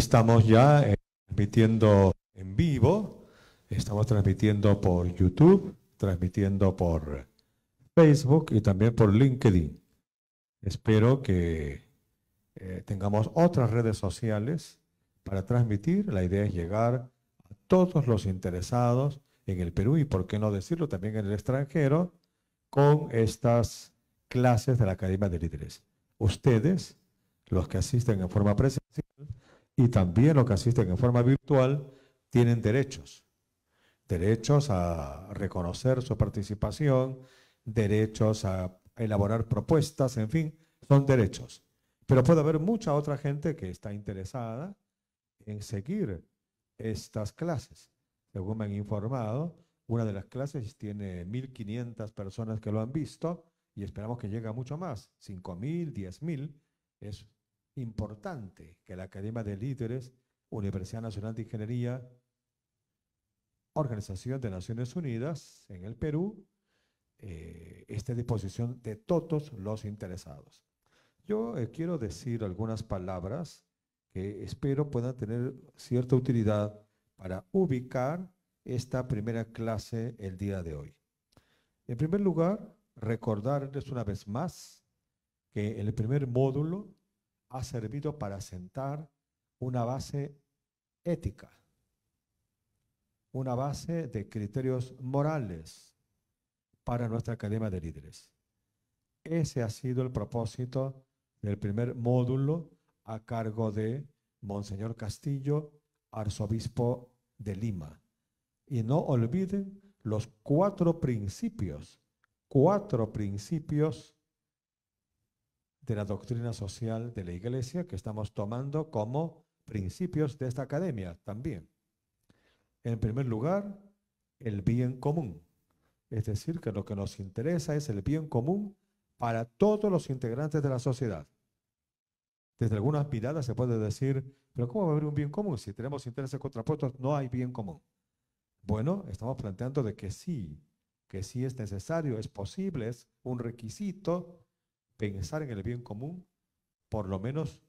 Estamos ya eh, transmitiendo en vivo, estamos transmitiendo por YouTube, transmitiendo por Facebook y también por LinkedIn. Espero que eh, tengamos otras redes sociales para transmitir. La idea es llegar a todos los interesados en el Perú y, por qué no decirlo, también en el extranjero con estas clases de la Academia de Líderes. Ustedes, los que asisten en forma presencial, y también los que asisten en forma virtual tienen derechos. Derechos a reconocer su participación, derechos a elaborar propuestas, en fin, son derechos. Pero puede haber mucha otra gente que está interesada en seguir estas clases. Según me han informado, una de las clases tiene 1.500 personas que lo han visto y esperamos que llegue a mucho más, 5.000, 10.000. Es importante que la Academia de Líderes, Universidad Nacional de Ingeniería, Organización de Naciones Unidas en el Perú, eh, esté a disposición de todos los interesados. Yo eh, quiero decir algunas palabras que espero puedan tener cierta utilidad para ubicar esta primera clase el día de hoy. En primer lugar, recordarles una vez más que en el primer módulo ha servido para sentar una base ética, una base de criterios morales para nuestra Academia de Líderes. Ese ha sido el propósito del primer módulo a cargo de Monseñor Castillo, arzobispo de Lima. Y no olviden los cuatro principios, cuatro principios de la doctrina social de la Iglesia que estamos tomando como principios de esta academia también. En primer lugar, el bien común. Es decir, que lo que nos interesa es el bien común para todos los integrantes de la sociedad. Desde algunas miradas se puede decir, pero ¿cómo va a haber un bien común? Si tenemos intereses contrapuestos, no hay bien común. Bueno, estamos planteando de que sí, que sí es necesario, es posible, es un requisito pensar en el bien común, por lo menos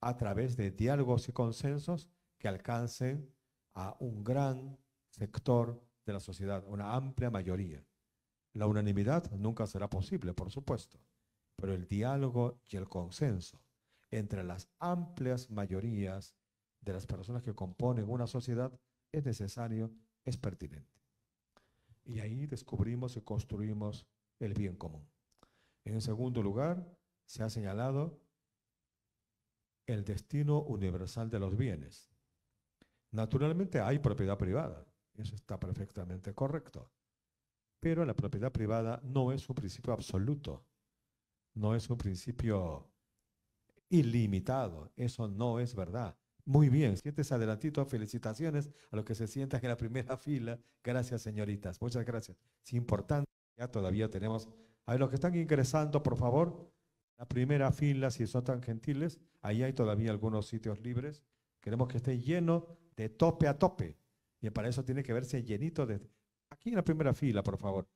a través de diálogos y consensos que alcancen a un gran sector de la sociedad, una amplia mayoría. La unanimidad nunca será posible, por supuesto, pero el diálogo y el consenso entre las amplias mayorías de las personas que componen una sociedad es necesario, es pertinente. Y ahí descubrimos y construimos el bien común. En segundo lugar, se ha señalado el destino universal de los bienes. Naturalmente hay propiedad privada, eso está perfectamente correcto, pero la propiedad privada no es un principio absoluto, no es un principio ilimitado, eso no es verdad. Muy bien, siéntese este adelantito, felicitaciones a los que se sientan en la primera fila. Gracias, señoritas, muchas gracias. Es importante, ya todavía tenemos a los que están ingresando, por favor, la primera fila, si son tan gentiles, ahí hay todavía algunos sitios libres. Queremos que esté lleno de tope a tope. Y para eso tiene que verse llenito de... Aquí en la primera fila, por favor.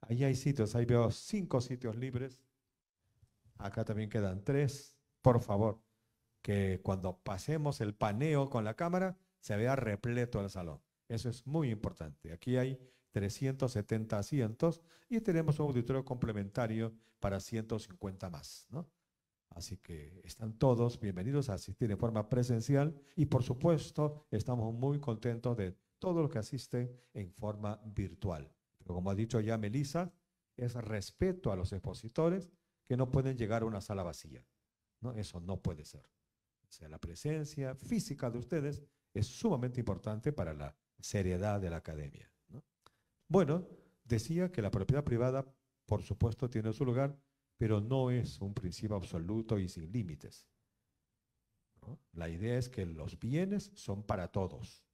Ahí hay sitios, ahí veo cinco sitios libres. Acá también quedan tres. Por favor, que cuando pasemos el paneo con la cámara, se vea repleto el salón. Eso es muy importante. Aquí hay 370 asientos y tenemos un auditorio complementario para 150 más. Así que están todos bienvenidos a asistir en forma presencial y por supuesto estamos muy contentos de todo lo que asisten en forma virtual. Pero como ha dicho ya Melissa, es respeto a los expositores que no pueden llegar a una sala vacía. ¿no? Eso no puede ser. O sea, la presencia física de ustedes es sumamente importante para la seriedad de la academia. Bueno, decía que la propiedad privada, por supuesto, tiene su lugar, pero no es un principio absoluto y sin límites. La idea es que los bienes son para todos,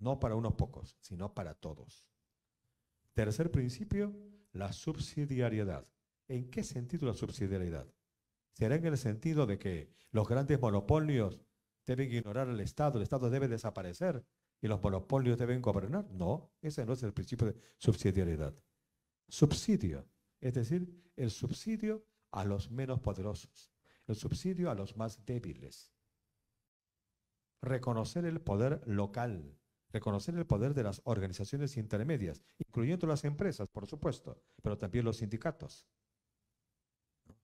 no para unos pocos, sino para todos. Tercer principio, la subsidiariedad. ¿En qué sentido la subsidiariedad? ¿Será en el sentido de que los grandes monopolios deben ignorar al Estado, el Estado debe desaparecer y los monopolios deben gobernar. No, ese no es el principio de subsidiariedad. Subsidio, es decir, el subsidio a los menos poderosos, el subsidio a los más débiles. Reconocer el poder local, reconocer el poder de las organizaciones intermedias, incluyendo las empresas, por supuesto, pero también los sindicatos.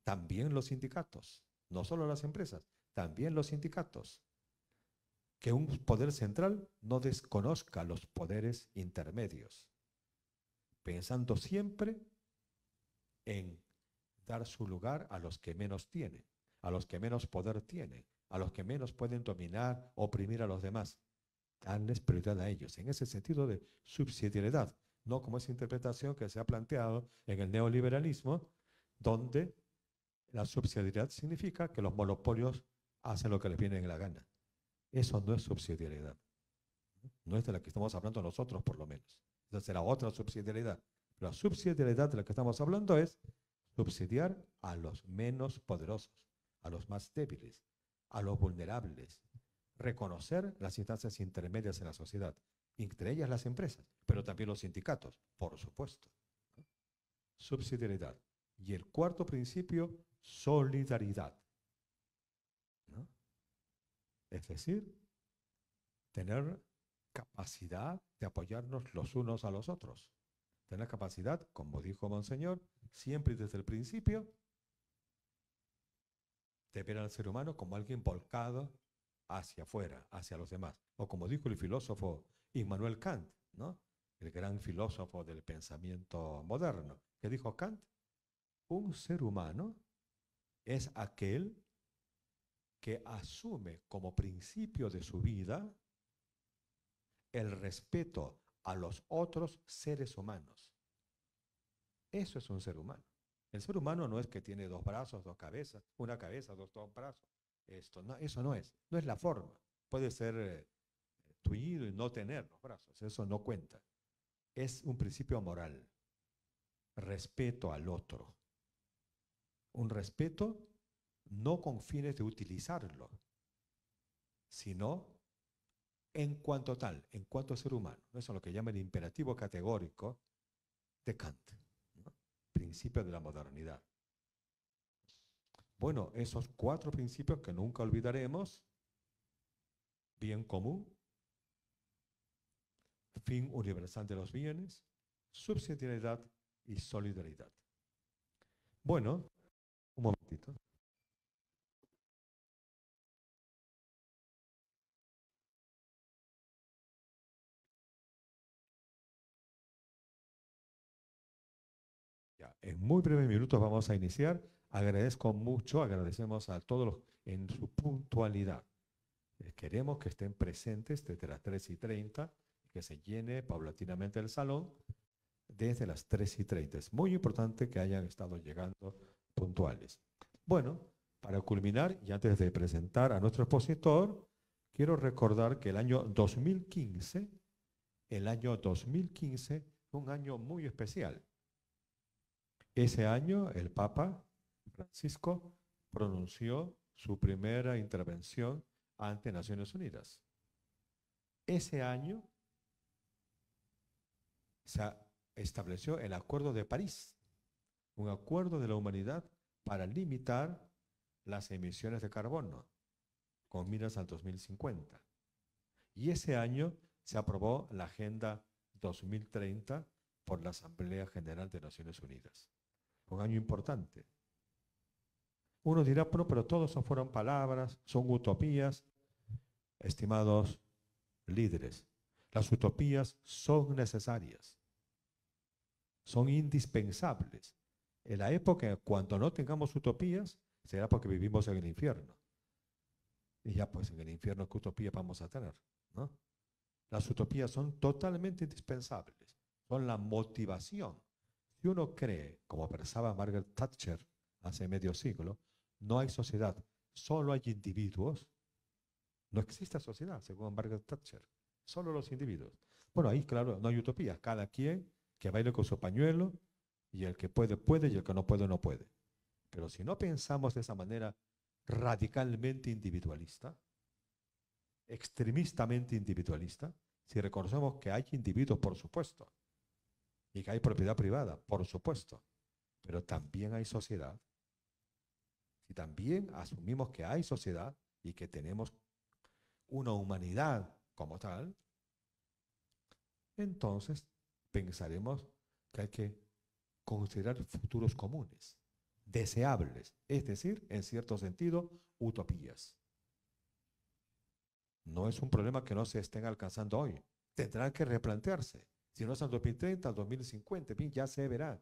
También los sindicatos, no solo las empresas, también los sindicatos que un poder central no desconozca los poderes intermedios, pensando siempre en dar su lugar a los que menos tienen, a los que menos poder tienen, a los que menos pueden dominar, oprimir a los demás. Darles prioridad a ellos, en ese sentido de subsidiariedad, no como esa interpretación que se ha planteado en el neoliberalismo, donde la subsidiariedad significa que los monopolios hacen lo que les viene en la gana. Eso no es subsidiariedad. No es de la que estamos hablando nosotros, por lo menos. entonces la otra subsidiariedad. la subsidiariedad de la que estamos hablando es subsidiar a los menos poderosos, a los más débiles, a los vulnerables. Reconocer las instancias intermedias en la sociedad, entre ellas las empresas, pero también los sindicatos, por supuesto. Subsidiariedad. Y el cuarto principio, solidaridad. Es decir, tener capacidad de apoyarnos los unos a los otros. Tener capacidad, como dijo Monseñor, siempre desde el principio, de ver al ser humano como alguien volcado hacia afuera, hacia los demás. O como dijo el filósofo Immanuel Kant, ¿no? el gran filósofo del pensamiento moderno, que dijo Kant, un ser humano es aquel que asume como principio de su vida el respeto a los otros seres humanos. Eso es un ser humano. El ser humano no es que tiene dos brazos, dos cabezas, una cabeza, dos, brazos. Esto no, eso no es. No es la forma. Puede ser eh, y no tener los brazos. Eso no cuenta. Es un principio moral. Respeto al otro. Un respeto no con fines de utilizarlo, sino en cuanto tal, en cuanto a ser humano. Eso es lo que llama el imperativo categórico de Kant, principio de la modernidad. Bueno, esos cuatro principios que nunca olvidaremos, bien común, fin universal de los bienes, subsidiariedad y solidaridad. Bueno, un momentito. En muy breves minutos vamos a iniciar. Agradezco mucho, agradecemos a todos los, en su puntualidad. Eh, queremos que estén presentes desde las 3 y 30, que se llene paulatinamente el salón desde las 3 y 30. Es muy importante que hayan estado llegando puntuales. Bueno, para culminar y antes de presentar a nuestro expositor, quiero recordar que el año 2015, el año 2015 un año muy especial. Ese año el Papa Francisco pronunció su primera intervención ante Naciones Unidas. Ese año se estableció el Acuerdo de París, un acuerdo de la humanidad para limitar las emisiones de carbono con miras al 2050. Y ese año se aprobó la Agenda 2030 por la Asamblea General de Naciones Unidas un año importante. Uno dirá, pero todos son fueron palabras, son utopías. Estimados líderes, las utopías son necesarias, son indispensables. En la época, cuando no tengamos utopías, será porque vivimos en el infierno. Y ya pues en el infierno, ¿qué utopía vamos a tener? ¿no? Las utopías son totalmente indispensables, son la motivación si uno cree, como pensaba Margaret Thatcher hace medio siglo, no hay sociedad, solo hay individuos, no existe sociedad, según Margaret Thatcher, solo los individuos. Bueno, ahí claro, no hay utopía, cada quien que baile con su pañuelo y el que puede puede y el que no puede no puede. Pero si no pensamos de esa manera radicalmente individualista, extremistamente individualista, si reconocemos que hay individuos, por supuesto, y que hay propiedad privada, por supuesto, pero también hay sociedad. Si también asumimos que hay sociedad y que tenemos una humanidad como tal, entonces pensaremos que hay que considerar futuros comunes, deseables, es decir, en cierto sentido, utopías. No es un problema que no se estén alcanzando hoy. Tendrán que replantearse si no es al 2030, al 2050, ya se verá.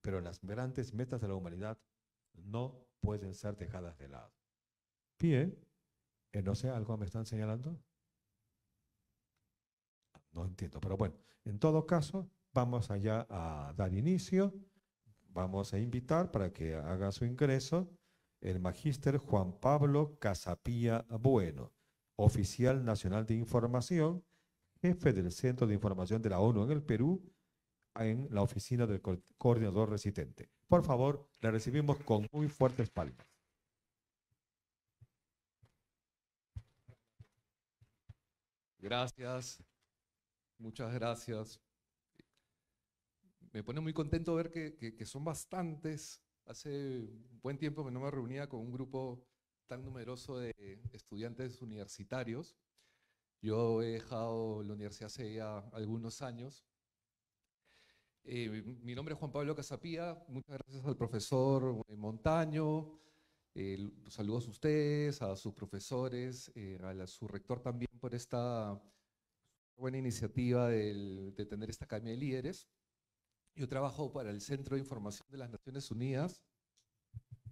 Pero las grandes metas de la humanidad no pueden ser dejadas de lado. Bien, eh, no sé, algo me están señalando. No entiendo, pero bueno, en todo caso, vamos allá a dar inicio. Vamos a invitar para que haga su ingreso el magíster Juan Pablo Casapía Bueno, oficial nacional de información jefe del Centro de Información de la ONU en el Perú, en la oficina del coordinador residente. Por favor, la recibimos con muy fuertes palmas. Gracias, muchas gracias. Me pone muy contento ver que, son bastantes. Hace un buen tiempo que no me reunía con un grupo tan numeroso de estudiantes universitarios yo he dejado la universidad hace algunos años. Eh, mi nombre es Juan Pablo Casapía. Muchas gracias al profesor eh, Montaño. Eh, saludos a ustedes, a sus profesores, a, su rector también por esta buena iniciativa de tener esta Academia de Líderes. Yo trabajo para el Centro de Información de las Naciones Unidas.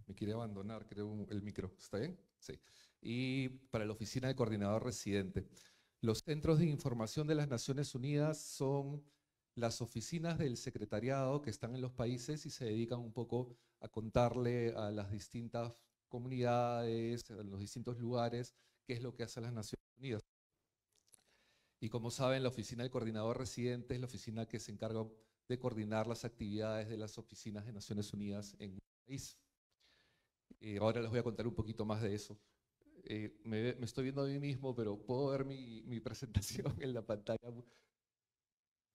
Me quiere abandonar, creo, el micro. ¿Está bien? Sí. Y para la Oficina de Coordinador Residente. Los centros de información de las Naciones Unidas son las oficinas del secretariado que están en los países y se dedican un poco a contarle a las distintas comunidades, a los distintos lugares, qué es lo que hacen las Naciones Unidas. Y como saben, la oficina del coordinador residente es la oficina que se encarga de coordinar las actividades de las oficinas de Naciones Unidas en un país. Eh, ahora les voy a contar un poquito más de eso. Eh, me, estoy viendo a mí mismo, pero puedo ver mi, presentación en la pantalla.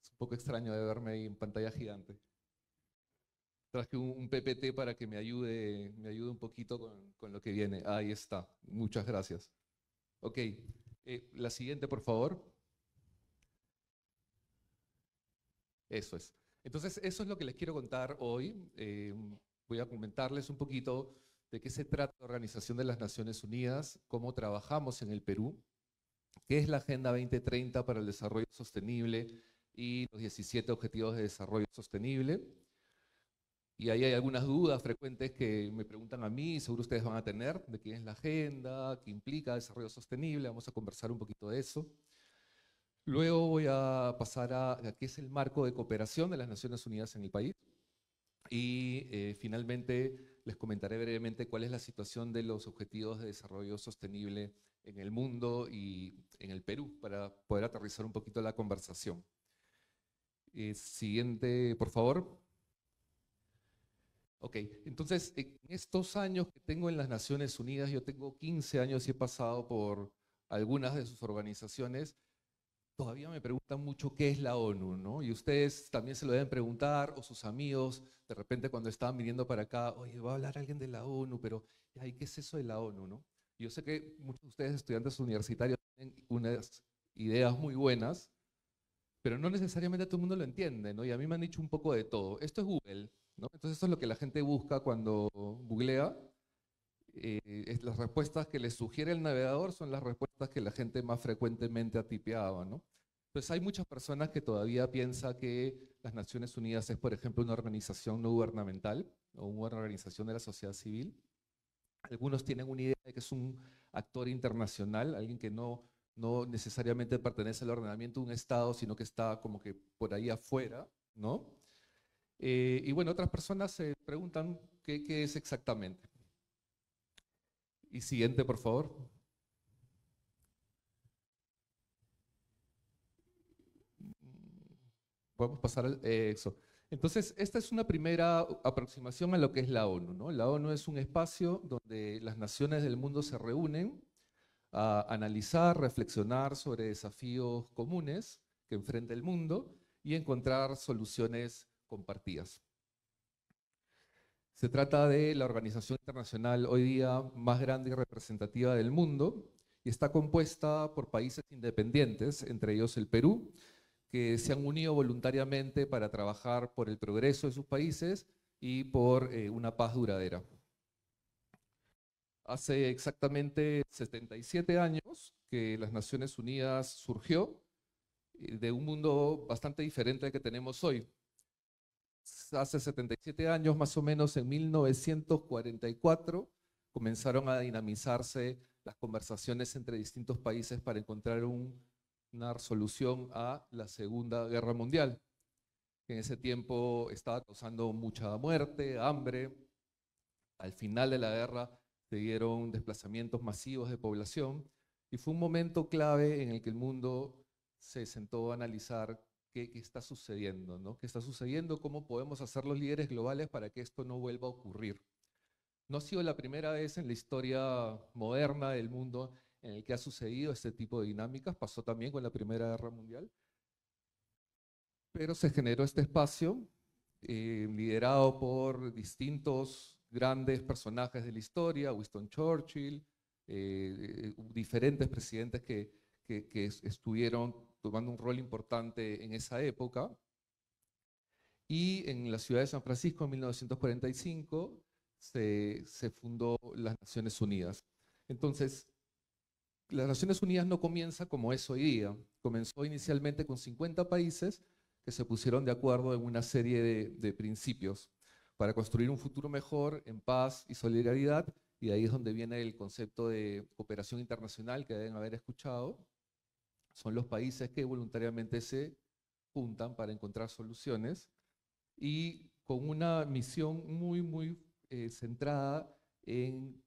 Es un poco extraño de verme ahí en pantalla gigante. Traje un, PPT para que me ayude, me ayude un poquito con, con lo que viene. Ahí está. Muchas gracias. Ok. Eh, la siguiente, por favor. Eso es. Entonces, eso es lo que les quiero contar hoy. Eh, voy a comentarles un poquito de qué se trata la Organización de las Naciones Unidas, cómo trabajamos en el Perú, qué es la Agenda 2030 para el Desarrollo Sostenible y los 17 Objetivos de Desarrollo Sostenible. Y ahí hay algunas dudas frecuentes que me preguntan a mí, seguro ustedes van a tener, de qué es la agenda, qué implica desarrollo sostenible, vamos a conversar un poquito de eso. Luego voy a pasar a, qué es el marco de cooperación de las Naciones Unidas en el país. Y eh, finalmente les comentaré brevemente cuál es la situación de los objetivos de desarrollo sostenible en el mundo y en el Perú, para poder aterrizar un poquito la conversación. Eh, siguiente, por favor. Ok, entonces, en estos años que tengo en las Naciones Unidas, yo tengo 15 años y he pasado por algunas de sus organizaciones, Todavía me preguntan mucho qué es la ONU, ¿no? Y ustedes también se lo deben preguntar, o sus amigos, de repente cuando estaban viniendo para acá, oye, va a hablar alguien de la ONU, pero, ay, ¿qué es eso de la ONU, no? Yo sé que muchos de ustedes, estudiantes universitarios, tienen unas ideas muy buenas, pero no necesariamente todo el mundo lo entiende, ¿no? Y a mí me han dicho un poco de todo. Esto es Google, ¿no? Entonces esto es lo que la gente busca cuando googlea. Eh, las respuestas que les sugiere el navegador son las respuestas que la gente más frecuentemente atipeaba, ¿no? Entonces pues hay muchas personas que todavía piensan que las Naciones Unidas es, por ejemplo, una organización no gubernamental o una organización de la sociedad civil. Algunos tienen una idea de que es un actor internacional, alguien que no, no necesariamente pertenece al ordenamiento de un Estado, sino que está como que por ahí afuera, ¿no? Eh, y bueno, otras personas se preguntan qué, qué es exactamente. Y siguiente, por favor. podemos pasar al eh, Entonces, esta es una primera aproximación a lo que es la ONU. ¿no? La ONU es un espacio donde las naciones del mundo se reúnen a analizar, reflexionar sobre desafíos comunes que enfrenta el mundo y encontrar soluciones compartidas. Se trata de la organización internacional hoy día más grande y representativa del mundo y está compuesta por países independientes, entre ellos el Perú, que se han unido voluntariamente para trabajar por el progreso de sus países y por eh, una paz duradera. Hace exactamente 77 años que las Naciones Unidas surgió eh, de un mundo bastante diferente al que tenemos hoy. Hace 77 años, más o menos en 1944, comenzaron a dinamizarse las conversaciones entre distintos países para encontrar un dar solución a la Segunda Guerra Mundial, que en ese tiempo estaba causando mucha muerte, hambre. Al final de la guerra se dieron desplazamientos masivos de población y fue un momento clave en el que el mundo se sentó a analizar qué, está sucediendo, ¿no? qué está sucediendo, cómo podemos hacer los líderes globales para que esto no vuelva a ocurrir. No ha sido la primera vez en la historia moderna del mundo en el que ha sucedido este tipo de dinámicas, pasó también con la Primera Guerra Mundial, pero se generó este espacio eh, liderado por distintos grandes personajes de la historia, Winston Churchill, eh, eh, diferentes presidentes que, estuvieron tomando un rol importante en esa época. Y en la ciudad de San Francisco, en 1945, se, se, fundó las Naciones Unidas. Entonces, las Naciones Unidas no comienza como es hoy día. Comenzó inicialmente con 50 países que se pusieron de acuerdo en una serie de, principios para construir un futuro mejor en paz y solidaridad. Y ahí es donde viene el concepto de cooperación internacional que deben haber escuchado. Son los países que voluntariamente se juntan para encontrar soluciones y con una misión muy, muy eh, centrada en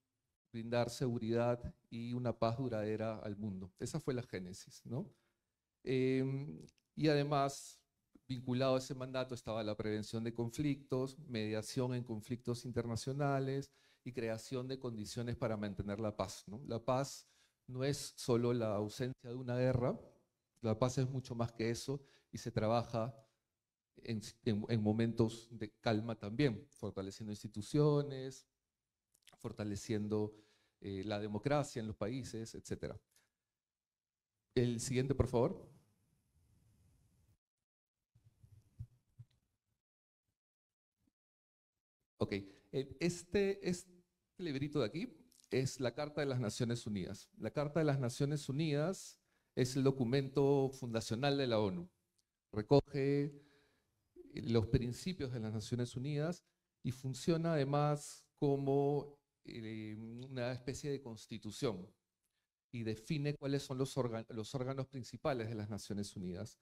brindar seguridad y una paz duradera al mundo. Esa fue la génesis, ¿no? Em, y además, vinculado a ese mandato estaba la prevención de conflictos, mediación en conflictos internacionales y creación de condiciones para mantener la paz. ¿no? La paz no es solo la ausencia de una guerra, la paz es mucho más que eso y se trabaja en, en momentos de calma también, fortaleciendo instituciones, fortaleciendo eh, la democracia en los países, etc. El siguiente, por favor. Ok, este, este librito de aquí es la Carta de las Naciones Unidas. La Carta de las Naciones Unidas es el documento fundacional de la ONU. Recoge eh, los principios de las Naciones Unidas y funciona además como eh, una especie de constitución y define cuáles son los, los órganos principales de las Naciones Unidas.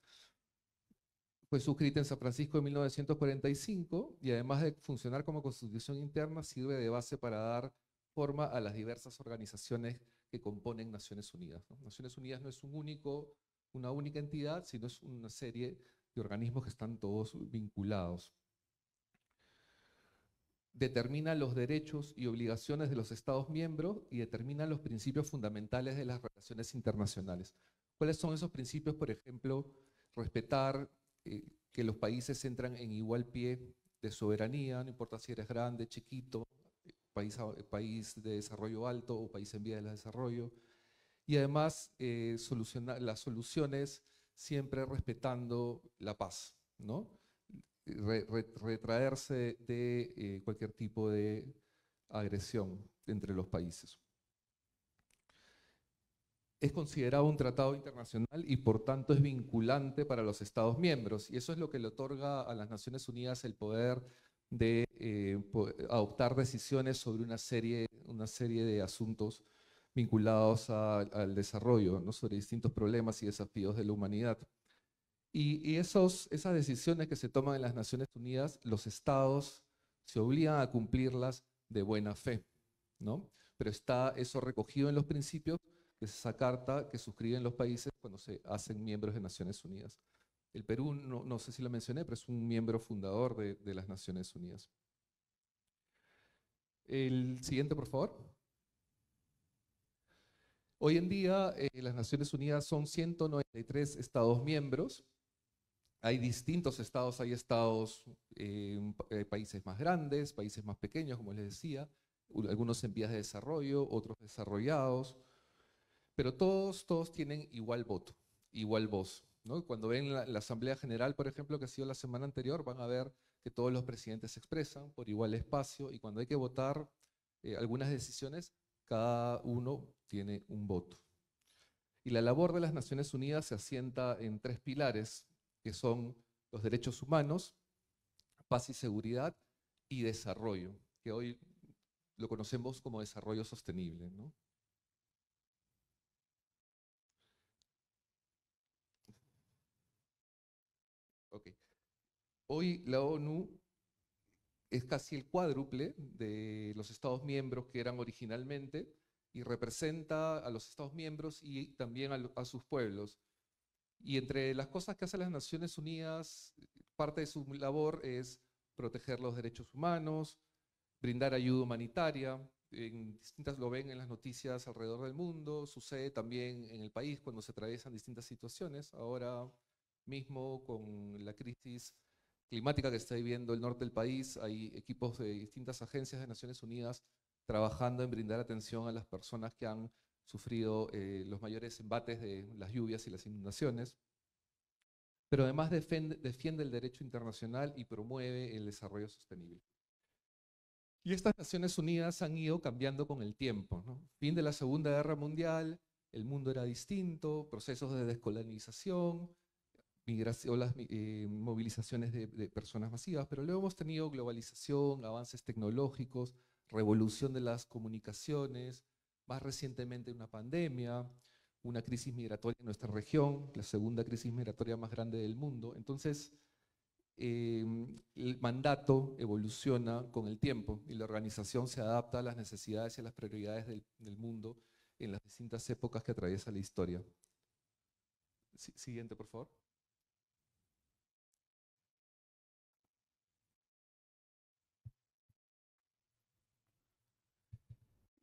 Fue suscrita en San Francisco en 1945 y además de funcionar como constitución interna, sirve de base para dar forma a las diversas organizaciones que componen Naciones Unidas. Naciones Unidas no es un único, una única entidad, sino es una serie de organismos que están todos vinculados determina los derechos y obligaciones de los Estados miembros y determina los principios fundamentales de las relaciones internacionales. ¿Cuáles son esos principios? Por ejemplo, respetar eh, que los países entran en igual pie de soberanía, no importa si eres grande, chiquito, país, país de desarrollo alto o país en vía de desarrollo. Y además, eh, solucionar las soluciones siempre respetando la paz, ¿no? retraerse de eh, cualquier tipo de agresión entre los países. Es considerado un tratado internacional y por tanto es vinculante para los Estados miembros y eso es lo que le otorga a las Naciones Unidas el poder de eh, adoptar decisiones sobre una serie, una serie de asuntos vinculados al desarrollo, ¿no? sobre distintos problemas y desafíos de la humanidad. Y, esos, esas decisiones que se toman en las Naciones Unidas, los estados se obligan a cumplirlas de buena fe, ¿no? Pero está eso recogido en los principios, que es esa carta que suscriben los países cuando se hacen miembros de Naciones Unidas. El Perú, no, sé si lo mencioné, pero es un miembro fundador de, las Naciones Unidas. El siguiente, por favor. Hoy en día, eh, las Naciones Unidas son 193 Estados miembros hay distintos estados, hay estados, eh, eh, países más grandes, países más pequeños, como les decía, algunos en vías de desarrollo, otros desarrollados, pero todos, todos tienen igual voto, igual voz. Cuando ven la, Asamblea General, por ejemplo, que ha sido la semana anterior, van a ver que todos los presidentes se expresan por igual espacio y cuando hay que votar eh, algunas decisiones, cada uno tiene un voto. Y la labor de las Naciones Unidas se asienta en tres pilares que son los derechos humanos, paz y seguridad y desarrollo, que hoy lo conocemos como desarrollo sostenible. Hoy la ONU es casi el cuádruple de los Estados miembros que eran originalmente y representa a los Estados miembros y también a, a sus pueblos. Y entre las cosas que hacen las Naciones Unidas, parte de su labor es proteger los derechos humanos, brindar ayuda humanitaria. En distintas lo ven en las noticias alrededor del mundo, sucede también en el país cuando se atraviesan distintas situaciones. Ahora mismo con la crisis climática que está viviendo el norte del país, hay equipos de distintas agencias de Naciones Unidas trabajando en brindar atención a las personas que han sufrido eh, los mayores embates de las lluvias y las inundaciones, pero además defiende el derecho internacional y promueve el desarrollo sostenible. Y estas Naciones Unidas han ido cambiando con el tiempo. Fin de la Segunda Guerra Mundial, el mundo era distinto, procesos de descolonización, migración, eh, movilizaciones de, personas masivas, pero luego hemos tenido globalización, avances tecnológicos, revolución de las comunicaciones, más recientemente una pandemia, una crisis migratoria en nuestra región, la segunda crisis migratoria más grande del mundo. Entonces, eh, el mandato evoluciona con el tiempo y la organización se adapta a las necesidades y a las prioridades del, mundo en las distintas épocas que atraviesa la historia. siguiente, por favor.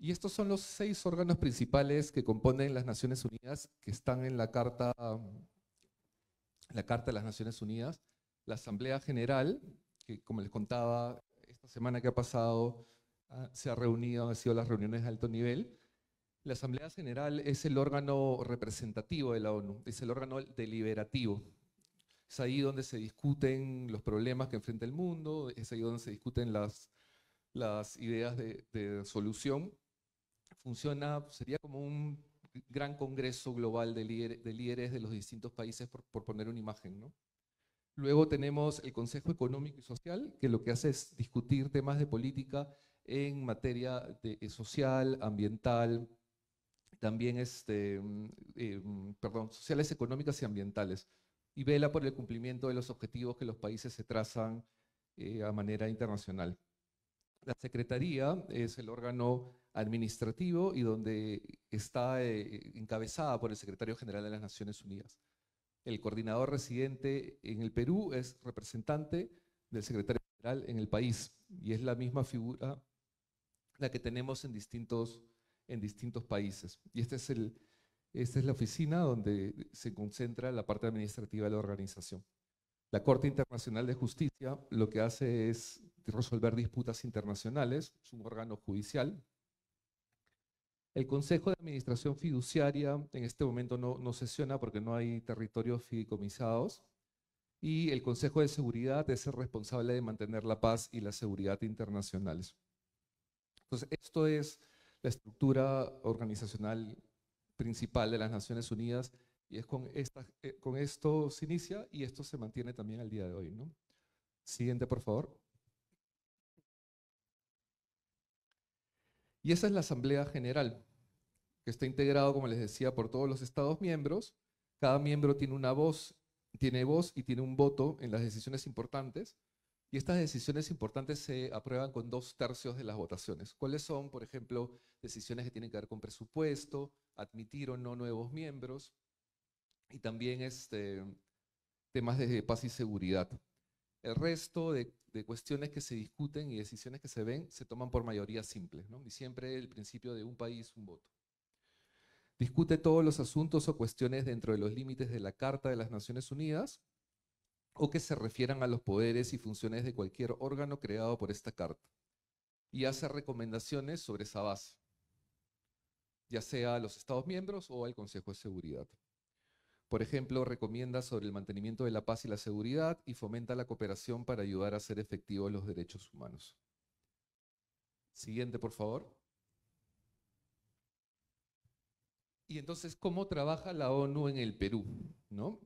Y estos son los seis órganos principales que componen las Naciones Unidas, que están en la Carta, la Carta de las Naciones Unidas. La Asamblea General, que como les contaba, esta semana que ha pasado ah, se ha reunido, han sido las reuniones de alto nivel. La Asamblea General es el órgano representativo de la ONU, es el órgano deliberativo. Es ahí donde se discuten los problemas que enfrenta el mundo, es ahí donde se discuten las, ideas de solución funciona, pues, sería como un gran congreso global de, líderes de los distintos países, por, poner una imagen, Luego tenemos el Consejo Económico y Social, que lo que hace es discutir temas de política en materia de, eh, social, ambiental, también este, mm, em, perdón, sociales, económicas y ambientales, y vela por el cumplimiento de los objetivos que los países se trazan eh, a manera internacional. La Secretaría es el órgano administrativo y donde está eh, encabezada por el secretario general de las Naciones Unidas. El coordinador residente en el Perú es representante del secretario general en el país y es la misma figura la que tenemos en distintos, en distintos países. Y este es el, esta es la oficina donde se concentra la parte administrativa de la organización. La Corte Internacional de Justicia lo que hace es resolver disputas internacionales, es un órgano judicial el Consejo de Administración Fiduciaria en este momento no, sesiona porque no hay territorios fideicomisados y el Consejo de Seguridad es el responsable de mantener la paz y la seguridad internacionales. Entonces, esto es la estructura organizacional principal de las Naciones Unidas y es con, eh, con esto se inicia y esto se mantiene también al día de hoy. ¿no? Siguiente, por favor. Y esa es la Asamblea General, que está integrado, como les decía, por todos los Estados miembros. Cada miembro tiene una voz, tiene voz y tiene un voto en las decisiones importantes. Y estas decisiones importantes se aprueban con dos tercios de las votaciones. ¿Cuáles son, por ejemplo, decisiones que tienen que ver con presupuesto, admitir o no nuevos miembros, y también este, temas de paz y seguridad? El resto de, cuestiones que se discuten y decisiones que se ven se toman por mayoría simple, ¿no? y siempre el principio de un país, un voto. Discute todos los asuntos o cuestiones dentro de los límites de la Carta de las Naciones Unidas o que se refieran a los poderes y funciones de cualquier órgano creado por esta Carta y hace recomendaciones sobre esa base, ya sea a los Estados miembros o al Consejo de Seguridad. Por ejemplo, recomienda sobre el mantenimiento de la paz y la seguridad y fomenta la cooperación para ayudar a hacer efectivos los derechos humanos. Siguiente, por favor. Y entonces, ¿cómo trabaja la ONU en el Perú? ¿No?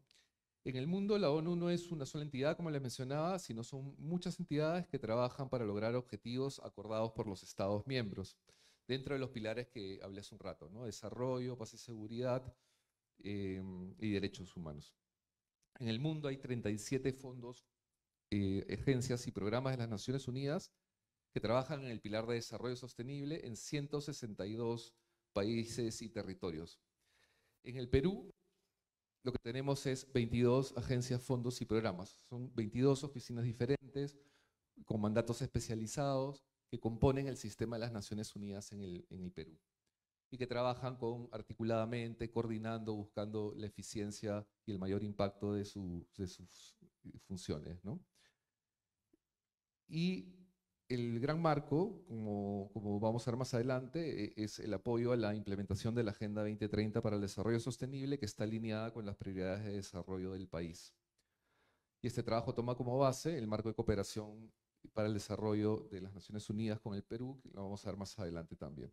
En el mundo, la ONU no es una sola entidad, como les mencionaba, sino son muchas entidades que trabajan para lograr objetivos acordados por los Estados miembros, dentro de los pilares que hablé hace un rato, ¿no? desarrollo, paz y seguridad, Em, y derechos humanos. En el mundo hay 37 fondos, eh, agencias y programas de las Naciones Unidas que trabajan en el pilar de desarrollo sostenible en 162 países y territorios. En el Perú, lo que tenemos es 22 agencias, fondos y programas. Son 22 oficinas diferentes con mandatos especializados que componen el sistema de las Naciones Unidas en el Perú y que trabajan con, articuladamente, coordinando, buscando la eficiencia y el mayor impacto de, sus eh, funciones. ¿no? Y el gran marco, como, como, vamos a ver más adelante, e, es el apoyo a la implementación de la Agenda 2030 para el Desarrollo Sostenible, que está alineada con las prioridades de desarrollo del país. Y este trabajo toma como base el marco de cooperación para el desarrollo de las Naciones Unidas con el Perú, que lo vamos a ver más adelante también.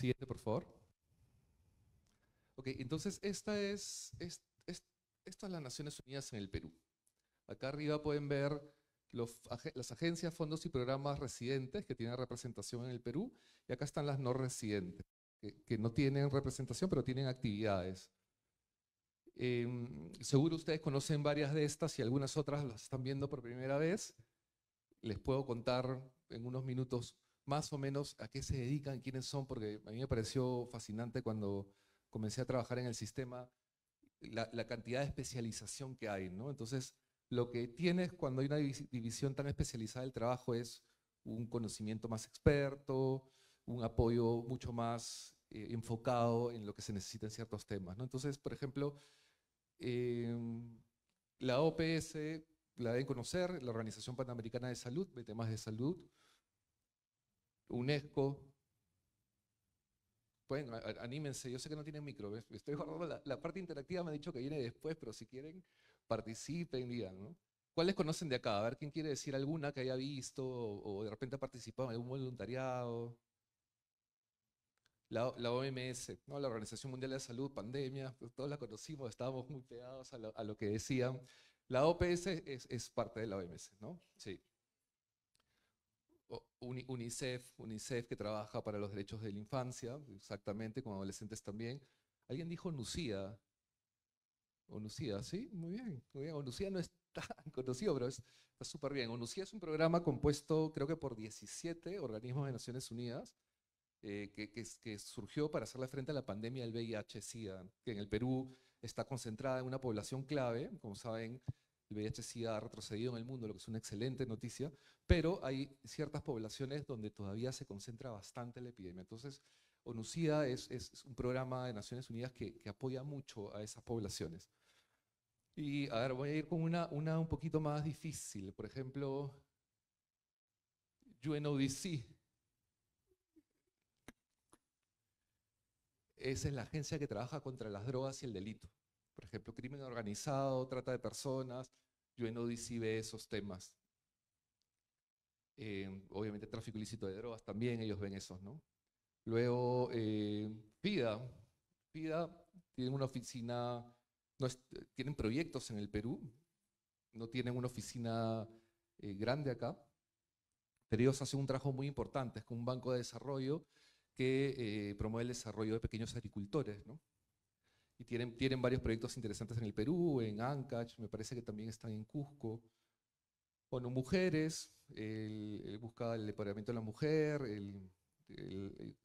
Siguiente, por favor. Ok, entonces esta es, es, es, las Naciones Unidas en el Perú. Acá arriba pueden ver las agencias, fondos y programas residentes que tienen representación en el Perú, y acá están las no residentes, que, no tienen representación, pero tienen actividades. Em, seguro ustedes conocen varias de estas y algunas otras las están viendo por primera vez. Les puedo contar en unos minutos más o menos a qué se dedican, quiénes son, porque a mí me pareció fascinante cuando comencé a trabajar en el sistema la, cantidad de especialización que hay, ¿no? Entonces, lo que tienes cuando hay una división tan especializada del trabajo es un conocimiento más experto, un apoyo mucho más eh, enfocado en lo que se necesita en ciertos temas. Entonces, por ejemplo, em, la OPS la deben conocer, la Organización Panamericana de Salud, de temas de salud. UNESCO. Pueden, anímense, yo sé que no tienen micro, estoy guardando la, parte interactiva, me ha dicho que viene después, pero si quieren, participen, digan, ¿Cuáles conocen de acá? A ver, ¿quién quiere decir alguna que haya visto o, de repente ha participado en algún voluntariado? La, OMS, ¿no? la Organización Mundial de la Salud, pandemia, pues, todos la conocimos, estábamos muy pegados a lo, que decían. La OPS es, es, parte de la OMS, ¿no? Sí. UNICEF, UNICEF que trabaja para los derechos de la infancia, exactamente, con adolescentes también. Alguien dijo Nucía. Onucía, sí, muy bien, muy no es tan conocido, pero es, está súper bien. Onucía es un programa compuesto, creo que por 17 organismos de Naciones Unidas, eh, que, que, que, surgió para hacerle frente a la pandemia del VIH-Sida, que en el Perú está concentrada en una población clave, como saben, el vih ha retrocedido en el mundo, lo que es una excelente noticia, pero hay ciertas poblaciones donde todavía se concentra bastante la epidemia. Entonces, ONUCIDA es, es un programa de Naciones Unidas que, apoya mucho a esas poblaciones. Y a ver, voy a ir con una un poquito más difícil. Por ejemplo, UNODC. Esa es la agencia que trabaja contra las drogas y el delito por ejemplo, crimen organizado, trata de personas. Yo en ve esos temas. Em, obviamente, tráfico ilícito de drogas también, ellos ven esos, ¿no? Luego, eh, PIDA. tienen tiene una oficina, no tienen proyectos en el Perú, no tienen una oficina eh, grande acá, pero ellos hacen un trabajo muy importante, es como un banco de desarrollo que eh, promueve el desarrollo de pequeños agricultores, ¿no? y tienen, varios proyectos interesantes en el Perú, en Ancash, me parece que también están en Cusco. Bueno, mujeres, busca el empoderamiento de la mujer, el,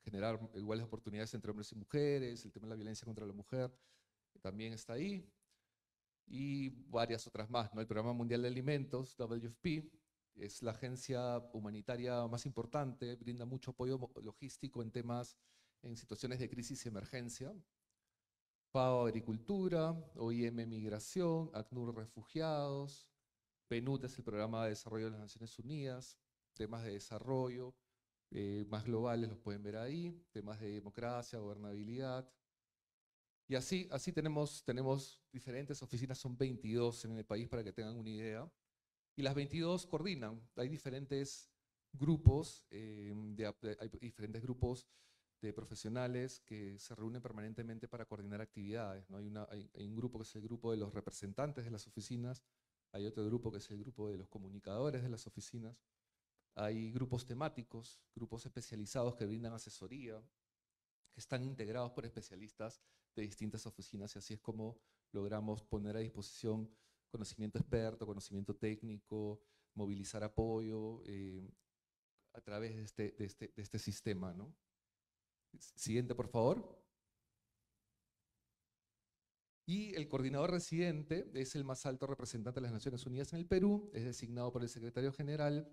generar iguales oportunidades entre hombres y mujeres, el tema de la violencia contra la mujer también está ahí, y varias otras más. ¿no? El Programa Mundial de Alimentos, WFP, es la agencia humanitaria más importante, brinda mucho apoyo logístico en temas, en situaciones de crisis y emergencia, FAO Agricultura, OIM Migración, ACNUR Refugiados, PNUD es el Programa de Desarrollo de las Naciones Unidas, temas de desarrollo eh, más globales los pueden ver ahí, temas de democracia, gobernabilidad. Y así, así tenemos, tenemos diferentes oficinas, son 22 en el país para que tengan una idea. Y las 22 coordinan, hay diferentes grupos, eh, hay diferentes grupos de profesionales que se reúnen permanentemente para coordinar actividades. ¿no? Hay, un grupo que es el grupo de los representantes de las oficinas, hay otro grupo que es el grupo de los comunicadores de las oficinas, hay grupos temáticos, grupos especializados que brindan asesoría, que están integrados por especialistas de distintas oficinas y así es como logramos poner a disposición conocimiento experto, conocimiento técnico, movilizar apoyo eh, a través de este, de este, de este sistema. ¿no? Siguiente, por favor. Y el coordinador residente es el más alto representante de las Naciones Unidas en el Perú, es designado por el secretario general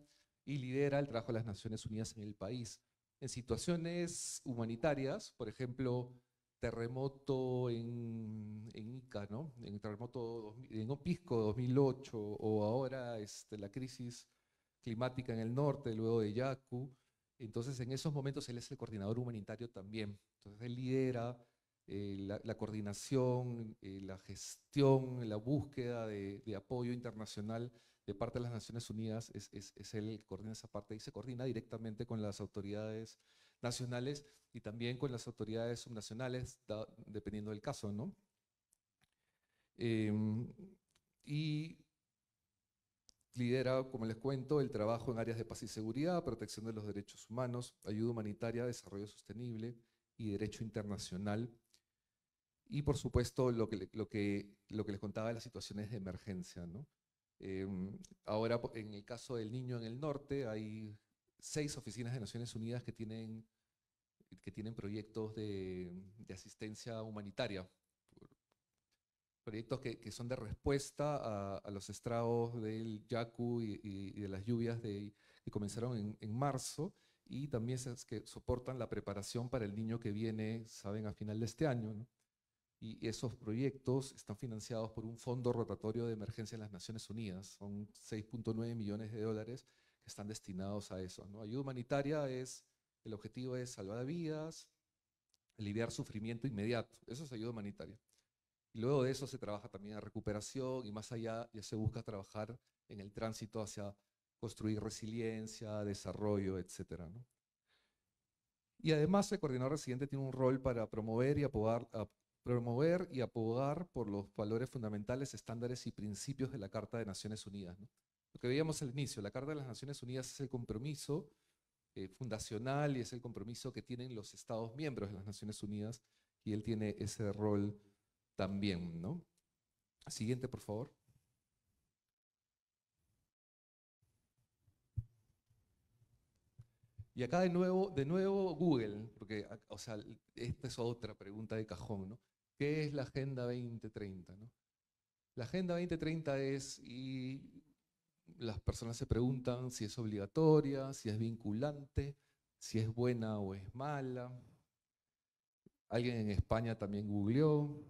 y lidera el trabajo de las Naciones Unidas en el país. En situaciones humanitarias, por ejemplo, terremoto en, Ica, ¿no? en el terremoto en Opisco 2008, o ahora este, la crisis climática en el norte, luego de Yaku, entonces, en esos momentos él es el coordinador humanitario también. Entonces, él lidera eh, la, coordinación, eh, la gestión, la búsqueda de, apoyo internacional de parte de las Naciones Unidas. Es, él el coordina esa parte y se coordina directamente con las autoridades nacionales y también con las autoridades subnacionales, dependiendo del caso, ¿no? Em, y Lidera, como les cuento, el trabajo en áreas de paz y seguridad, protección de los derechos humanos, ayuda humanitaria, desarrollo sostenible y derecho internacional. Y por supuesto, lo que, les contaba de las situaciones de emergencia. Em, ahora, en el caso del niño en el norte, hay seis oficinas de Naciones Unidas que tienen, que tienen proyectos de asistencia humanitaria proyectos que, son de respuesta a, los estragos del Yaku y, de las lluvias de, que comenzaron en, marzo y también es que soportan la preparación para el niño que viene, saben, a final de este año. Y esos proyectos están financiados por un fondo rotatorio de emergencia en las Naciones Unidas. Son 6.9 millones de dólares que están destinados a eso. ¿no? Ayuda humanitaria es, el objetivo es salvar vidas, aliviar sufrimiento inmediato. Eso es ayuda humanitaria. Y luego de eso se trabaja también la recuperación y más allá ya se busca trabajar en el tránsito hacia construir resiliencia, desarrollo, etc. ¿no? Y además el coordinador residente tiene un rol para promover y apoyar, promover y por los valores fundamentales, estándares y principios de la Carta de Naciones Unidas. Lo que veíamos al inicio, la Carta de las Naciones Unidas es el compromiso eh, fundacional y es el compromiso que tienen los Estados miembros de las Naciones Unidas y él tiene ese rol también, ¿no? Siguiente, por favor. Y acá de nuevo, de nuevo Google, porque, o sea, esta es otra pregunta de cajón, ¿no? ¿Qué es la Agenda 2030? La Agenda 2030 es, y las personas se preguntan si es obligatoria, si es vinculante, si es buena o es mala. Alguien en España también googleó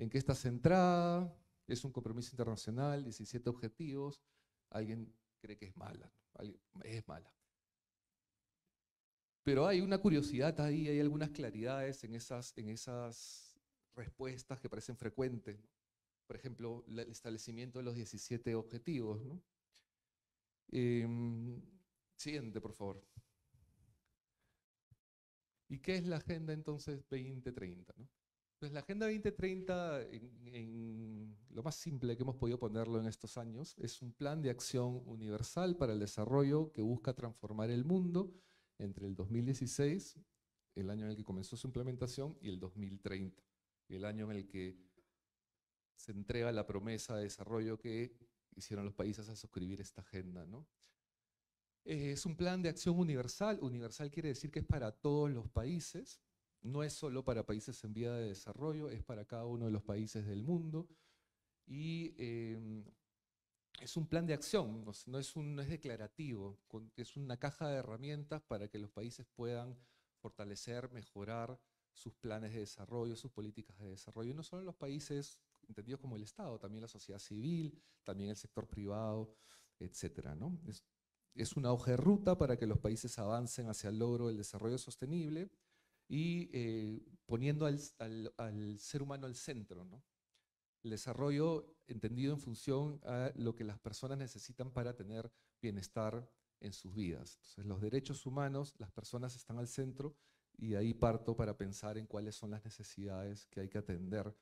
en qué está centrada, es un compromiso internacional, 17 objetivos, alguien cree que es mala, es mala. Pero hay una curiosidad ahí, hay algunas claridades en esas, en esas respuestas que parecen frecuentes. Por ejemplo, el establecimiento de los 17 objetivos. Em, siguiente, por favor. ¿Y qué es la Agenda entonces 2030? ¿no? Pues la Agenda 2030, en, lo más simple que hemos podido ponerlo en estos años, es un plan de acción universal para el desarrollo que busca transformar el mundo entre el 2016, el año en el que comenzó su implementación, y el 2030, el año en el que se entrega la promesa de desarrollo que hicieron los países a suscribir esta agenda. Es un plan de acción universal. Universal quiere decir que es para todos los países no es solo para países en vía de desarrollo, es para cada uno de los países del mundo. Y em, es un plan de acción, no es, declarativo, es una caja de herramientas para que los países puedan fortalecer, mejorar sus planes de desarrollo, sus políticas de desarrollo, y no solo los países entendidos como el Estado, también la sociedad civil, también el sector privado, etc. es una hoja de ruta para que los países avancen hacia el logro del desarrollo sostenible, y eh, poniendo al, ser humano al centro. ¿no? El desarrollo entendido en función a lo que las personas necesitan para tener bienestar en sus vidas. Entonces, los derechos humanos, las personas están al centro y ahí parto para pensar en cuáles son las necesidades que hay que atender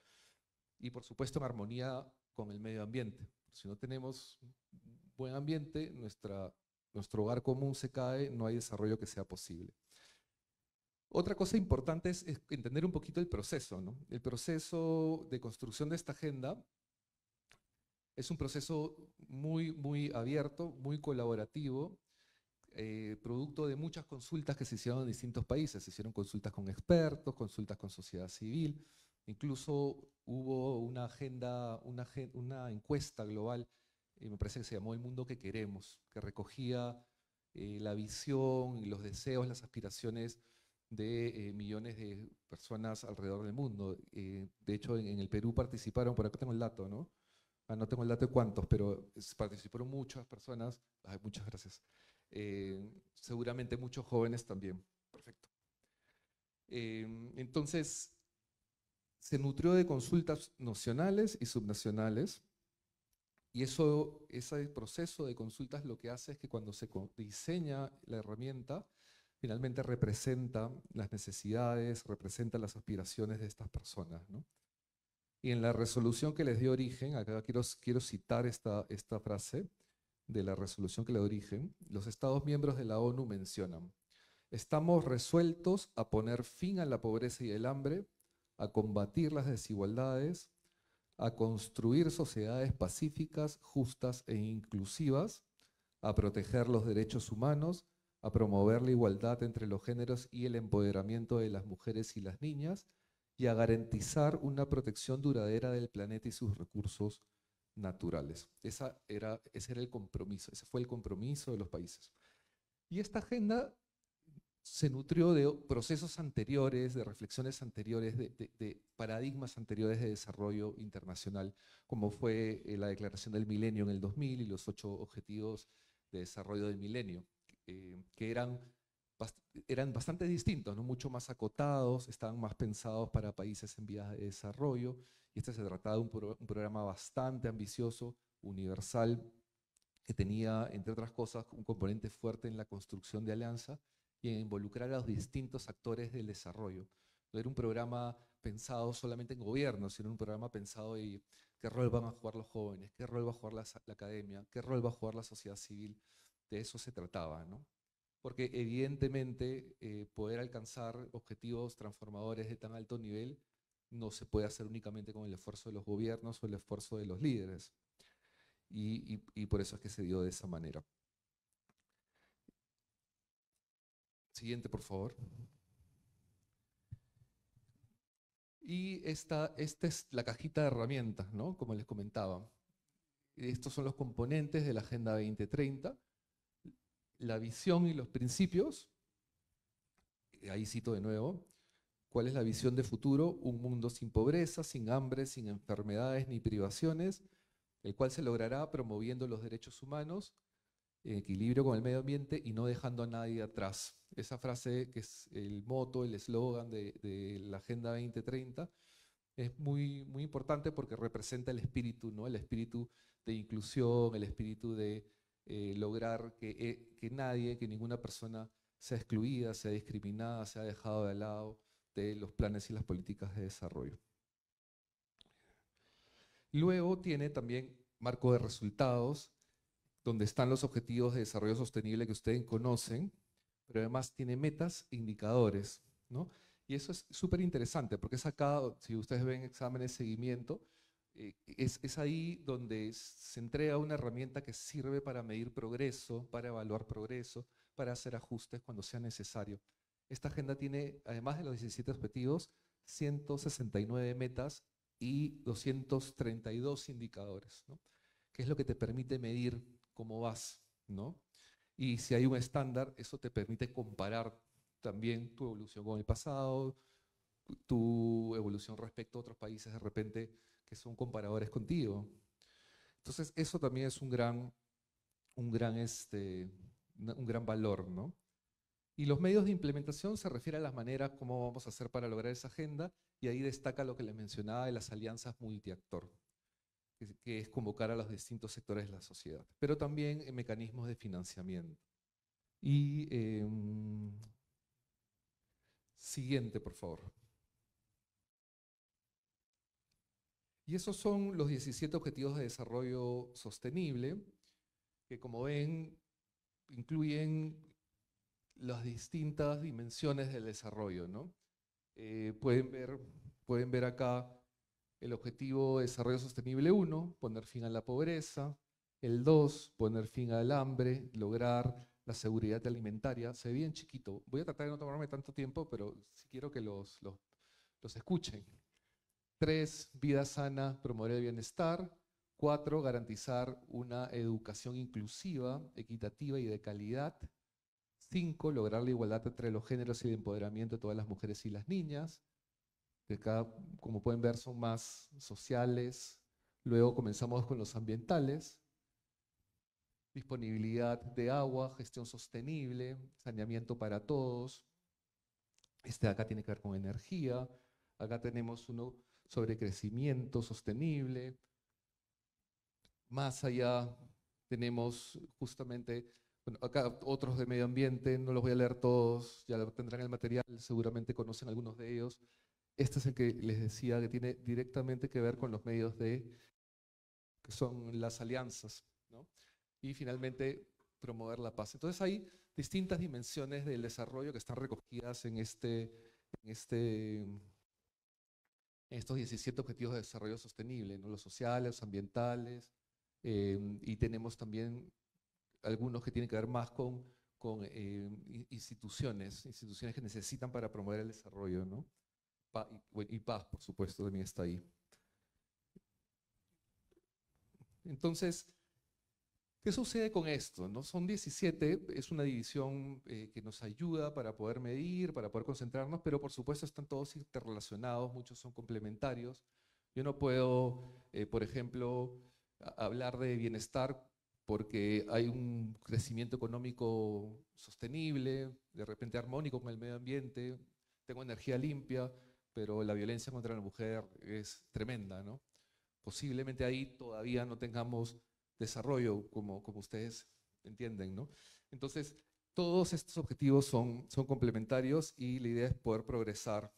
y, por supuesto, en armonía con el medio ambiente. Si no tenemos buen ambiente, nuestra, nuestro hogar común se cae, no hay desarrollo que sea posible. Otra cosa importante es, entender un poquito el proceso. El proceso de construcción de esta agenda es un proceso muy, muy abierto, muy colaborativo, eh, producto de muchas consultas que se hicieron en distintos países. Se hicieron consultas con expertos, consultas con sociedad civil, incluso hubo una agenda, una, una encuesta global, eh, me parece que se llamó El Mundo que Queremos, que recogía eh, la visión, los deseos, las aspiraciones de eh, millones de personas alrededor del mundo. Eh, de hecho, en, el Perú participaron, por acá tengo el dato, ¿no? Ah, no tengo el dato de cuántos, pero participaron muchas personas. muchas gracias. Eh, seguramente muchos jóvenes también. Perfecto. entonces, se nutrió de consultas nacionales y subnacionales. Y eso, ese proceso de consultas lo que hace es que cuando se diseña la herramienta, finalmente representa las necesidades, representa las aspiraciones de estas personas. Y en la resolución que les dio origen, acá quiero, citar esta, esta frase de la resolución que le dio origen, los Estados miembros de la ONU mencionan, estamos resueltos a poner fin a la pobreza y el hambre, a combatir las desigualdades, a construir sociedades pacíficas, justas e inclusivas, a proteger los derechos humanos, a promover la igualdad entre los géneros y el empoderamiento de las mujeres y las niñas, y a garantizar una protección duradera del planeta y sus recursos naturales. Esa era, ese era el compromiso, ese fue el compromiso de los países. Y esta agenda se nutrió de procesos anteriores, de reflexiones anteriores, de, paradigmas anteriores de desarrollo internacional, como fue eh, la Declaración del Milenio en el 2000 y los ocho Objetivos de Desarrollo del Milenio. Eh, que eran, eran bastante distintos, ¿no? mucho más acotados, estaban más pensados para países en vías de desarrollo, y este se trataba de un, programa bastante ambicioso, universal, que tenía, entre otras cosas, un componente fuerte en la construcción de alianza y en involucrar a los distintos actores del desarrollo. No era un programa pensado solamente en gobierno, sino un programa pensado en qué rol van a jugar los jóvenes, qué rol va a jugar la academia, qué rol va a jugar la sociedad civil de eso se trataba, ¿no? Porque evidentemente eh, poder alcanzar objetivos transformadores de tan alto nivel no se puede hacer únicamente con el esfuerzo de los gobiernos o el esfuerzo de los líderes. Y, y por eso es que se dio de esa manera. Siguiente, por favor. Y esta, esta es la cajita de herramientas, ¿no? Como les comentaba. Estos son los componentes de la Agenda 2030 la visión y los principios, eh, ahí cito de nuevo, ¿cuál es la visión de futuro? Un mundo sin pobreza, sin hambre, sin enfermedades ni privaciones, el cual se logrará promoviendo los derechos humanos, en equilibrio con el medio ambiente y no dejando a nadie atrás. Esa frase que es el moto, el eslogan de, de, la Agenda 2030, es muy, muy importante porque representa el espíritu, ¿no? el espíritu de inclusión, el espíritu de eh, lograr eh, que, nadie, que ninguna persona sea excluida, sea discriminada, sea dejado de lado de los planes y las políticas de desarrollo. Luego tiene también marco de resultados, donde están los objetivos de desarrollo sostenible que ustedes conocen, pero además tiene metas e indicadores, Y eso es súper interesante porque es acá, si ustedes ven exámenes de seguimiento, eh, es, ahí donde se entrega una herramienta que sirve para medir progreso, para evaluar progreso, para hacer ajustes cuando sea necesario. Esta agenda tiene, además de los 17 objetivos, 169 metas y 232 indicadores, ¿no? que es lo que te permite medir cómo vas. ¿no? Y si hay un estándar, eso te permite comparar también tu evolución con el pasado, tu evolución respecto a otros países de repente que son comparadores contigo. Entonces, eso también es un gran, un gran, este, un gran valor, ¿no? Y los medios de implementación se refieren a las maneras cómo vamos a hacer para lograr esa agenda, y ahí destaca lo que les mencionaba de las alianzas multiactor, que es convocar a los distintos sectores de la sociedad, pero también eh, mecanismos de financiamiento. Y em, siguiente, por favor. Y esos son los 17 Objetivos de Desarrollo Sostenible, que como ven, incluyen las distintas dimensiones del desarrollo. Eh, pueden, ver, pueden ver acá el objetivo de Desarrollo Sostenible 1, poner fin a la pobreza. El 2, poner fin al hambre, lograr la seguridad alimentaria. Se ve bien chiquito. Voy a tratar de no tomarme tanto tiempo, pero sí quiero que los, los, los escuchen. Tres, vida sana, promover el bienestar. Cuatro, garantizar una educación inclusiva, equitativa y de calidad. Cinco, lograr la igualdad entre los géneros y el empoderamiento de todas las mujeres y las niñas. De cada, como pueden ver, son más sociales. Luego comenzamos con los ambientales. Disponibilidad de agua, gestión sostenible, saneamiento para todos. Este acá tiene que ver con energía. Acá tenemos uno sobre crecimiento sostenible. Más allá tenemos justamente, acá otros de medio ambiente, no los voy a leer todos, ya tendrán el material, seguramente conocen algunos de ellos. Este es el que les decía que tiene directamente que ver con los medios de, que son las alianzas, Y finalmente, promover la paz. Entonces hay distintas dimensiones del desarrollo que están recogidas en este, en este estos 17 objetivos de desarrollo sostenible, ¿no? los sociales, los ambientales, em, y tenemos también algunos que tienen que ver más con, em, instituciones, instituciones que necesitan para promover el desarrollo, ¿no? y, paz, por supuesto, también está ahí. Entonces, ¿Qué sucede con esto? No? Son 17, es una división eh, que nos ayuda para poder medir, para poder concentrarnos, pero por supuesto están todos interrelacionados, muchos son complementarios. Yo no puedo, eh, por ejemplo, hablar de bienestar porque hay un crecimiento económico sostenible, de repente armónico con el medio ambiente, tengo energía limpia, pero la violencia contra la mujer es tremenda, ¿no? Posiblemente ahí todavía no tengamos desarrollo, como, como ustedes entienden, ¿no? Entonces, todos estos objetivos son, son complementarios y la idea es poder progresar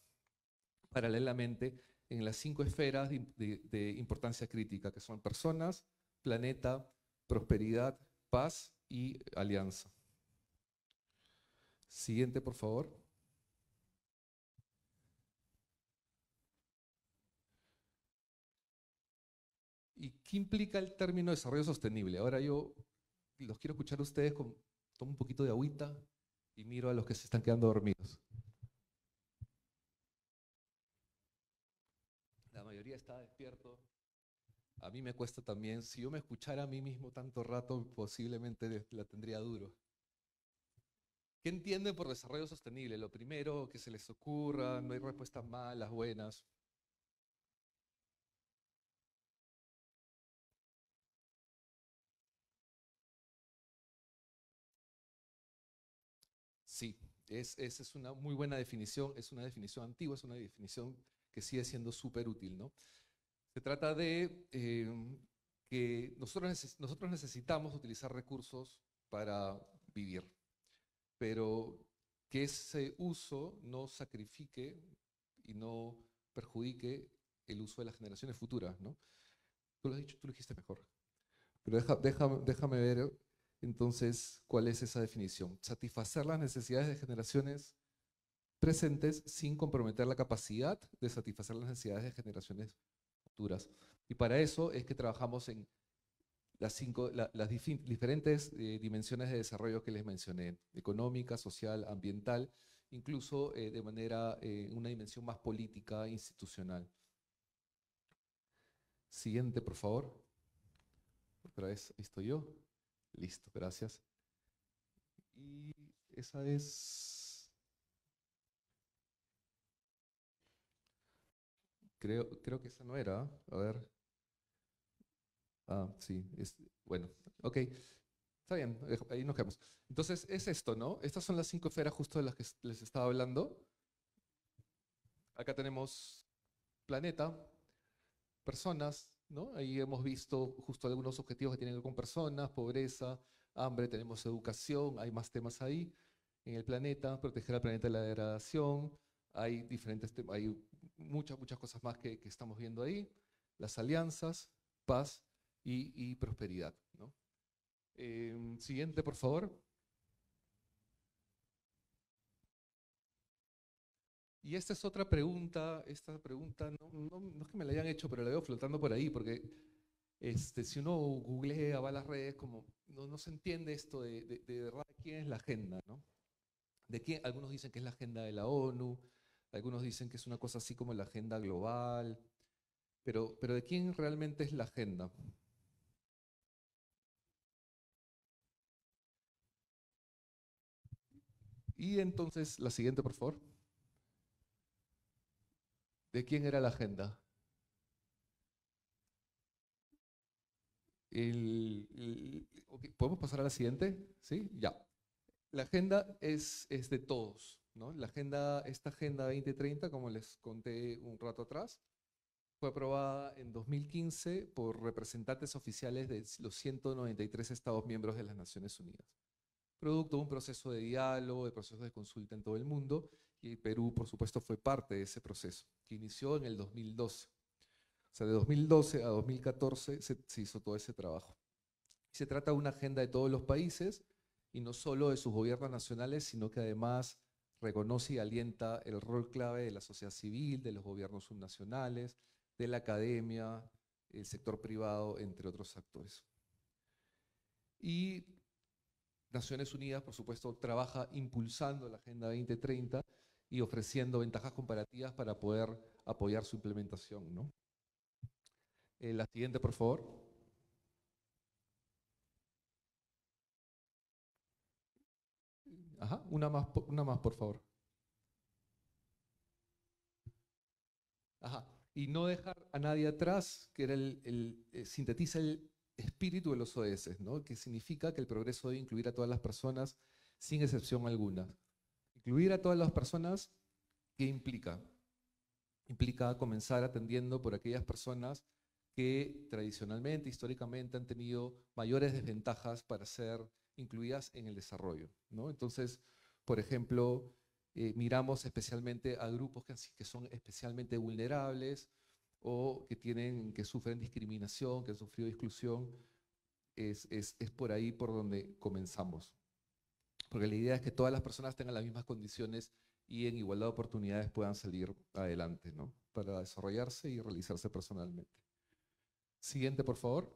paralelamente en las cinco esferas de, de importancia crítica, que son personas, planeta, prosperidad, paz y alianza. Siguiente, por favor. ¿Qué implica el término desarrollo sostenible? Ahora yo los quiero escuchar a ustedes con tomo un poquito de agüita y miro a los que se están quedando dormidos. La mayoría está despierto. A mí me cuesta también. Si yo me escuchara a mí mismo tanto rato, posiblemente la tendría duro. ¿Qué entienden por desarrollo sostenible? Lo primero que se les ocurra, no hay respuestas malas, buenas. Es, esa es una muy buena definición, es una definición antigua, es una definición que sigue siendo súper útil, ¿no? Se trata de em, que nosotros, nosotros necesitamos utilizar recursos para vivir, pero que ese uso no sacrifique y no perjudique el uso de las generaciones futuras, ¿no? Tú lo has dicho, tú lo dijiste mejor. Pero deja, déjame ver entonces, ¿cuál es esa definición? Satisfacer las necesidades de generaciones presentes sin comprometer la capacidad de satisfacer las necesidades de generaciones futuras. Y para eso es que trabajamos en las, cinco, las diferentes eh, dimensiones de desarrollo que les mencioné, económica, social, ambiental, incluso eh, de manera, eh, una dimensión más política, institucional. Siguiente, por favor. Otra vez, estoy yo. Listo, gracias. Y esa es... Creo, creo que esa no era. A ver. Ah, sí. Es, bueno, ok. Está bien, ahí nos quedamos. Entonces, es esto, ¿no? Estas son las cinco esferas justo de las que les estaba hablando. Acá tenemos planeta, personas, Ahí hemos visto justo algunos objetivos que tienen que ver con personas, pobreza, hambre, tenemos educación, hay más temas ahí en el planeta, proteger al planeta de la degradación, hay diferentes hay muchas, muchas cosas más que, estamos viendo ahí, las alianzas, paz y, prosperidad. Em, siguiente, por favor. Y esta es otra pregunta, esta pregunta no, es que me la hayan hecho, pero la veo flotando por ahí, porque este, si uno googlea, va a las redes, como no, se entiende esto de, quién es la agenda, ¿no? De quién, algunos dicen que es la agenda de la ONU, algunos dicen que es una cosa así como la agenda global, pero, pero ¿de quién realmente es la agenda? Y entonces, la siguiente, por favor. ¿De quién era la agenda? ¿Podemos pasar a la siguiente? Sí, ya. La agenda es, de todos. La agenda, esta Agenda 2030, como les conté un rato atrás, fue aprobada en 2015 por representantes oficiales de los 193 Estados miembros de las Naciones Unidas, producto de un proceso de diálogo, de procesos de consulta en todo el mundo, y Perú, por supuesto, fue parte de ese proceso que inició en el 2012. O sea, de 2012 a 2014 se, hizo todo ese trabajo. Se trata de una agenda de todos los países y no solo de sus gobiernos nacionales, sino que además reconoce y alienta el rol clave de la sociedad civil, de los gobiernos subnacionales, de la academia, el sector privado, entre otros actores. Y Naciones Unidas, por supuesto, trabaja impulsando la Agenda 2030 y ofreciendo ventajas comparativas para poder apoyar su implementación. Eh, la siguiente, por favor. Ajá, una más, una más, por favor. Ajá. Y no dejar a nadie atrás, que era el, eh, sintetiza el espíritu de los ODS, e ¿no? que significa que el progreso debe incluir a todas las personas sin excepción alguna. Incluir a todas las personas, ¿qué implica? Implica comenzar atendiendo por aquellas personas que tradicionalmente, históricamente, han tenido mayores desventajas para ser incluidas en el desarrollo. Entonces, por ejemplo, eh, miramos especialmente a grupos que, que, son especialmente vulnerables o que, tienen, que sufren discriminación, que han sufrido exclusión. es por ahí por donde comenzamos porque la idea es que todas las personas tengan las mismas condiciones y en igualdad de oportunidades puedan salir adelante, ¿no? Para desarrollarse y realizarse personalmente. Siguiente, por favor.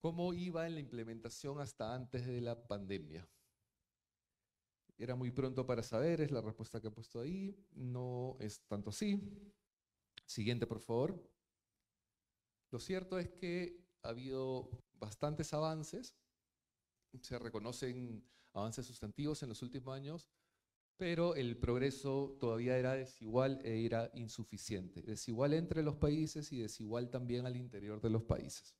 ¿Cómo iba en la implementación hasta antes de la pandemia? Era muy pronto para saber, es la respuesta que ha puesto ahí. No es tanto así. Siguiente, por favor. Lo cierto es que ha habido bastantes avances, se reconocen avances sustantivos en los últimos años, pero el progreso todavía era desigual e era insuficiente, desigual entre los países y desigual también al interior de los países.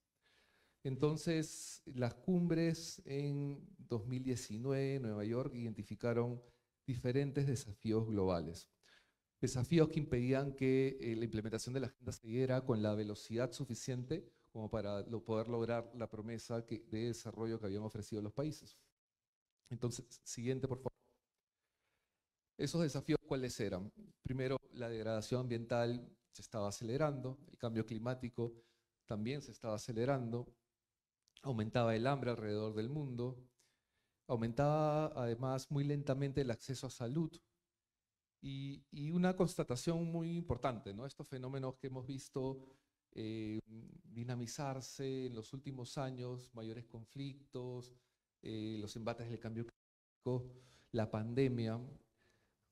Entonces, las cumbres en 2019 en Nueva York identificaron diferentes desafíos globales. Desafíos que impedían que eh, la implementación de la agenda se diera con la velocidad suficiente como para poder lograr la promesa de desarrollo que habían ofrecido los países. Entonces, siguiente, por favor. Esos desafíos, ¿cuáles eran? Primero, la degradación ambiental se estaba acelerando, el cambio climático también se estaba acelerando, aumentaba el hambre alrededor del mundo, aumentaba además muy lentamente el acceso a salud y, y una constatación muy importante, ¿no? estos fenómenos que hemos visto eh, dinamizarse en los últimos años, mayores conflictos, eh, los embates del cambio climático, la pandemia.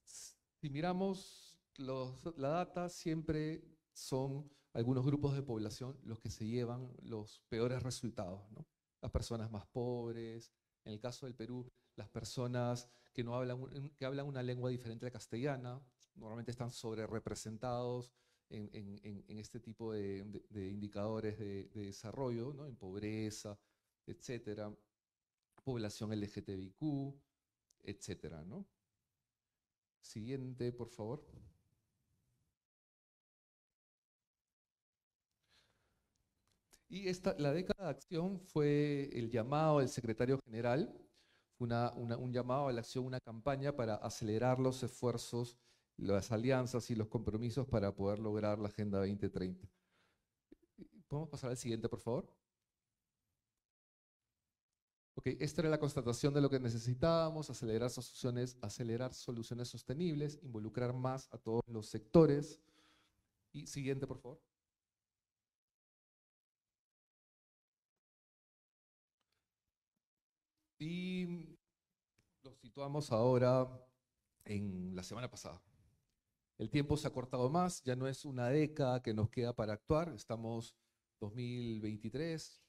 Si miramos los, la data, siempre son algunos grupos de población los que se llevan los peores resultados, las personas más pobres, en el caso del Perú, las personas que, no hablan, que hablan una lengua diferente a la castellana, normalmente están sobre representados en, este tipo de, indicadores de, desarrollo, en pobreza, etcétera, población LGTBIQ, etcétera, Siguiente, por favor. Y esta, la década de acción fue el llamado del secretario general, fue un llamado a la acción, una campaña para acelerar los esfuerzos las alianzas y los compromisos para poder lograr la Agenda 2030. ¿Podemos pasar al siguiente, por favor? Ok, esta era la constatación de lo que necesitábamos, acelerar soluciones, acelerar soluciones sostenibles, involucrar más a todos los sectores. Y siguiente, por favor. Y lo situamos ahora en la semana pasada. El tiempo se ha cortado más, ya no es una década que nos queda para actuar, estamos 2023,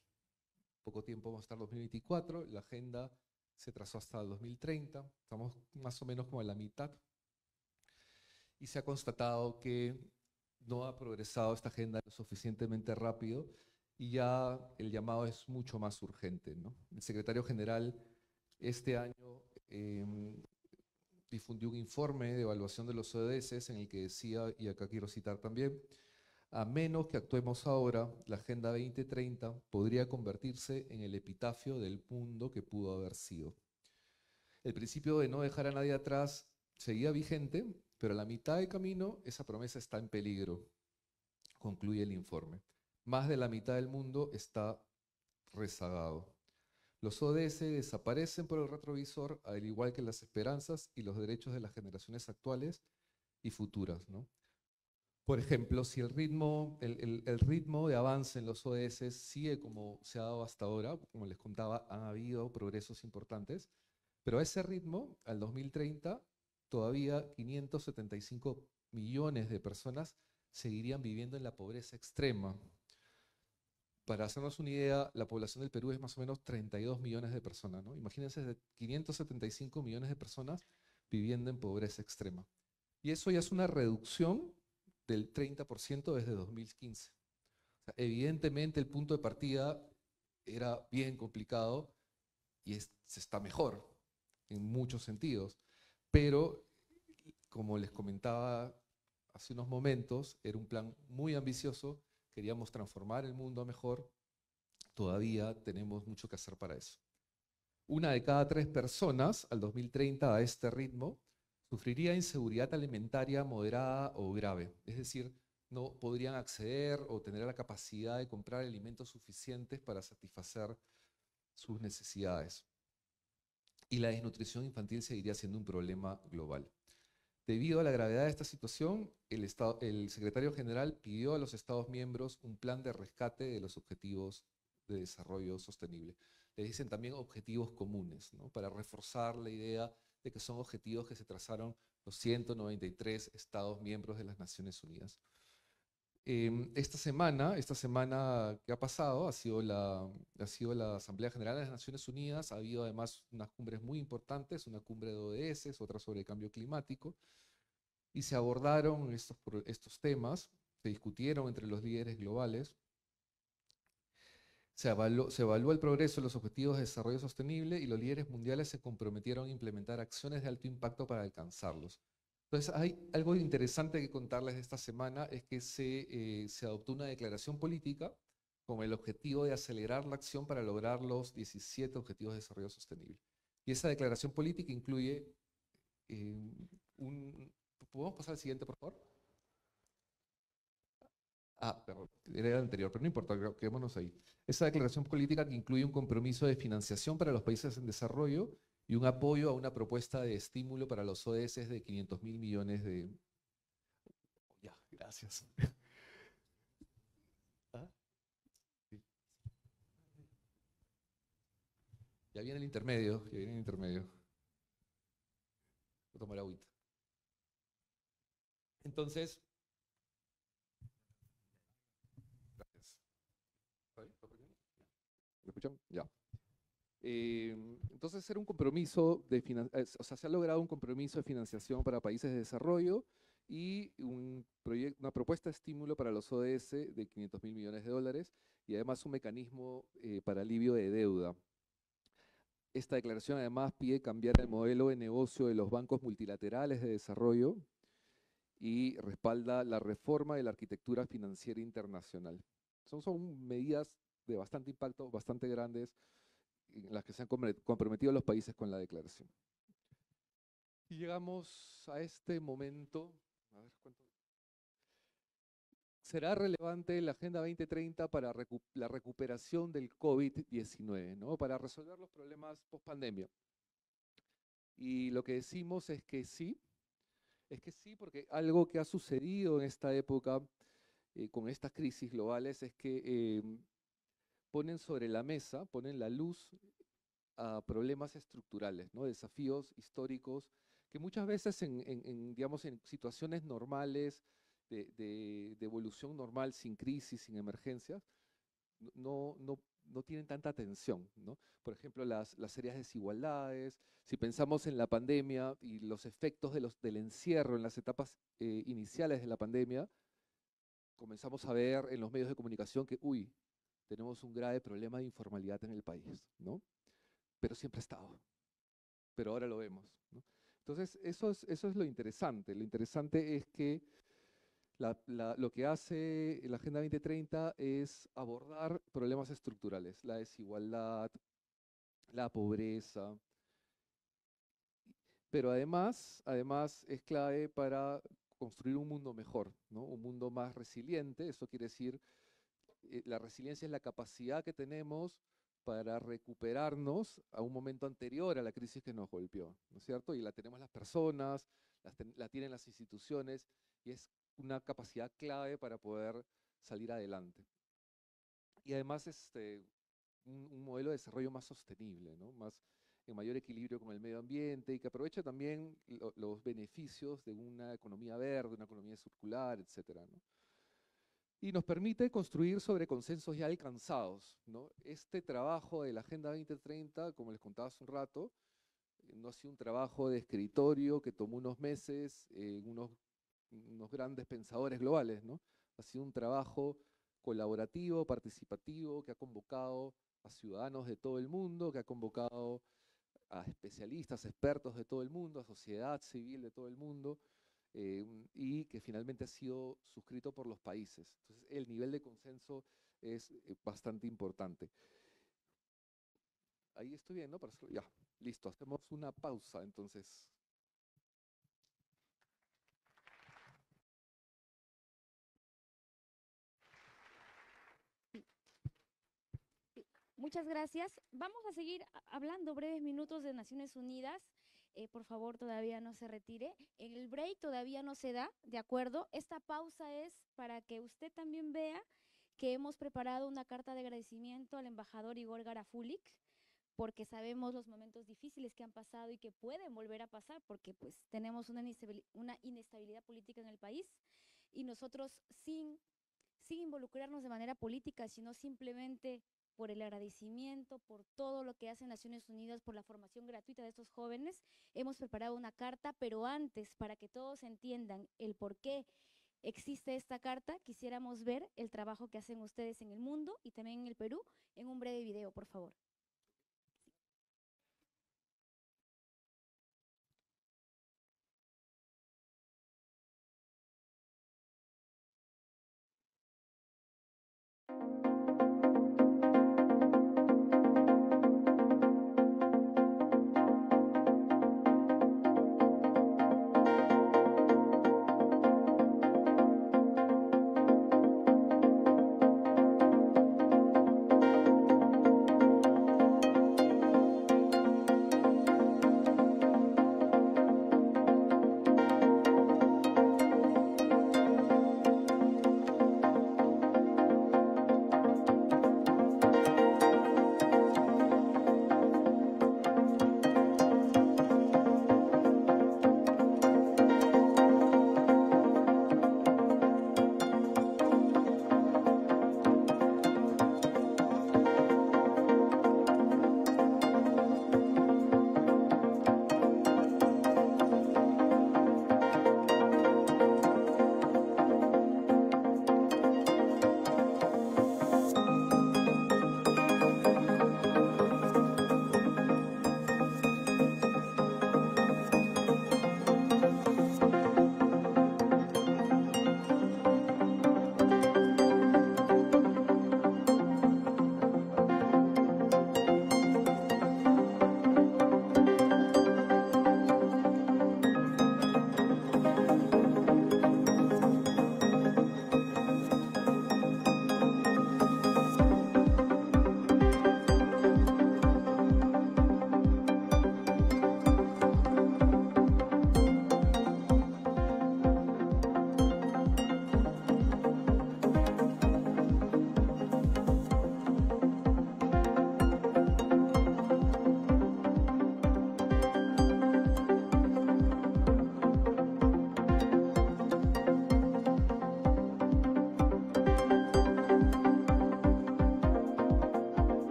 poco tiempo vamos a estar 2024, la agenda se trazó hasta 2030, estamos más o menos como a la mitad. Y se ha constatado que no ha progresado esta agenda suficientemente rápido y ya el llamado es mucho más urgente. El secretario general este año em, difundió un informe de evaluación de los ODS en el que decía, y acá quiero citar también, a menos que actuemos ahora, la Agenda 2030 podría convertirse en el epitafio del mundo que pudo haber sido. El principio de no dejar a nadie atrás seguía vigente, pero a la mitad de camino esa promesa está en peligro, concluye el informe. Más de la mitad del mundo está rezagado. Los ODS desaparecen por el retrovisor, al igual que las esperanzas y los derechos de las generaciones actuales y futuras. Por ejemplo, si el ritmo, el, ritmo de avance en los ODS sigue como se ha dado hasta ahora, como les contaba, han habido progresos importantes, pero a ese ritmo, al 2030, todavía 575 millones de personas seguirían viviendo en la pobreza extrema, para hacernos una idea, la población del Perú es más o menos 32 millones de personas, ¿no? Imagínense de 575 millones de personas viviendo en pobreza extrema. Y eso ya es una reducción del 30% desde 2015. evidentemente el punto de partida era bien complicado y se está mejor en muchos sentidos, pero como les comentaba hace unos momentos, era un plan muy ambicioso queríamos transformar el mundo a mejor, todavía tenemos mucho que hacer para eso. Una de cada tres personas al 2030 a este ritmo sufriría inseguridad alimentaria moderada o grave, es decir, no podrían acceder o tener la capacidad de comprar alimentos suficientes para satisfacer sus necesidades. Y la desnutrición infantil seguiría siendo un problema global. Debido a la gravedad de esta situación, el, secretario general pidió a los Estados miembros un plan de rescate de los objetivos de desarrollo sostenible. Le dicen también objetivos comunes, para reforzar la idea de que son objetivos que se trazaron los 193 Estados miembros de las Naciones Unidas. Em, esta semana, esta semana que ha pasado, ha sido, la, Asamblea General de las Naciones Unidas, ha habido además unas cumbres muy importantes, una cumbre de ODS, otra sobre cambio climático, y se abordaron estos, temas, se discutieron entre los líderes globales, se evaluó, el progreso, de los objetivos de desarrollo sostenible y los líderes mundiales se comprometieron a implementar acciones de alto impacto para alcanzarlos. Entonces, hay algo interesante que contarles esta semana, es que eh, se, adoptó una declaración política con el objetivo de acelerar la acción para lograr los 17 Objetivos de Desarrollo Sostenible. Y esa declaración política incluye eh, un... ¿Podemos pasar al siguiente, por favor? Ah, perdón, era el anterior, pero no importa, quedémonos ahí. Esa declaración política que incluye un compromiso de financiación para los países en desarrollo y un apoyo a una propuesta de estímulo para los ODS e de 500 mil millones de... Oh, ya, gracias. Ah, ya viene el intermedio, ya viene el intermedio. Voy a tomar agüita. Entonces, ¿Me escuchan? Ya. Eh, entonces un compromiso, de o sea, se ha logrado un compromiso de financiación para países de desarrollo y un una propuesta de estímulo para los ODS de 500 mil millones de dólares y además un mecanismo eh, para alivio de deuda. Esta declaración además pide cambiar el modelo de negocio de los bancos multilaterales de desarrollo y respalda la reforma de la arquitectura financiera internacional. Son, son medidas de bastante impacto, bastante grandes, en las que se han comprometido los países con la declaración. Y llegamos a este momento. ¿Será relevante la Agenda 2030 para la recuperación del COVID-19, ¿no? para resolver los problemas post-pandemia? Y lo que decimos es que sí, es que sí, porque algo que ha sucedido en esta época eh, con estas crisis globales es que em, ponen sobre la mesa, ponen la luz a problemas estructurales, ¿no? desafíos históricos, que muchas veces en, en, situaciones normales, de, evolución normal, sin crisis, sin emergencias, no, tienen tanta atención. Por ejemplo, las, serias desigualdades, si pensamos en la pandemia y los efectos del encierro en las etapas eh, iniciales de la pandemia, comenzamos a ver en los medios de comunicación que, uy, tenemos un grave problema de informalidad en el país, ¿no? Pero siempre ha estado, pero ahora lo vemos. ¿no? Entonces, eso es, eso es lo interesante. Lo interesante es que lo que hace la Agenda 2030 es abordar problemas estructurales, la desigualdad, la pobreza, pero además, además es clave para construir un mundo mejor, ¿no? un mundo más resiliente, eso quiere decir eh, la resiliencia es la capacidad que tenemos para recuperarnos a un momento anterior a la crisis que nos golpeó, ¿no es cierto? Y la tenemos las personas, la tienen las instituciones, y es una capacidad clave para poder salir adelante. Y además este, un, modelo de desarrollo más sostenible, ¿no? más, en mayor equilibrio con el medio ambiente y que aprovecha también los beneficios de una economía verde, una economía circular, etcétera, ¿no? y nos permite construir sobre consensos ya alcanzados. ¿no? Este trabajo de la Agenda 2030, como les contaba hace un rato, eh, no ha sido un trabajo de escritorio que tomó unos meses, en eh, unos, grandes pensadores globales, ¿no? ha sido un trabajo colaborativo, participativo, que ha convocado a ciudadanos de todo el mundo, que ha convocado a especialistas, expertos de todo el mundo, a sociedad civil de todo el mundo, eh, y que finalmente ha sido suscrito por los países. Entonces, el nivel de consenso es eh, bastante importante. Ahí estoy bien, ¿no? Para Ya, listo, hacemos una pausa entonces. Muchas gracias. Vamos a seguir hablando breves minutos de Naciones Unidas. Eh, por favor todavía no se retire. El break todavía no se da, ¿de acuerdo? Esta pausa es para que usted también vea que hemos preparado una carta de agradecimiento al embajador Igor Garafulik porque sabemos los momentos difíciles que han pasado y que pueden volver a pasar, porque pues tenemos una inestabilidad, una inestabilidad política en el país y nosotros sin, sin involucrarnos de manera política, sino simplemente por el agradecimiento, por todo lo que hacen Naciones Unidas, por la formación gratuita de estos jóvenes. Hemos preparado una carta, pero antes, para que todos entiendan el por qué existe esta carta, quisiéramos ver el trabajo que hacen ustedes en el mundo y también en el Perú en un breve video, por favor.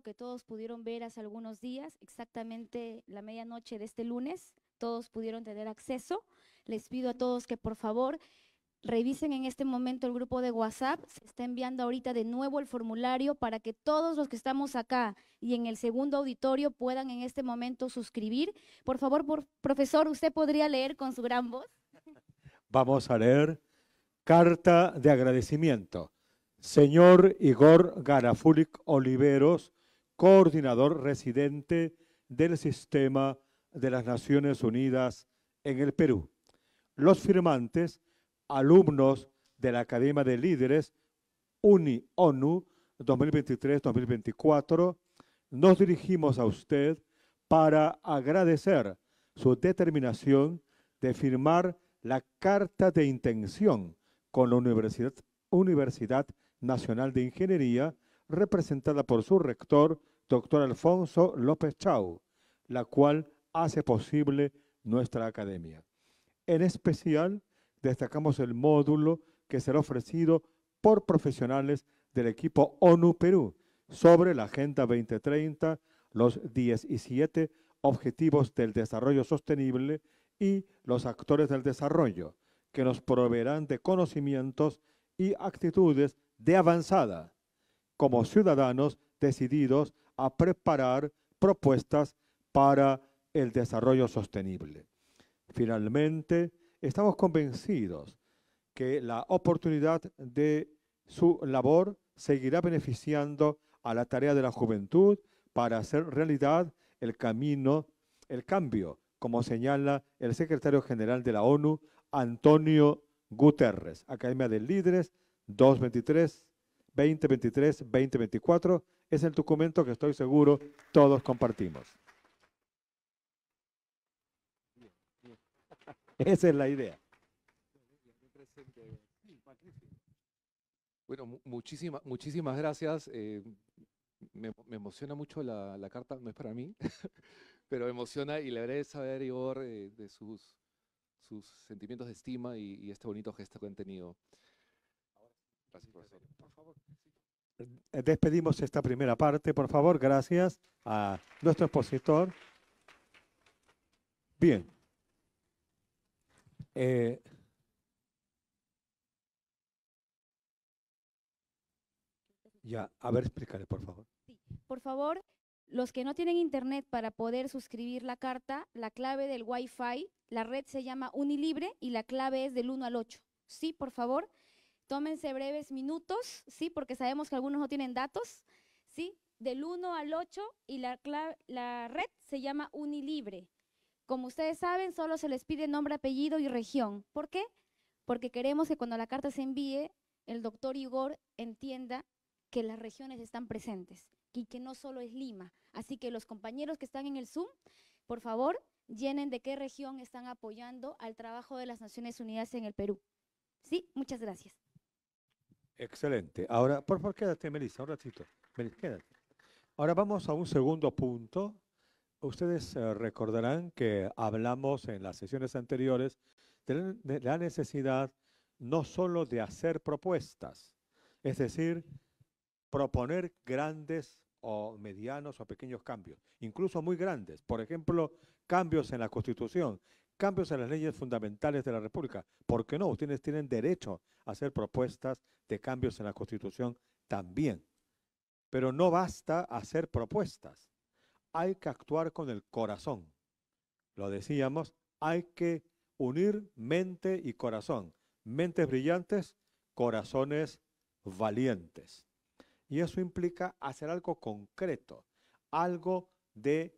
que todos pudieron ver hace algunos días, exactamente la medianoche de este lunes, todos pudieron tener acceso. Les pido a todos que por favor revisen en este momento el grupo de WhatsApp. Se está enviando ahorita de nuevo el formulario para que todos los que estamos acá y en el segundo auditorio puedan en este momento suscribir. Por favor, profesor, ¿usted podría leer con su gran voz? Vamos a leer carta de agradecimiento. Señor Igor Garafulik Oliveros, coordinador residente del Sistema de las Naciones Unidas en el Perú. Los firmantes, alumnos de la Academia de Líderes UNI-ONU 2023-2024, nos dirigimos a usted para agradecer su determinación de firmar la Carta de Intención con la Universidad, Universidad Nacional de Ingeniería representada por su rector, doctor Alfonso López Chau, la cual hace posible nuestra academia. En especial, destacamos el módulo que será ofrecido por profesionales del equipo ONU Perú sobre la Agenda 2030, los 17 Objetivos del Desarrollo Sostenible y los actores del desarrollo, que nos proveerán de conocimientos y actitudes de avanzada como ciudadanos decididos a preparar propuestas para el desarrollo sostenible. Finalmente, estamos convencidos que la oportunidad de su labor seguirá beneficiando a la tarea de la juventud para hacer realidad el camino, el cambio, como señala el secretario general de la ONU, Antonio Guterres, Academia de Líderes 223 2023-2024. Es el documento que estoy seguro todos compartimos. Esa es la idea. Bueno, muchísima, muchísimas gracias. Eh, me, emociona mucho la, carta, no es para mí, pero me emociona y le agradezco saber, Igor, eh, de sus, sus sentimientos de estima y este bonito gesto que han tenido. Por favor. Eh, despedimos esta primera parte, por favor. Gracias a nuestro expositor. Bien. Eh, ya, a ver, explícale, por favor. por favor, los que no tienen internet para poder suscribir la carta, la clave del Wi-Fi, la red se llama Unilibre y la clave es del 1 al 8. Sí, por favor. Tómense breves minutos, ¿sí? Porque sabemos que algunos no tienen datos, ¿sí? Del 1 al 8 y la, red se llama Unilibre. Como ustedes saben, solo se les pide nombre, apellido y región. ¿Por qué? Porque queremos que cuando la carta se envíe, el doctor Igor entienda que las regiones están presentes y que no solo es Lima. Así que los compañeros que están en el Zoom, por favor, llenen de qué región están apoyando al trabajo de las Naciones Unidas en el Perú. Sí, muchas gracias. Excelente. Ahora, por favor, quédate, Melissa, un ratito. Melissa, quédate. Ahora vamos a un segundo punto. Ustedes eh, recordarán que hablamos en las sesiones anteriores de la necesidad no solo de hacer propuestas, es decir, proponer grandes o medianos o pequeños cambios, incluso muy grandes. Por ejemplo, cambios en la Constitución, cambios en las leyes fundamentales de la República. ¿Por qué no? Ustedes tienen derecho a hacer propuestas de cambios en la Constitución también. Pero no basta hacer propuestas. Hay que actuar con el corazón. Lo decíamos, hay que unir mente y corazón. Mentes brillantes, corazones valientes. Y eso implica hacer algo concreto, algo de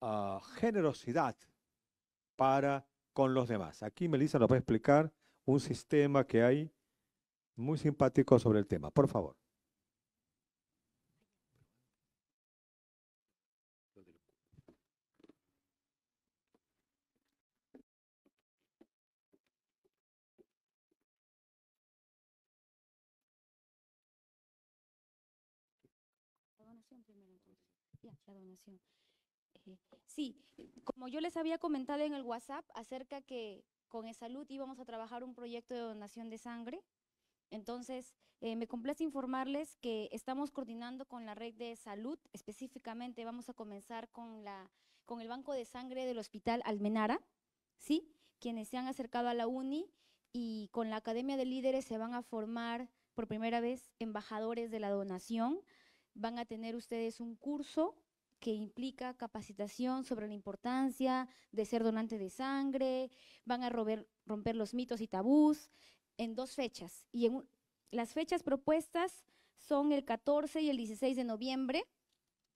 ah, generosidad para con los demás. Aquí Melissa nos va a explicar un sistema que hay muy simpático sobre el tema. Por favor. La Sí, como yo les había comentado en el WhatsApp acerca que con E-Salud íbamos a trabajar un proyecto de donación de sangre. Entonces, eh, me complace informarles que estamos coordinando con la red de salud, específicamente vamos a comenzar con, la, con el banco de sangre del Hospital Almenara, ¿sí? quienes se han acercado a la UNI y con la Academia de Líderes se van a formar por primera vez embajadores de la donación, van a tener ustedes un curso que implica capacitación sobre la importancia de ser donante de sangre, van a romper los mitos y tabús en dos fechas. Y en las fechas propuestas son el 14 y el 16 de noviembre,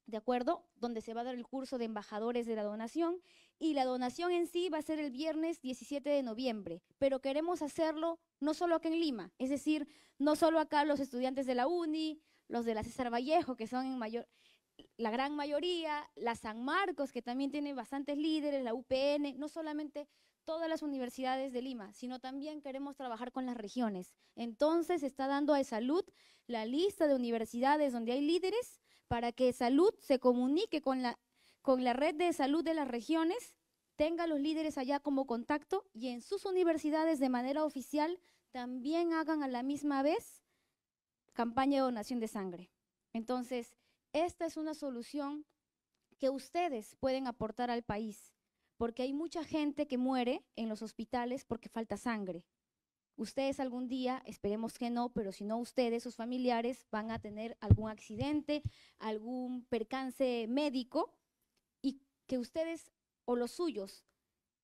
¿de acuerdo? Donde se va a dar el curso de embajadores de la donación y la donación en sí va a ser el viernes 17 de noviembre, pero queremos hacerlo no solo acá en Lima, es decir, no solo acá los estudiantes de la UNI, los de la César Vallejo, que son en mayor, la gran mayoría, la San Marcos, que también tiene bastantes líderes, la UPN, no solamente todas las universidades de Lima, sino también queremos trabajar con las regiones. Entonces está dando a Salud la lista de universidades donde hay líderes para que Salud se comunique con la, con la red de salud de las regiones, tenga a los líderes allá como contacto y en sus universidades de manera oficial también hagan a la misma vez campaña de donación de sangre. Entonces, esta es una solución que ustedes pueden aportar al país, porque hay mucha gente que muere en los hospitales porque falta sangre. Ustedes algún día, esperemos que no, pero si no ustedes, sus familiares, van a tener algún accidente, algún percance médico y que ustedes o los suyos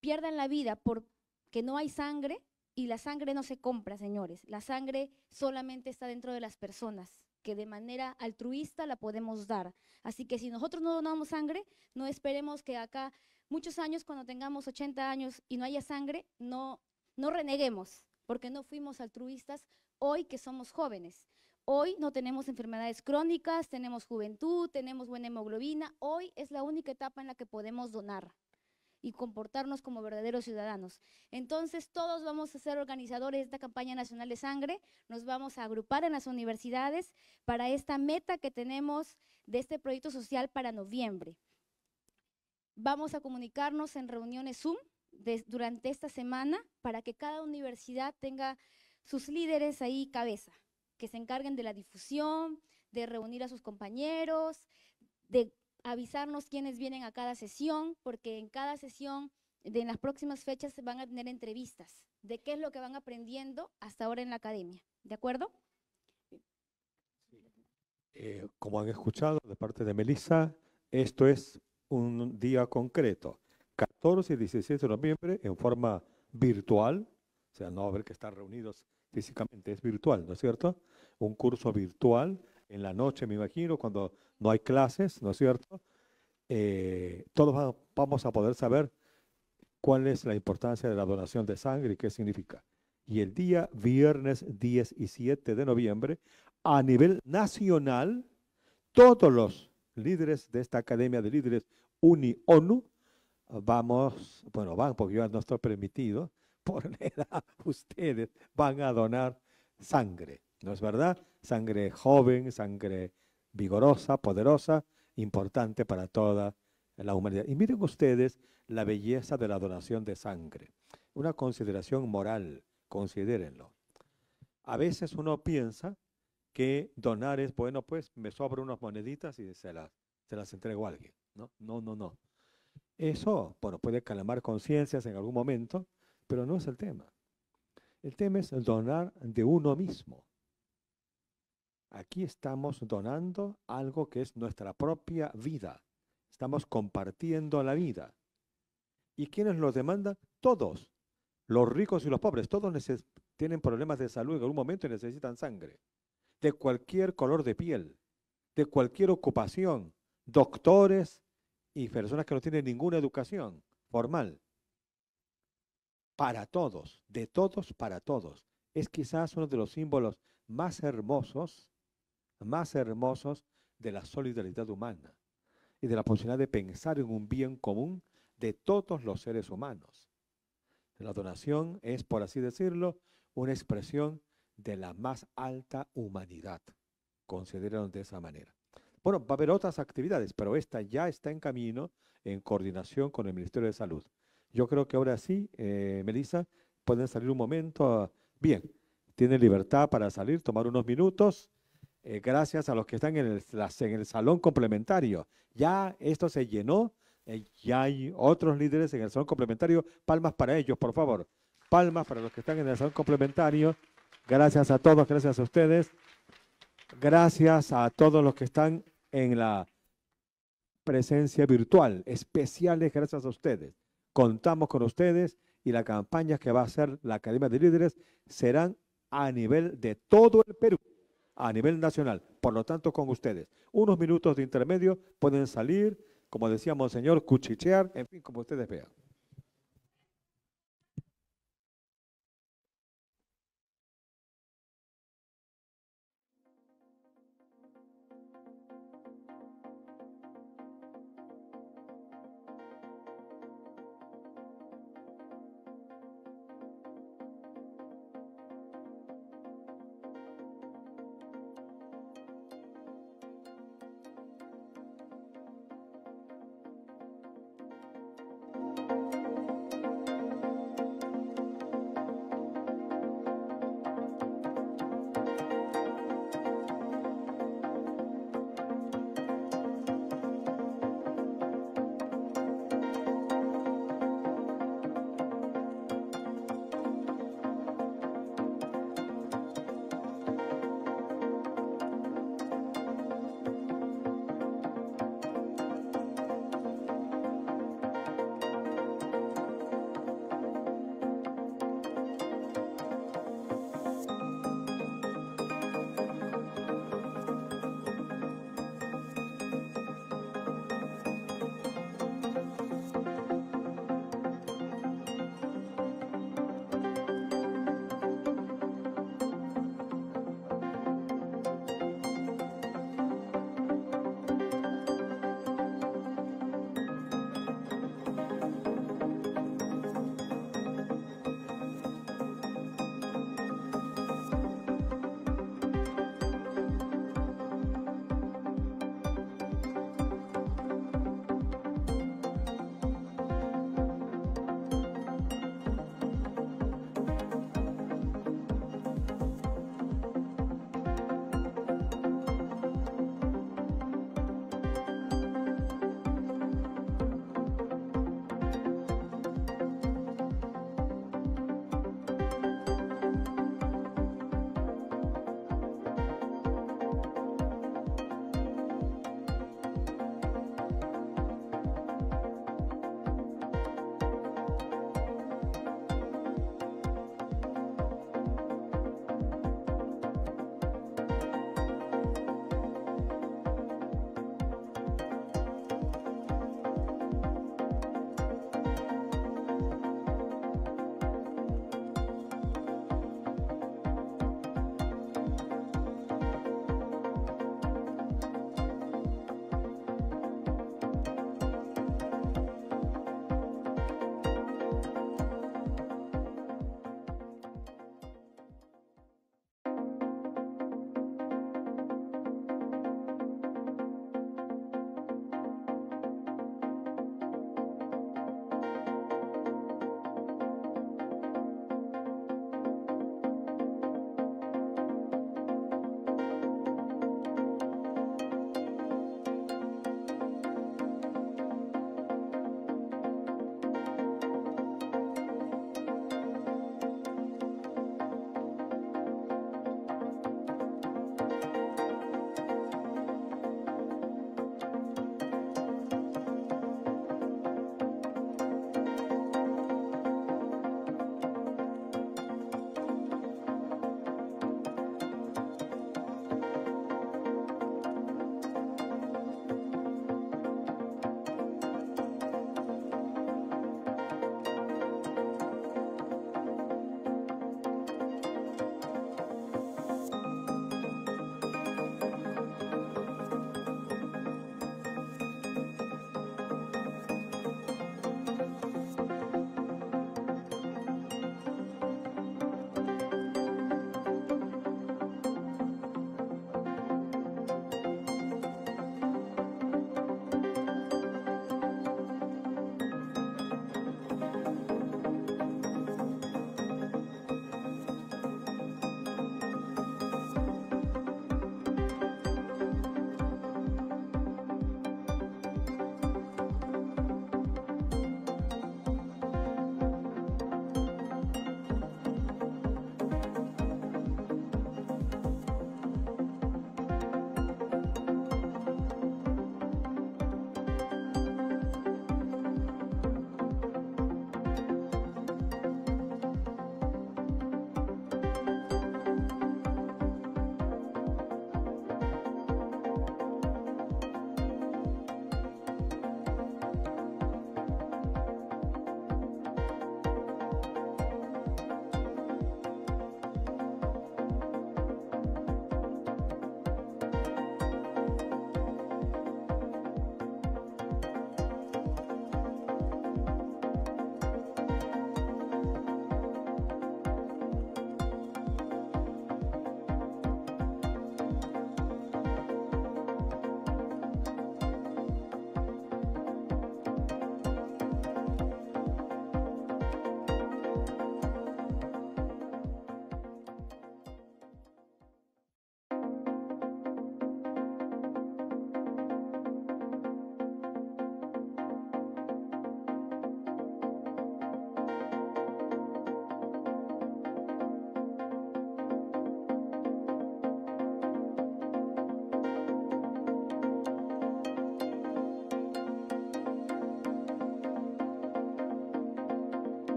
pierdan la vida porque no hay sangre y la sangre no se compra, señores. La sangre solamente está dentro de las personas que de manera altruista la podemos dar. Así que si nosotros no donamos sangre, no esperemos que acá muchos años, cuando tengamos 80 años y no haya sangre, no, no reneguemos, porque no fuimos altruistas hoy que somos jóvenes. Hoy no tenemos enfermedades crónicas, tenemos juventud, tenemos buena hemoglobina. Hoy es la única etapa en la que podemos donar y comportarnos como verdaderos ciudadanos. Entonces todos vamos a ser organizadores de esta campaña nacional de sangre, nos vamos a agrupar en las universidades para esta meta que tenemos de este proyecto social para noviembre. Vamos a comunicarnos en reuniones Zoom durante esta semana para que cada universidad tenga sus líderes ahí cabeza, que se encarguen de la difusión, de reunir a sus compañeros, de avisarnos quiénes vienen a cada sesión, porque en cada sesión de las próximas fechas se van a tener entrevistas de qué es lo que van aprendiendo hasta ahora en la academia. ¿De acuerdo? Eh, como han escuchado de parte de Melissa, esto es un día concreto, 14 y 16 de noviembre en forma virtual, o sea, no a haber que estar reunidos físicamente, es virtual, ¿no es cierto? Un curso virtual en la noche, me imagino, cuando no hay clases, ¿no es cierto? Eh, todos vamos a poder saber cuál es la importancia de la donación de sangre y qué significa. Y el día viernes 17 y de noviembre, a nivel nacional, todos los líderes de esta Academia de Líderes UNI-ONU vamos, bueno, van, porque yo no estoy permitido, por la edad, ustedes van a donar sangre, ¿no es verdad? Sangre joven, sangre vigorosa, poderosa, importante para toda la humanidad. Y miren ustedes la belleza de la donación de sangre. Una consideración moral, considérenlo. A veces uno piensa que donar es, bueno, pues me sobran unas moneditas y se las, se entrego a alguien. No, no, no. no. Eso, bueno, puede calmar conciencias en algún momento, pero no es el tema. El tema es el donar de uno mismo. Aquí estamos donando algo que es nuestra propia vida. Estamos compartiendo la vida. ¿Y quiénes lo demandan? Todos. Los ricos y los pobres. Todos tienen problemas de salud en algún momento y necesitan sangre. De cualquier color de piel. De cualquier ocupación. Doctores y personas que no tienen ninguna educación formal. Para todos. De todos para todos. Es quizás uno de los símbolos más hermosos más hermosos de la solidaridad humana y de la posibilidad de pensar en un bien común de todos los seres humanos. La donación es, por así decirlo, una expresión de la más alta humanidad. Consideran de esa manera. Bueno, va a haber otras actividades, pero esta ya está en camino en coordinación con el Ministerio de Salud. Yo creo que ahora sí, eh, Melissa, pueden salir un momento. Bien, tienen libertad para salir, tomar unos minutos eh, gracias a los que están en el, salón complementario. Ya esto se llenó, eh, ya hay otros líderes en el salón complementario. Palmas para ellos, por favor. Palmas para los que están en el salón complementario. Gracias a todos, gracias a ustedes. Gracias a todos los que están en la presencia virtual. Especiales gracias a ustedes. Contamos con ustedes y la campaña que va a hacer la Academia de Líderes serán a nivel de todo el Perú a nivel nacional. Por lo tanto, con ustedes. Unos minutos de intermedio pueden salir, como decía Monseñor, cuchichear, en fin, como ustedes vean.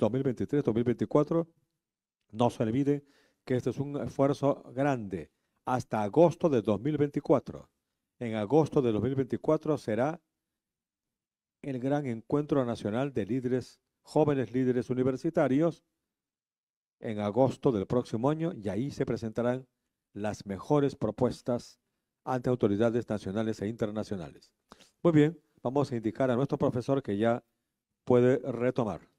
2023-2024, no se olvide que este es un esfuerzo grande hasta agosto de 2024. En agosto de 2024 será el gran encuentro nacional de líderes, jóvenes líderes universitarios, en agosto del próximo año, y ahí se presentarán las mejores propuestas ante autoridades nacionales e internacionales. Muy bien, vamos a indicar a nuestro profesor que ya puede retomar.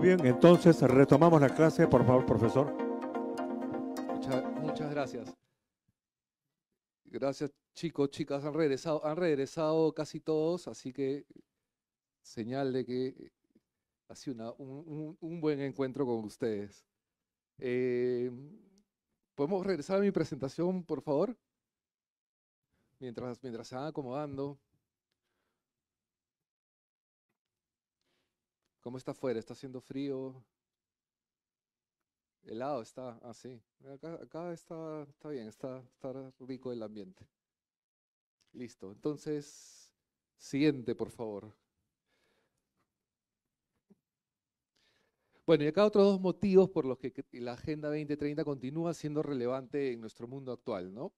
Bien, entonces retomamos la clase, por favor, profesor. Muchas, gracias. Gracias, chicos, chicas, han regresado, han regresado casi todos, así que señal de que ha sido un, buen encuentro con ustedes. Eh, ¿Podemos regresar a mi presentación, por favor? Mientras, mientras se van acomodando. ¿Cómo está afuera? ¿Está haciendo frío? Helado está, Ah, acá, acá está, está bien, está, rico el ambiente. Listo. Entonces, siguiente, por favor. Bueno, y acá otros dos motivos por los que la Agenda 2030 continúa siendo relevante en nuestro mundo actual, ¿no?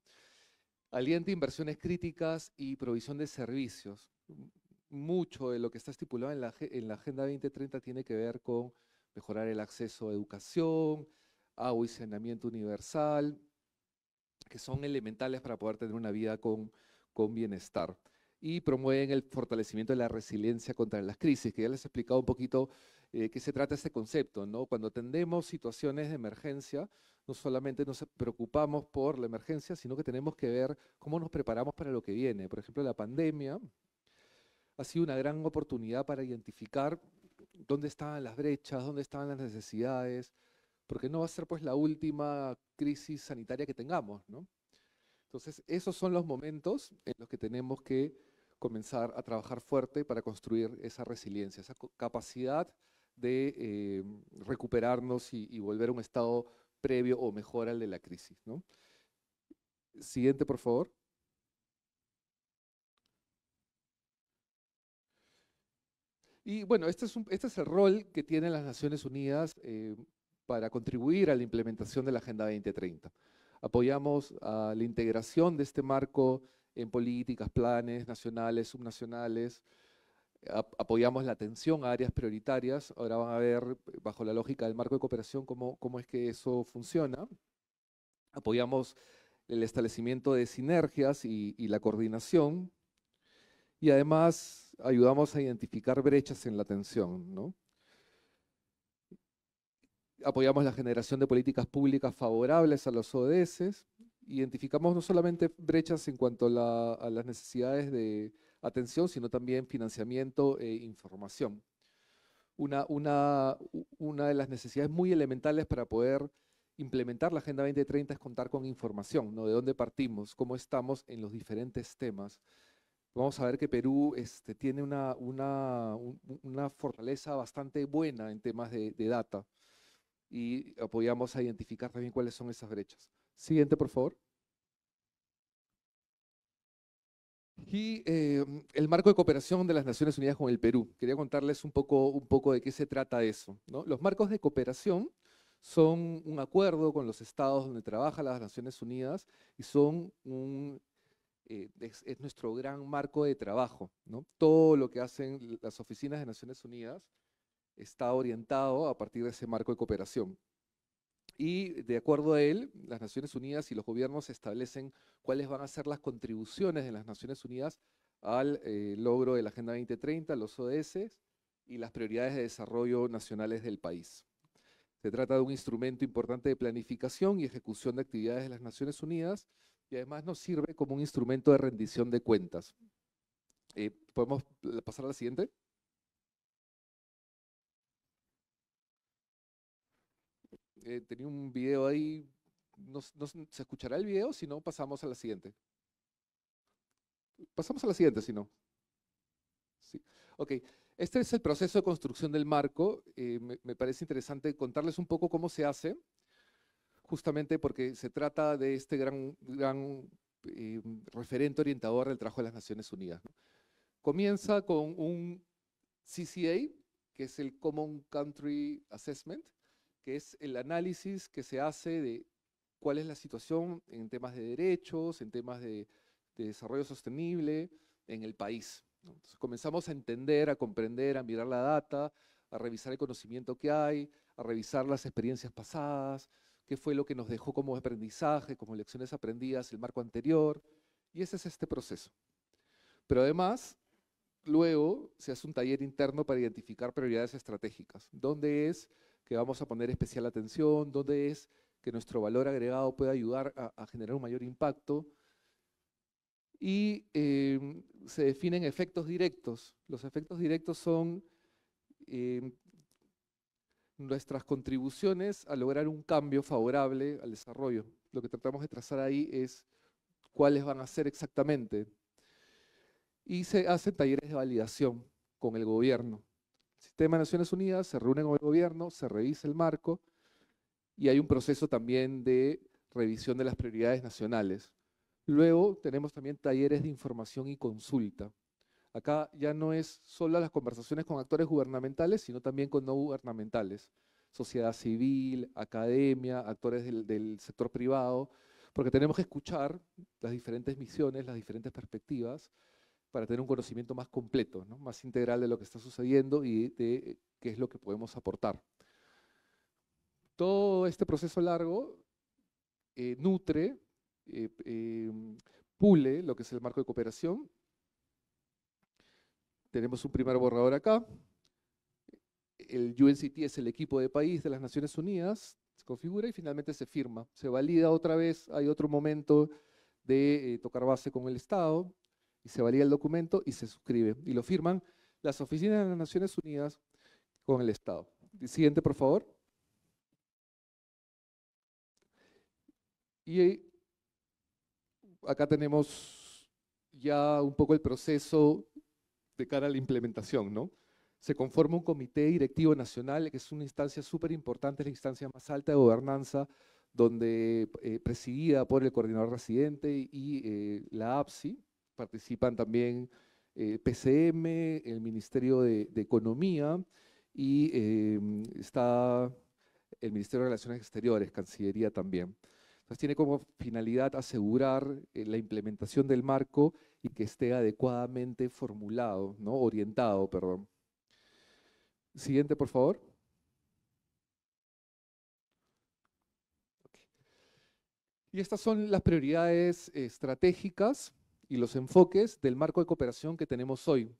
Alienta inversiones críticas y provisión de servicios mucho de lo que está estipulado en la, en la Agenda 2030 tiene que ver con mejorar el acceso a educación, agua y saneamiento universal, que son elementales para poder tener una vida con, con bienestar. Y promueven el fortalecimiento de la resiliencia contra las crisis, que ya les he explicado un poquito eh, qué se trata este concepto. ¿no? Cuando atendemos situaciones de emergencia, no solamente nos preocupamos por la emergencia, sino que tenemos que ver cómo nos preparamos para lo que viene. Por ejemplo, la pandemia ha sido una gran oportunidad para identificar dónde estaban las brechas, dónde estaban las necesidades, porque no va a ser pues la última crisis sanitaria que tengamos, Entonces, esos son los momentos en los que tenemos que comenzar a trabajar fuerte para construir esa resiliencia, esa capacidad de eh, recuperarnos y, volver a un estado previo o mejor al de la crisis. Siguiente, por favor. Y bueno, este, este es, el rol que tienen las Naciones Unidas eh, para contribuir a la implementación de la Agenda 2030. Apoyamos a la integración de este marco en políticas, planes nacionales, subnacionales. apoyamos la atención a áreas prioritarias. Ahora van a ver, bajo la lógica del marco de cooperación, cómo, es que eso funciona. Apoyamos el establecimiento de sinergias y la coordinación. Y además ayudamos a identificar brechas en la atención, ¿no? Apoyamos la generación de políticas públicas favorables a los ODS, identificamos no solamente brechas en cuanto a, a las necesidades de atención, sino también financiamiento e información. Una, una, una de las necesidades muy elementales para poder implementar la Agenda 2030 es contar con información, ¿no? De dónde partimos, cómo estamos en los diferentes temas vamos a ver que Perú este, tiene una, una, una, fortaleza bastante buena en temas de, data y apoyamos identificar también cuáles son esas brechas. Siguiente, por favor. Y eh, el marco de cooperación de las Naciones Unidas con el Perú. Quería contarles un poco, un poco de qué se trata eso. Los marcos de cooperación son un acuerdo con los estados donde trabajan las Naciones Unidas y son un eh, es, nuestro gran marco de trabajo. Todo lo que hacen las oficinas de Naciones Unidas está orientado a partir de ese marco de cooperación. Y de acuerdo a él, las Naciones Unidas y los gobiernos establecen cuáles van a ser las contribuciones de las Naciones Unidas al eh, logro de la Agenda 2030, los ODS y las prioridades de desarrollo nacionales del país. Se trata de un instrumento importante de planificación y ejecución de actividades de las Naciones Unidas y además nos sirve como un instrumento de rendición de cuentas. Eh, ¿Podemos pasar a la siguiente? Eh, tenía un video ahí, ¿se escuchará el video? Si no, pasamos a la siguiente. Pasamos a la siguiente, si no. Sí. Ok, este es el proceso de construcción del marco. Eh, me, parece interesante contarles un poco cómo se hace justamente porque se trata de este gran, eh, referente orientador del trabajo de las Naciones Unidas. Comienza con un CCA, que es el Common Country Assessment, que es el análisis que se hace de cuál es la situación en temas de derechos, en temas de, desarrollo sostenible en el país. comenzamos a entender, a comprender, a mirar la data, a revisar el conocimiento que hay, a revisar las experiencias pasadas, qué fue lo que nos dejó como aprendizaje, como lecciones aprendidas, el marco anterior, y ese es este proceso. Pero además, luego se hace un taller interno para identificar prioridades estratégicas, dónde es que vamos a poner especial atención, dónde es que nuestro valor agregado puede ayudar a, generar un mayor impacto, y em, se definen efectos directos. Los efectos directos son em, nuestras contribuciones a lograr un cambio favorable al desarrollo. Lo que tratamos de trazar ahí es cuáles van a ser exactamente. Y se hacen talleres de validación con el gobierno. El sistema de Naciones Unidas se reúne con el gobierno, se revisa el marco y hay un proceso también de revisión de las prioridades nacionales. Luego tenemos también talleres de información y consulta. Acá ya no es solo las conversaciones con actores gubernamentales, sino también con no gubernamentales, sociedad civil, academia, actores del, sector privado, porque tenemos que escuchar las diferentes misiones, las diferentes perspectivas, para tener un conocimiento más completo, más integral de lo que está sucediendo y de qué es lo que podemos aportar. Todo este proceso largo eh, nutre, eh, eh, pule lo que es el marco de cooperación tenemos un primer borrador acá. El UNCT es el equipo de país de las Naciones Unidas, se configura y finalmente se firma. Se valida otra vez, hay otro momento de eh, tocar base con el Estado, y se valida el documento y se suscribe. Y lo firman las oficinas de las Naciones Unidas con el Estado. Siguiente, por favor. Y eh, acá tenemos ya un poco el proceso de cara a la implementación, ¿no? Se conforma un comité directivo nacional, que es una instancia súper importante, es la instancia más alta de gobernanza, donde eh, presidida por el coordinador residente y eh, la APSI, participan también eh, PCM, el Ministerio de Economía y está el Ministerio de Relaciones Exteriores, Cancillería también tiene como finalidad asegurar eh, la implementación del marco y que esté adecuadamente formulado, ¿no? orientado, perdón. Siguiente, por favor. Y estas son las prioridades estratégicas y los enfoques del marco de cooperación que tenemos hoy.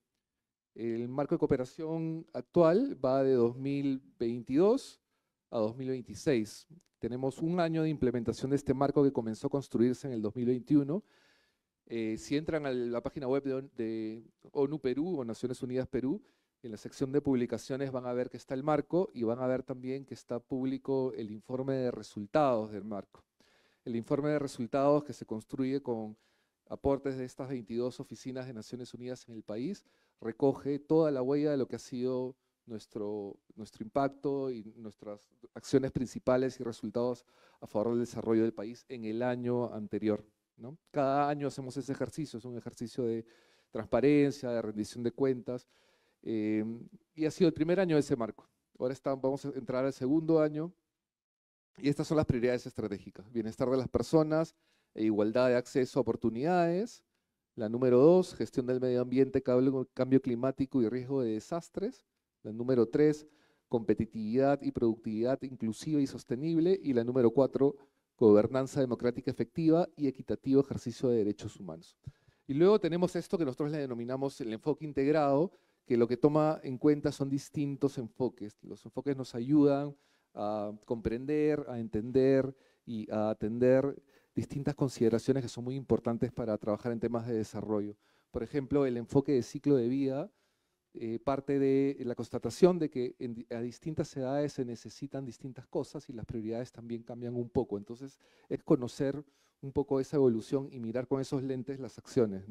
El marco de cooperación actual va de 2022 a 2026. Tenemos un año de implementación de este marco que comenzó a construirse en el 2021. Eh, si entran a la página web de, de, ONU Perú o Naciones Unidas Perú, en la sección de publicaciones van a ver que está el marco y van a ver también que está público el informe de resultados del marco. El informe de resultados que se construye con aportes de estas 22 oficinas de Naciones Unidas en el país recoge toda la huella de lo que ha sido nuestro, nuestro impacto y nuestras acciones principales y resultados a favor del desarrollo del país en el año anterior. ¿no? Cada año hacemos ese ejercicio, es un ejercicio de transparencia, de rendición de cuentas, eh, y ha sido el primer año de ese marco. Ahora estamos vamos a entrar al segundo año, y estas son las prioridades estratégicas, bienestar de las personas e igualdad de acceso a oportunidades, la número dos, gestión del medio ambiente, cambio climático y riesgo de desastres, la número tres, competitividad y productividad inclusiva y sostenible. Y la número cuatro, gobernanza democrática efectiva y equitativo ejercicio de derechos humanos. Y luego tenemos esto que nosotros le denominamos el enfoque integrado, que lo que toma en cuenta son distintos enfoques. Los enfoques nos ayudan a comprender, a entender y a atender distintas consideraciones que son muy importantes para trabajar en temas de desarrollo. Por ejemplo, el enfoque de ciclo de vida eh, parte de la constatación de que a distintas edades se necesitan distintas cosas y las prioridades también cambian un poco. Entonces, es conocer un poco esa evolución y mirar con esos lentes las acciones.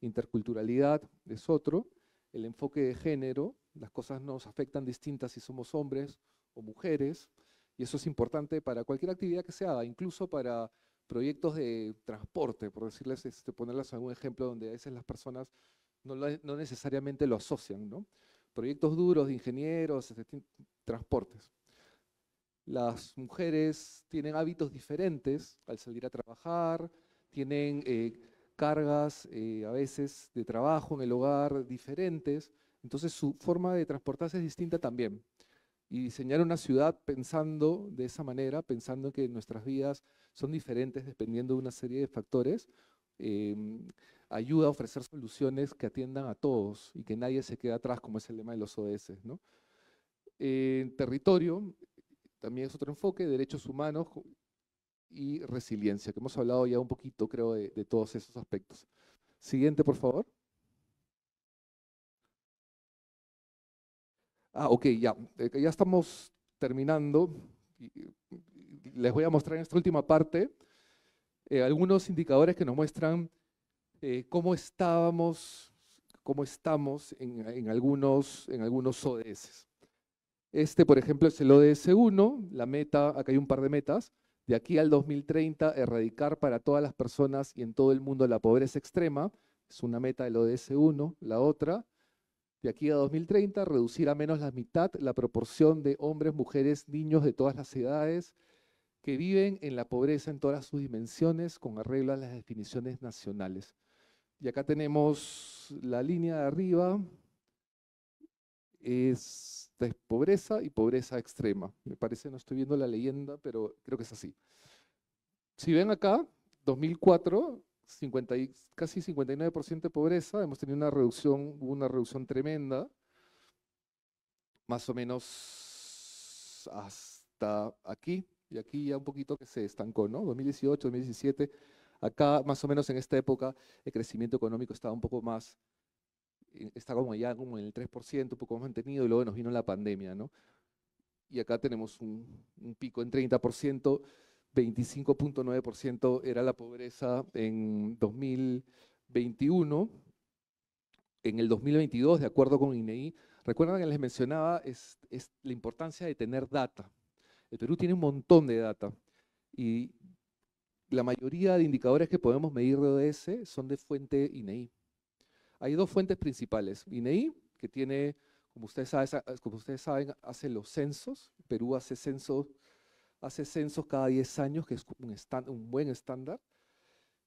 Interculturalidad es otro, el enfoque de género, las cosas nos afectan distintas si somos hombres o mujeres, y eso es importante para cualquier actividad que se haga, incluso para proyectos de transporte, por decirles, este, ponerles algún ejemplo donde a veces las personas no, necesariamente lo asocian, ¿no? Proyectos duros de ingenieros, este, transportes. Las mujeres tienen hábitos diferentes al salir a trabajar, tienen eh, cargas eh, a veces de trabajo en el hogar diferentes, entonces su forma de transportarse es distinta también. Y diseñar una ciudad pensando de esa manera, pensando que nuestras vidas son diferentes dependiendo de una serie de factores, eh, ayuda a ofrecer soluciones que atiendan a todos y que nadie se quede atrás, como es el lema de los ODS. ¿no? territorio, también es otro enfoque, derechos humanos y resiliencia, que hemos hablado ya un poquito, creo, de, todos esos aspectos. Siguiente, por favor. Ah, ok, ya. Eh, ya estamos terminando. Les voy a mostrar en esta última parte eh, algunos indicadores que nos muestran eh, cómo estábamos, cómo estamos en, algunos, en algunos ODS. Este, por ejemplo, es el ODS 1, la meta, acá hay un par de metas, de aquí al 2030, erradicar para todas las personas y en todo el mundo la pobreza extrema, es una meta del ODS 1, la otra, de aquí a 2030, reducir a menos la mitad la proporción de hombres, mujeres, niños de todas las edades que viven en la pobreza en todas sus dimensiones con arreglo a las definiciones nacionales. Y acá tenemos la línea de arriba, esta es pobreza y pobreza extrema. Me parece, no estoy viendo la leyenda, pero creo que es así. Si ven acá, 2004, casi 59% de pobreza, hemos tenido una reducción, una reducción tremenda, más o menos hasta aquí, y aquí ya un poquito que se estancó, ¿no? 2018, 2017 Acá, más o menos en esta época, el crecimiento económico estaba un poco más, eh, está como ya como en el 3%, un poco más mantenido, y luego nos vino la pandemia, ¿no? Y acá tenemos un, pico en 30%, 25.9% era la pobreza en 2021. En el 2022, de acuerdo con INEI, recuerdan que les mencionaba es la importancia de tener data. El Perú tiene un montón de data y la mayoría de indicadores que podemos medir de ODS son de fuente INEI. E Hay dos fuentes principales. INEI, e que tiene, como ustedes saben, como ustedes saben hace los censos. Perú hace censos, hace censos cada 10 años, que es un, un buen estándar.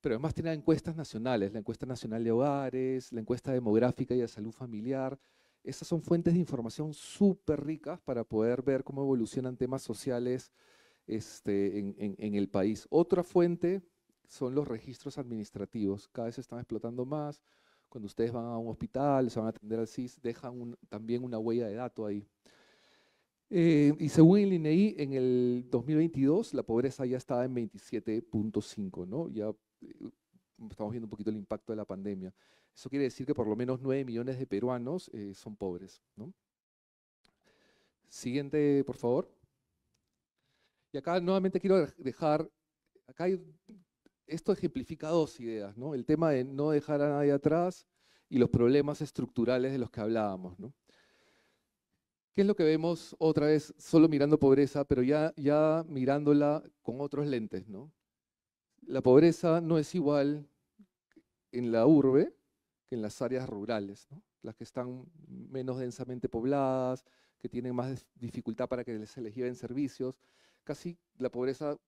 Pero además tiene encuestas nacionales, la encuesta nacional de hogares, la encuesta demográfica y de salud familiar. Esas son fuentes de información súper ricas para poder ver cómo evolucionan temas sociales, este, en, el país. Otra fuente son los registros administrativos. Cada vez se están explotando más. Cuando ustedes van a un hospital, se van a atender al CIS, dejan también una huella de dato ahí. Eh, y según el INEI, e en el 2022 la pobreza ya estaba en 27.5, ¿no? Ya eh, estamos viendo un poquito el impacto de la pandemia. Eso quiere decir que por lo menos 9 millones de peruanos eh, son pobres, Siguiente, por favor. Y acá nuevamente quiero dejar, acá esto ejemplifica dos ideas, ¿no? El tema de no dejar a nadie atrás y los problemas estructurales de los que hablábamos, ¿Qué es lo que vemos otra vez solo mirando pobreza, pero ya, ya mirándola con otros lentes? ¿no? La pobreza no es igual en la urbe que en las áreas rurales, las que están menos densamente pobladas, que tienen más dificultad para que se les lleven servicios casi la pobreza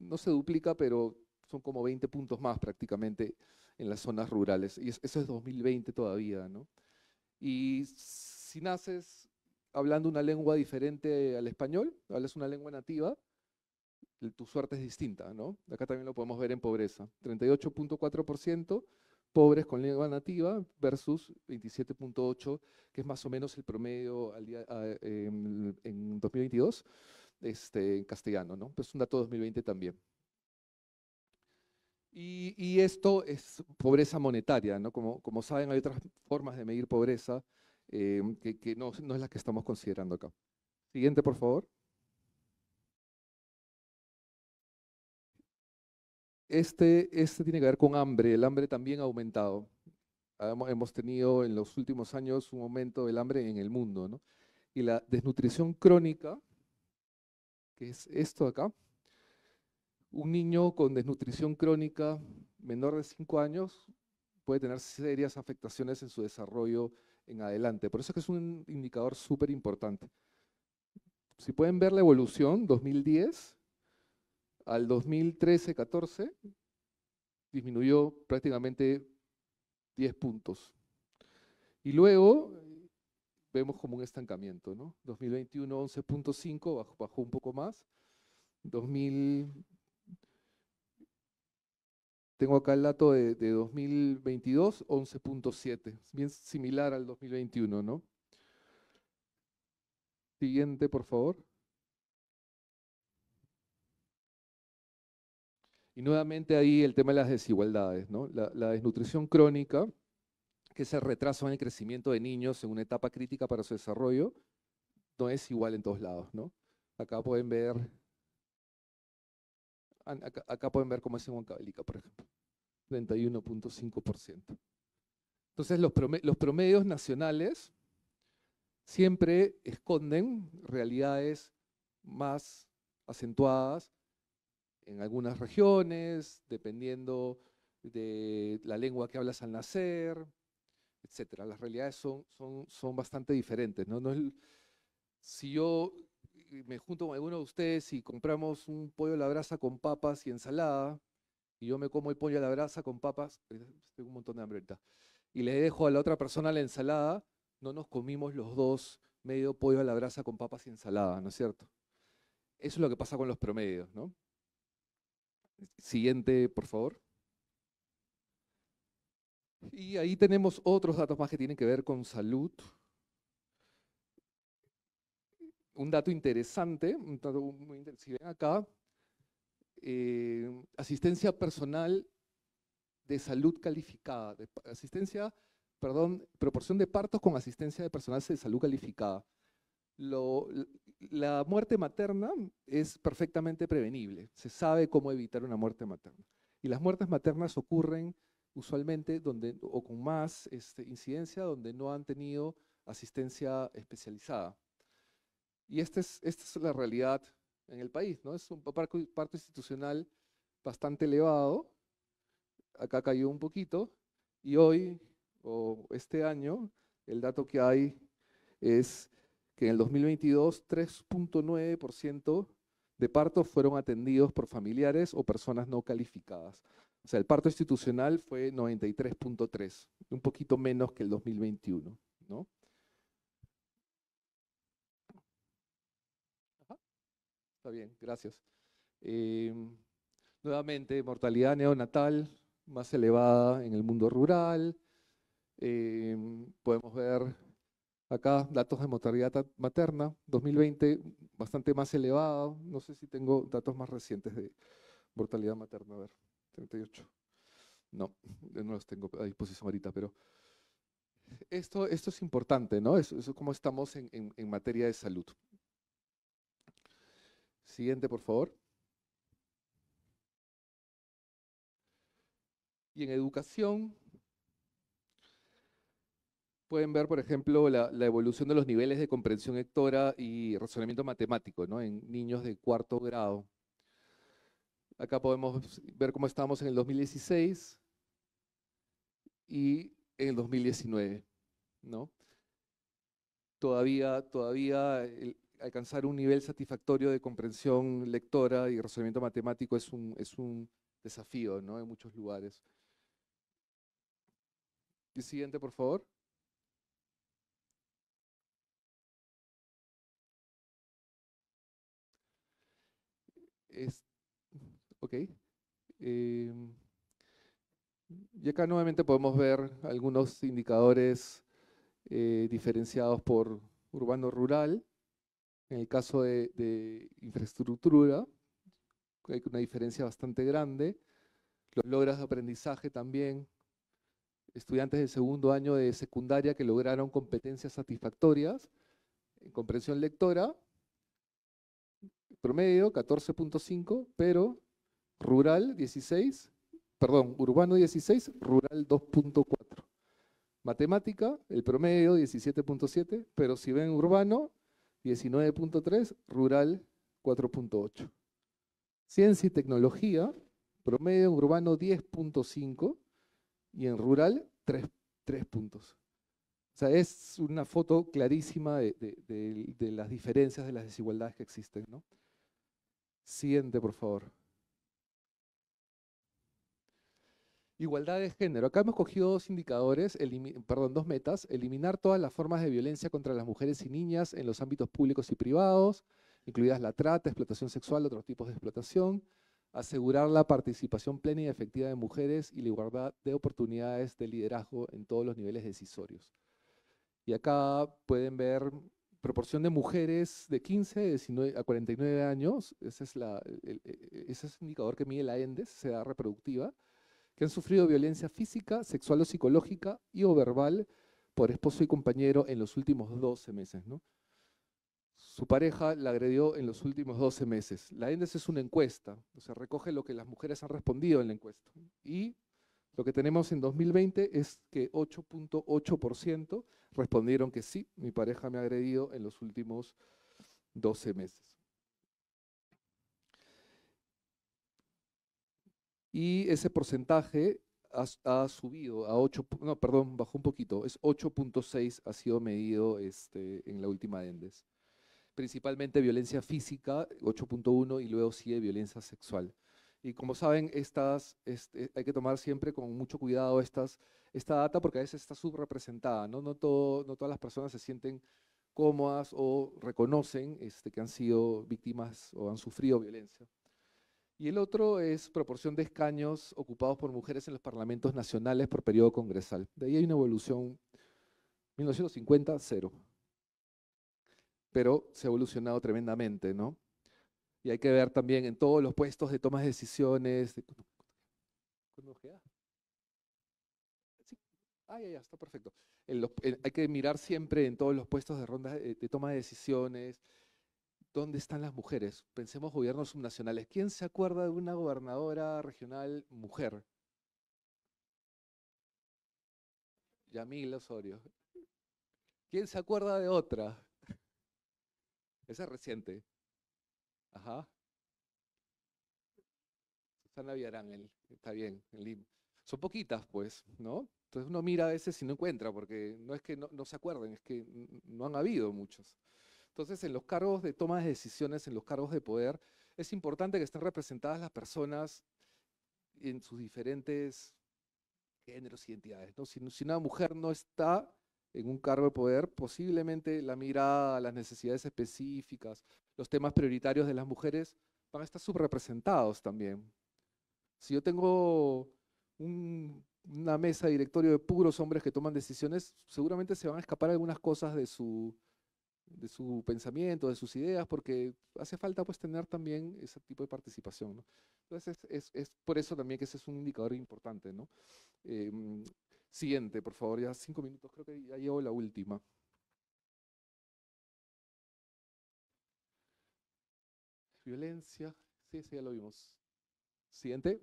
no se duplica, pero son como 20 puntos más prácticamente en las zonas rurales. Y eso es 2020 todavía, ¿no? Y si naces hablando una lengua diferente al español, hablas una lengua nativa, tu suerte es distinta, ¿no? Acá también lo podemos ver en pobreza. 38.4% pobres con lengua nativa versus 27.8, que es más o menos el promedio al em, en 2022. Este, en castellano, ¿no? Pues un dato 2020 también. Y, esto es pobreza monetaria, ¿no? Como, como saben, hay otras formas de medir pobreza eh, que, que no, no es la que estamos considerando acá. Siguiente, por favor. Este, este, tiene que ver con hambre. El hambre también ha aumentado. Hemos tenido en los últimos años un aumento del hambre en el mundo. ¿no? Y la desnutrición crónica que es esto acá. Un niño con desnutrición crónica menor de 5 años puede tener serias afectaciones en su desarrollo en adelante. Por eso es que es un indicador súper importante. Si pueden ver la evolución, 2010 al 2013-14 disminuyó prácticamente 10 puntos. Y luego, vemos como un estancamiento, ¿no? 2021 11.5, bajó, un poco más. 2000, tengo acá el dato de, 2022, 11.7, bien similar al 2021, ¿no? Siguiente, por favor. Y nuevamente ahí el tema de las desigualdades, ¿no? la desnutrición crónica que ese retraso en el crecimiento de niños en una etapa crítica para su desarrollo no es igual en todos lados, ¿no? Acá pueden ver, acá, pueden ver cómo es en Huancabelica, por ejemplo, 31.5%. Entonces los, los promedios nacionales siempre esconden realidades más acentuadas en algunas regiones, dependiendo de la lengua que hablas al nacer, etcétera. Las realidades son, son, son bastante diferentes, si yo eh, me junto con alguno de ustedes y compramos un pollo a la brasa con papas y ensalada, y yo me como el pollo a la brasa con papas, eh, tengo un montón de hambre ahorita, y le dejo a la otra persona la ensalada, no nos comimos los dos medio pollo a la brasa con papas y ensalada, ¿no es cierto? Eso es lo que pasa con los promedios, ¿no? Siguiente, por favor. Y ahí tenemos otros datos más que tienen que ver con salud. Un dato interesante, si ven acá, eh, asistencia personal de salud calificada, de asistencia, perdón, proporción de partos con asistencia de personal de salud calificada. la muerte materna es perfectamente prevenible, se sabe cómo evitar una muerte materna. Y las muertes maternas ocurren usualmente donde, o con más este, incidencia donde no han tenido asistencia especializada. Y esta es, esta es la realidad en el país, ¿no? Es un parto institucional bastante elevado, acá cayó un poquito, y hoy, o este año, el dato que hay es que en el 2022 3.9% de partos fueron atendidos por familiares o personas no calificadas. O sea, el parto institucional fue 93.3, un poquito menos que el 2021, está bien, gracias. Em, nuevamente, mortalidad neonatal más elevada en el mundo rural. Em, podemos ver acá datos de mortalidad materna, 2020 bastante más elevado. No sé si tengo datos más recientes de mortalidad materna. A ver. 38. No, no los tengo a disposición ahorita, pero esto, esto es importante, ¿no? Eso, es como estamos en, materia de salud. Siguiente, por favor. Y en educación, pueden ver, por ejemplo, la, la, evolución de los niveles de comprensión lectora y razonamiento matemático ¿no? en niños de cuarto grado. Acá podemos ver cómo estamos en el 2016 y en el 2019. ¿no? Todavía, todavía alcanzar un nivel satisfactorio de comprensión lectora y razonamiento matemático es un, es un desafío en muchos lugares. Y siguiente, por favor. Este. Ok. Em, y acá nuevamente podemos ver algunos indicadores eh, diferenciados por urbano-rural. En el caso de, infraestructura, hay una diferencia bastante grande. Los logros de aprendizaje también. Estudiantes de segundo año de secundaria que lograron competencias satisfactorias en comprensión lectora, promedio 14.5, pero rural 16, perdón, urbano 16, rural 2.4. Matemática, el promedio 17.7, pero si ven urbano 19.3, rural 4.8. Ciencia y tecnología, promedio urbano 10.5 y en rural 3, puntos. O sea, es una foto clarísima de, las diferencias, de las desigualdades que existen. ¿no? Siguiente, por favor. Igualdad de género. Acá hemos cogido dos indicadores, perdón, dos metas. Eliminar todas las formas de violencia contra las mujeres y niñas en los ámbitos públicos y privados, incluidas la trata, explotación sexual, otros tipos de explotación. Asegurar la participación plena y efectiva de mujeres y la igualdad de oportunidades de liderazgo en todos los niveles decisorios. Y acá pueden ver proporción de mujeres de 15 19 a 49 años, ese es, la, ese indicador que mide la ENDES, edad reproductiva, que han sufrido violencia física, sexual o psicológica y o verbal por esposo y compañero en los últimos 12 meses. Su pareja la agredió en los últimos 12 meses. La ENDES es una encuesta, o sea, recoge lo que las mujeres han respondido en la encuesta. Y lo que tenemos en 2020 es que 8.8% respondieron que sí, mi pareja me ha agredido en los últimos 12 meses. y ese porcentaje ha, subido a 8, no, perdón, bajó un poquito, es 8.6 ha sido medido este, en la última ENDES. Principalmente violencia física, 8.1, y luego sigue violencia sexual. Y como saben, estas, este, hay que tomar siempre con mucho cuidado estas, esta data porque a veces está subrepresentada, ¿no? No, todo, no todas las personas se sienten cómodas o reconocen este, que han sido víctimas o han sufrido violencia. Y el otro es proporción de escaños ocupados por mujeres en los parlamentos nacionales por periodo congresal. De ahí hay una evolución 1950, cero. Pero se ha evolucionado tremendamente, ¿no? Y hay que ver también en todos los puestos de toma de decisiones. De... Ah, ya, ya, está perfecto. hay que mirar siempre en todos los puestos de ronda eh, de toma de decisiones, ¿Dónde están las mujeres? Pensemos gobiernos subnacionales. ¿Quién se acuerda de una gobernadora regional mujer? Yamil Osorio. ¿Quién se acuerda de otra? Esa es reciente. Ajá. Susana Villarán, está bien, Son poquitas, pues, ¿no? Entonces uno mira a veces y no encuentra, porque no es que no se acuerden, es que no han habido muchos. Entonces, en los cargos de toma de decisiones, en los cargos de poder, es importante que estén representadas las personas en sus diferentes géneros y identidades. ¿no? Si, una mujer no está en un cargo de poder, posiblemente la mirada, las necesidades específicas, los temas prioritarios de las mujeres van a estar subrepresentados también. Si yo tengo una mesa directorio de puros hombres que toman decisiones, seguramente se van a escapar algunas cosas de su, de su pensamiento, de sus ideas, porque hace falta pues tener también ese tipo de participación, Entonces es, por eso también que ese es un indicador importante, ¿no? Em, siguiente, por favor, ya cinco minutos, creo que ya llevo la última. Violencia, sí, sí, ya lo vimos. Siguiente.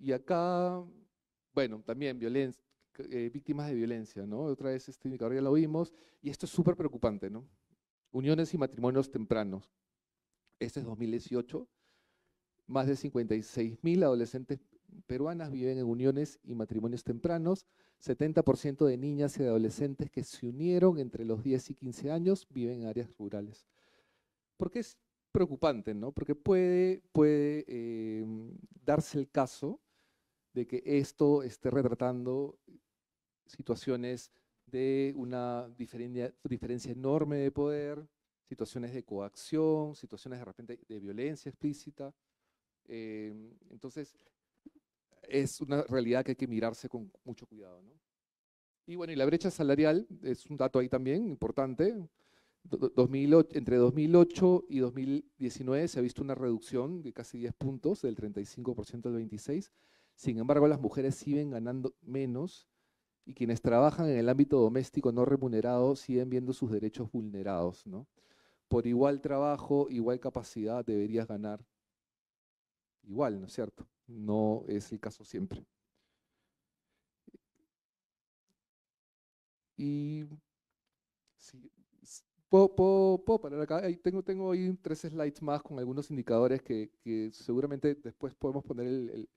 Y acá, bueno, también violencia, eh, víctimas de violencia, ¿no? Otra vez este indicador ya lo vimos, y esto es súper preocupante, ¿no? Uniones y matrimonios tempranos. Este es 2018. Más de 56.000 adolescentes peruanas viven en uniones y matrimonios tempranos. 70% de niñas y adolescentes que se unieron entre los 10 y 15 años viven en áreas rurales. ¿Por qué es preocupante? ¿no? Porque puede, eh, darse el caso de que esto esté retratando situaciones de una diferencia, diferencia enorme de poder, situaciones de coacción, situaciones de repente de violencia explícita. Eh, entonces, es una realidad que hay que mirarse con mucho cuidado. ¿no? Y bueno, y la brecha salarial es un dato ahí también importante. 2008, entre 2008 y 2019 se ha visto una reducción de casi 10 puntos, del 35% al 26%. Sin embargo, las mujeres siguen ganando menos y quienes trabajan en el ámbito doméstico no remunerado siguen viendo sus derechos vulnerados. ¿no? Por igual trabajo, igual capacidad deberías ganar igual, ¿no es cierto? No es el caso siempre. Y ¿puedo, parar acá. tengo, tengo ahí tres slides más con algunos indicadores que, seguramente después podemos poner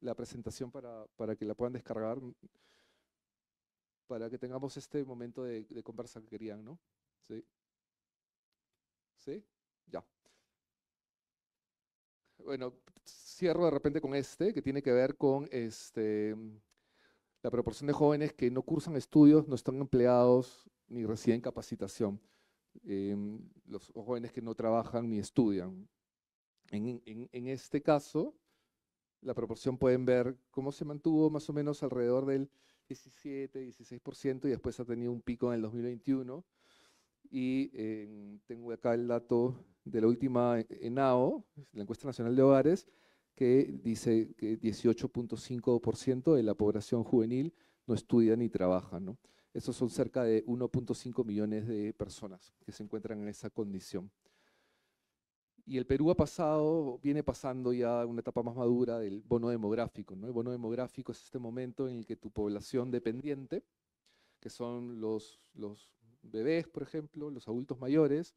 la presentación para que la puedan descargar para que tengamos este momento de, de conversa que querían, ¿no? Sí. ¿Sí? Ya. Bueno, cierro de repente con este, que tiene que ver con este, la proporción de jóvenes que no cursan estudios, no están empleados ni reciben capacitación. Em, los jóvenes que no trabajan ni estudian. en, este caso, la proporción pueden ver cómo se mantuvo más o menos alrededor del 17, 16% y después ha tenido un pico en el 2021. Y tengo acá el dato de la última eh, ENAO, la encuesta nacional de hogares, que dice que 18.5% de la población juvenil no estudia ni trabaja. ¿no? Esos son cerca de 1.5 millones de personas que se encuentran en esa condición. Y el Perú ha pasado, viene pasando ya una etapa más madura del bono demográfico. ¿no? El bono demográfico es este momento en el que tu población dependiente, que son los, los bebés, por ejemplo, los adultos mayores,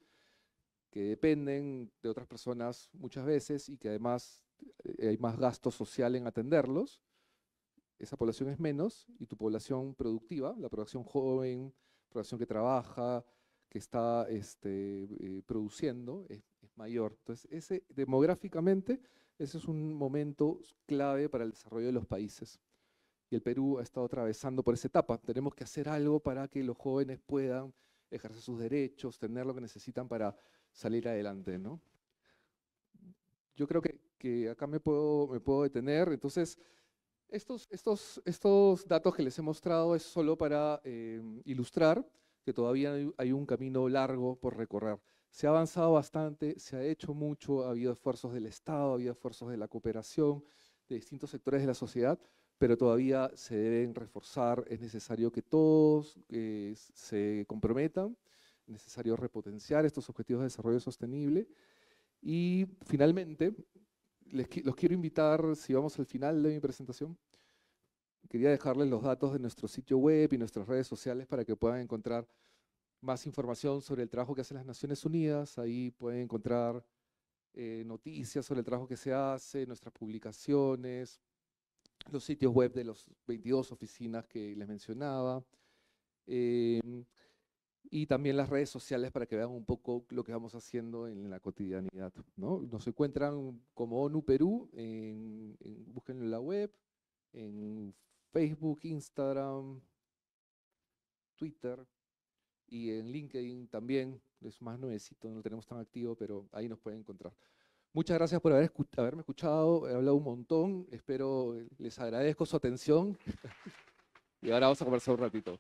que dependen de otras personas muchas veces y que además eh, hay más gasto social en atenderlos, esa población es menos y tu población productiva, la población joven, población que trabaja, que está este, eh, produciendo, es, mayor. Entonces, demográficamente, ese es un momento clave para el desarrollo de los países. Y el Perú ha estado atravesando por esa etapa. Tenemos que hacer algo para que los jóvenes puedan ejercer sus derechos, tener lo que necesitan para salir adelante. Yo creo que, acá me puedo, me detener. Entonces, estos, datos que les he mostrado es solo para eh, ilustrar que todavía hay un camino largo por recorrer se ha avanzado bastante, se ha hecho mucho, ha habido esfuerzos del Estado, ha habido esfuerzos de la cooperación, de distintos sectores de la sociedad, pero todavía se deben reforzar, es necesario que todos eh, se comprometan, es necesario repotenciar estos objetivos de desarrollo sostenible. Y finalmente, los quiero invitar, si vamos al final de mi presentación, quería dejarles los datos de nuestro sitio web y nuestras redes sociales para que puedan encontrar más información sobre el trabajo que hacen las Naciones Unidas. Ahí pueden encontrar eh, noticias sobre el trabajo que se hace, nuestras publicaciones, los sitios web de las 22 oficinas que les mencionaba. Em, y también las redes sociales para que vean un poco lo que vamos haciendo en la cotidianidad. ¿no? Nos encuentran como ONU Perú, en, búsquenlo en la web, en Facebook, Instagram, Twitter, y en LinkedIn también, es más nuevecito, no lo tenemos tan activo, pero ahí nos pueden encontrar. Muchas gracias por haber haberme escuchado, he hablado un montón, espero, eh, les agradezco su atención y ahora vamos a conversar un ratito.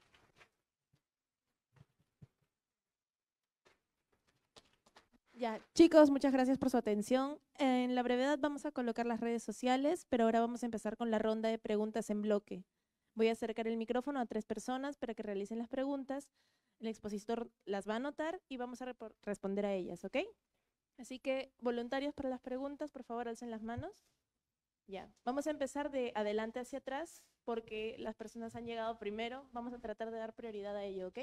Ya, chicos, muchas gracias por su atención. En la brevedad vamos a colocar las redes sociales, pero ahora vamos a empezar con la ronda de preguntas en bloque. Voy a acercar el micrófono a tres personas para que realicen las preguntas. El expositor las va a anotar y vamos a responder a ellas, ¿ok? Así que, voluntarios para las preguntas, por favor, alcen las manos. Ya, vamos a empezar de adelante hacia atrás porque las personas han llegado primero. Vamos a tratar de dar prioridad a ello, ¿ok?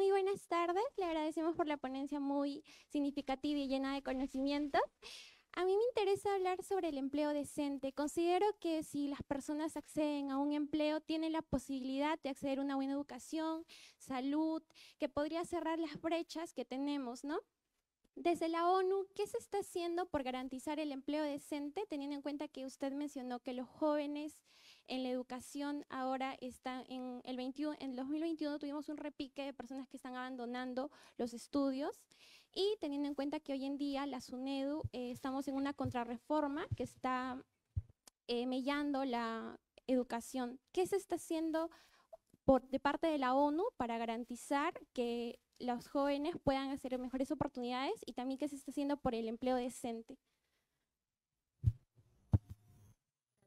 Muy buenas tardes, le agradecemos por la ponencia muy significativa y llena de conocimiento. A mí me interesa hablar sobre el empleo decente. Considero que si las personas acceden a un empleo, tienen la posibilidad de acceder a una buena educación, salud, que podría cerrar las brechas que tenemos, ¿no? Desde la ONU, ¿qué se está haciendo por garantizar el empleo decente, teniendo en cuenta que usted mencionó que los jóvenes en la educación ahora está en el 21, 2021 tuvimos un repique de personas que están abandonando los estudios y teniendo en cuenta que hoy en día la SUNEDU eh, estamos en una contrarreforma que está eh, mellando la educación. ¿Qué se está haciendo por, de parte de la ONU para garantizar que los jóvenes puedan hacer mejores oportunidades y también qué se está haciendo por el empleo decente?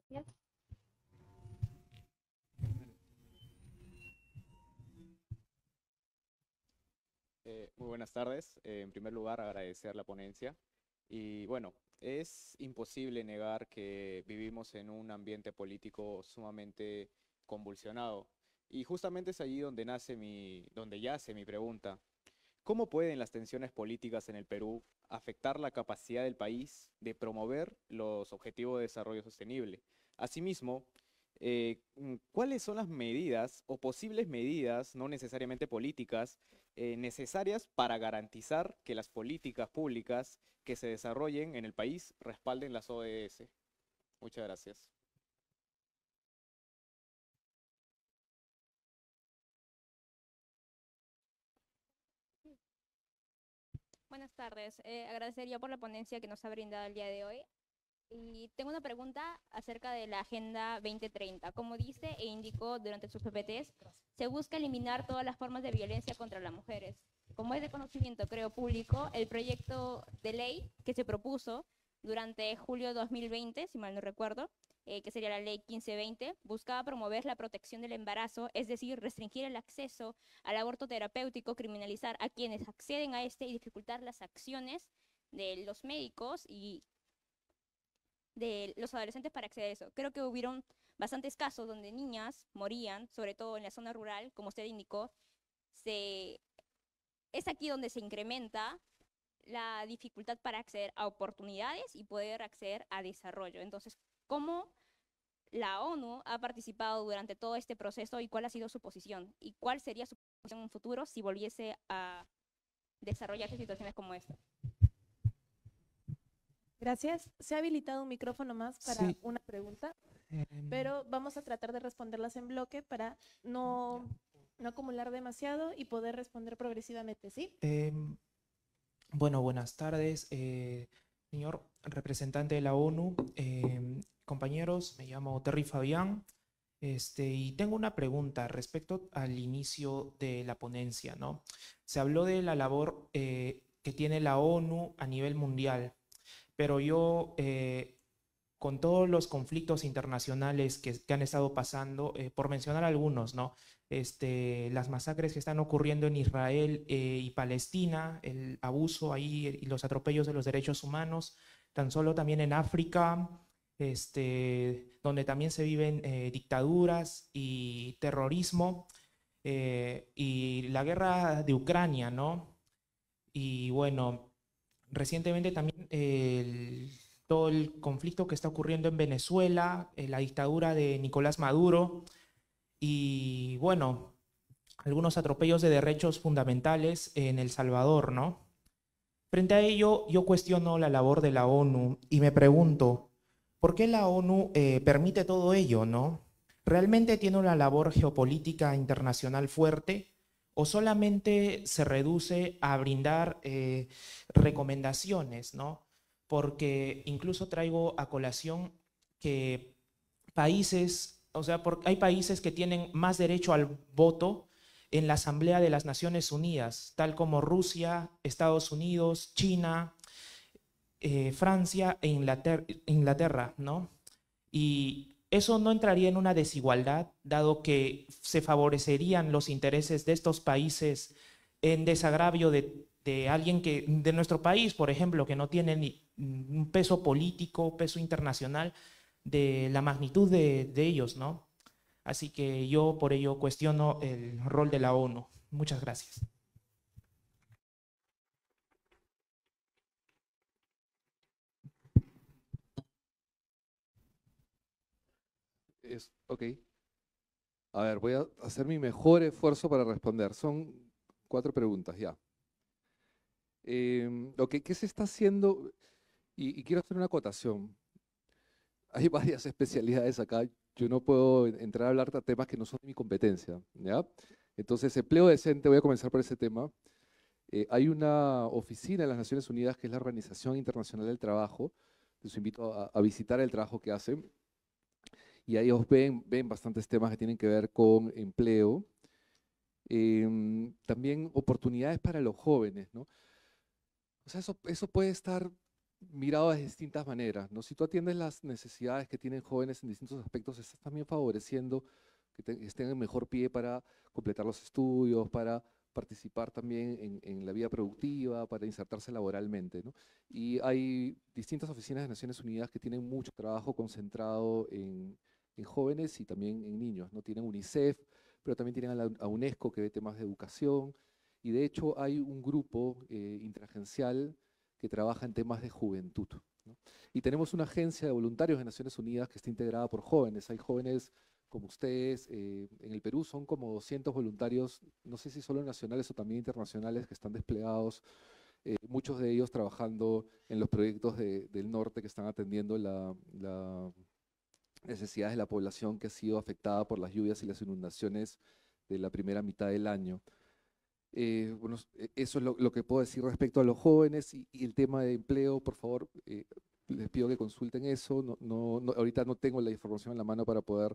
Gracias. Eh, muy buenas tardes. Eh, en primer lugar, agradecer la ponencia. Y bueno, es imposible negar que vivimos en un ambiente político sumamente convulsionado. Y justamente es allí donde nace mi, donde yace mi pregunta. ¿Cómo pueden las tensiones políticas en el Perú afectar la capacidad del país de promover los objetivos de desarrollo sostenible? Asimismo, eh, ¿cuáles son las medidas o posibles medidas, no necesariamente políticas, eh, necesarias para garantizar que las políticas públicas que se desarrollen en el país respalden las OES. Muchas gracias. Buenas tardes. Eh, agradecería por la ponencia que nos ha brindado el día de hoy tengo una pregunta acerca de la Agenda 2030. Como dice e indicó durante sus PPTs, se busca eliminar todas las formas de violencia contra las mujeres. Como es de conocimiento, creo, público, el proyecto de ley que se propuso durante julio 2020, si mal no recuerdo, eh, que sería la ley 1520, buscaba promover la protección del embarazo, es decir, restringir el acceso al aborto terapéutico, criminalizar a quienes acceden a este y dificultar las acciones de los médicos y de los adolescentes para acceder a eso. Creo que hubieron bastantes casos donde niñas morían, sobre todo en la zona rural, como usted indicó. Se, es aquí donde se incrementa la dificultad para acceder a oportunidades y poder acceder a desarrollo. Entonces, ¿cómo la ONU ha participado durante todo este proceso y cuál ha sido su posición? ¿Y cuál sería su posición en un futuro si volviese a desarrollar situaciones como esta? Gracias. Se ha habilitado un micrófono más para una pregunta, em, pero vamos a tratar de responderlas en bloque para no, acumular demasiado y poder responder progresivamente, ¿sí? Em, bueno, buenas tardes, eh, señor representante de la ONU, em, compañeros, me llamo Terry Fabián. Este, y tengo una pregunta respecto al inicio de la ponencia, ¿no? Se habló de la labor eh, que tiene la ONU a nivel mundial, pero yo eh, con todos los conflictos internacionales que, han estado pasando, eh, por mencionar algunos, ¿no? Este, las masacres que están ocurriendo en Israel eh, y Palestina, el abuso ahí y los atropellos de los derechos humanos, tan solo también en África, este, donde también se viven dictaduras y terrorismo, y la guerra de Ucrania, ¿no? Y bueno, Recientemente también todo el conflicto que está ocurriendo en Venezuela, eh, la dictadura de Nicolás Maduro y, bueno, algunos atropellos de derechos fundamentales en El Salvador, ¿no? Frente a ello, yo cuestiono la labor de la ONU y me pregunto, ¿por qué la ONU eh, permite todo ello, no? ¿Realmente tiene una labor geopolítica internacional fuerte? o solamente se reduce a brindar eh, recomendaciones, ¿no? Porque incluso traigo a colación que países, o sea, porque hay países que tienen más derecho al voto en la Asamblea de las Naciones Unidas, tal como Rusia, Estados Unidos, China, eh, Francia e Inglaterra, ¿no? Y eso no entraría en una desigualdad, dado que se favorecerían los intereses de estos países en desagravio de, alguien que, de nuestro país, por ejemplo, que no tiene ni mm, un peso político, peso internacional de la magnitud de, de ellos, ¿no? Así que yo por ello cuestiono el rol de la ONU. Muchas gracias. Ok. A ver, voy a hacer mi mejor esfuerzo para responder. Son cuatro preguntas ya. que em, ¿qué se está haciendo? Y, quiero hacer una acotación. Hay varias especialidades acá. Yo no puedo entrar a hablar de temas que no son de mi competencia. Entonces, empleo decente, voy a comenzar por ese tema. Eh, hay una oficina en las Naciones Unidas que es la Organización Internacional del Trabajo. Les invito a visitar el trabajo que hacen y ahí ellos ven, ven bastantes temas que tienen que ver con empleo. Em, también oportunidades para los jóvenes, ¿no? O sea, eso, eso puede estar mirado de distintas maneras, ¿no? Si tú atiendes las necesidades que tienen jóvenes en distintos aspectos, estás también favoreciendo que estén en mejor pie para completar los estudios, para participar también en, la vida productiva, para insertarse laboralmente, ¿no? Y hay distintas oficinas de Naciones Unidas que tienen mucho trabajo concentrado en, en jóvenes y también en niños. ¿no? Tienen UNICEF, pero también tienen a, UNESCO que ve temas de educación. Y de hecho hay un grupo eh, intragencial que trabaja en temas de juventud. Y tenemos una agencia de voluntarios de Naciones Unidas que está integrada por jóvenes. Hay jóvenes como ustedes, eh, en el Perú son como 200 voluntarios, no sé si solo nacionales o también internacionales, que están desplegados, eh, muchos de ellos trabajando en los proyectos del norte que están atendiendo la necesidades de la población que ha sido afectada por las lluvias y las inundaciones de la primera mitad del año. Eh, bueno, e-, eso es lo, que puedo decir respecto a los jóvenes y, el tema de empleo, por favor, eh, les pido que consulten eso. No, ahorita no tengo la información en la mano para poder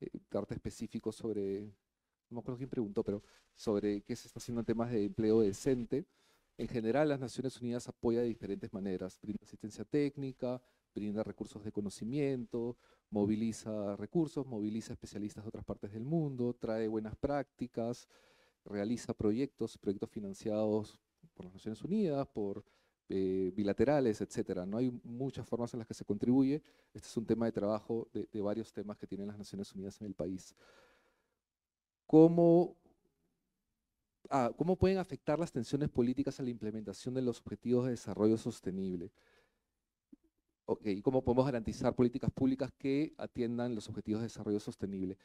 eh, darte específicos sobre, no me acuerdo quién preguntó, pero sobre qué se está haciendo en temas de empleo decente. En general, las Naciones Unidas apoya de diferentes maneras, brinda asistencia técnica, brinda recursos de conocimiento, moviliza recursos, moviliza especialistas de otras partes del mundo, trae buenas prácticas, realiza proyectos, proyectos financiados por las Naciones Unidas, por eh, bilaterales, etcétera. No hay muchas formas en las que se contribuye. Este es un tema de trabajo de, varios temas que tienen las Naciones Unidas en el país. Ah, ¿cómo pueden afectar las tensiones políticas a la implementación de los objetivos de desarrollo sostenible? Okay, ¿Cómo podemos garantizar políticas públicas que atiendan los objetivos de desarrollo sostenible?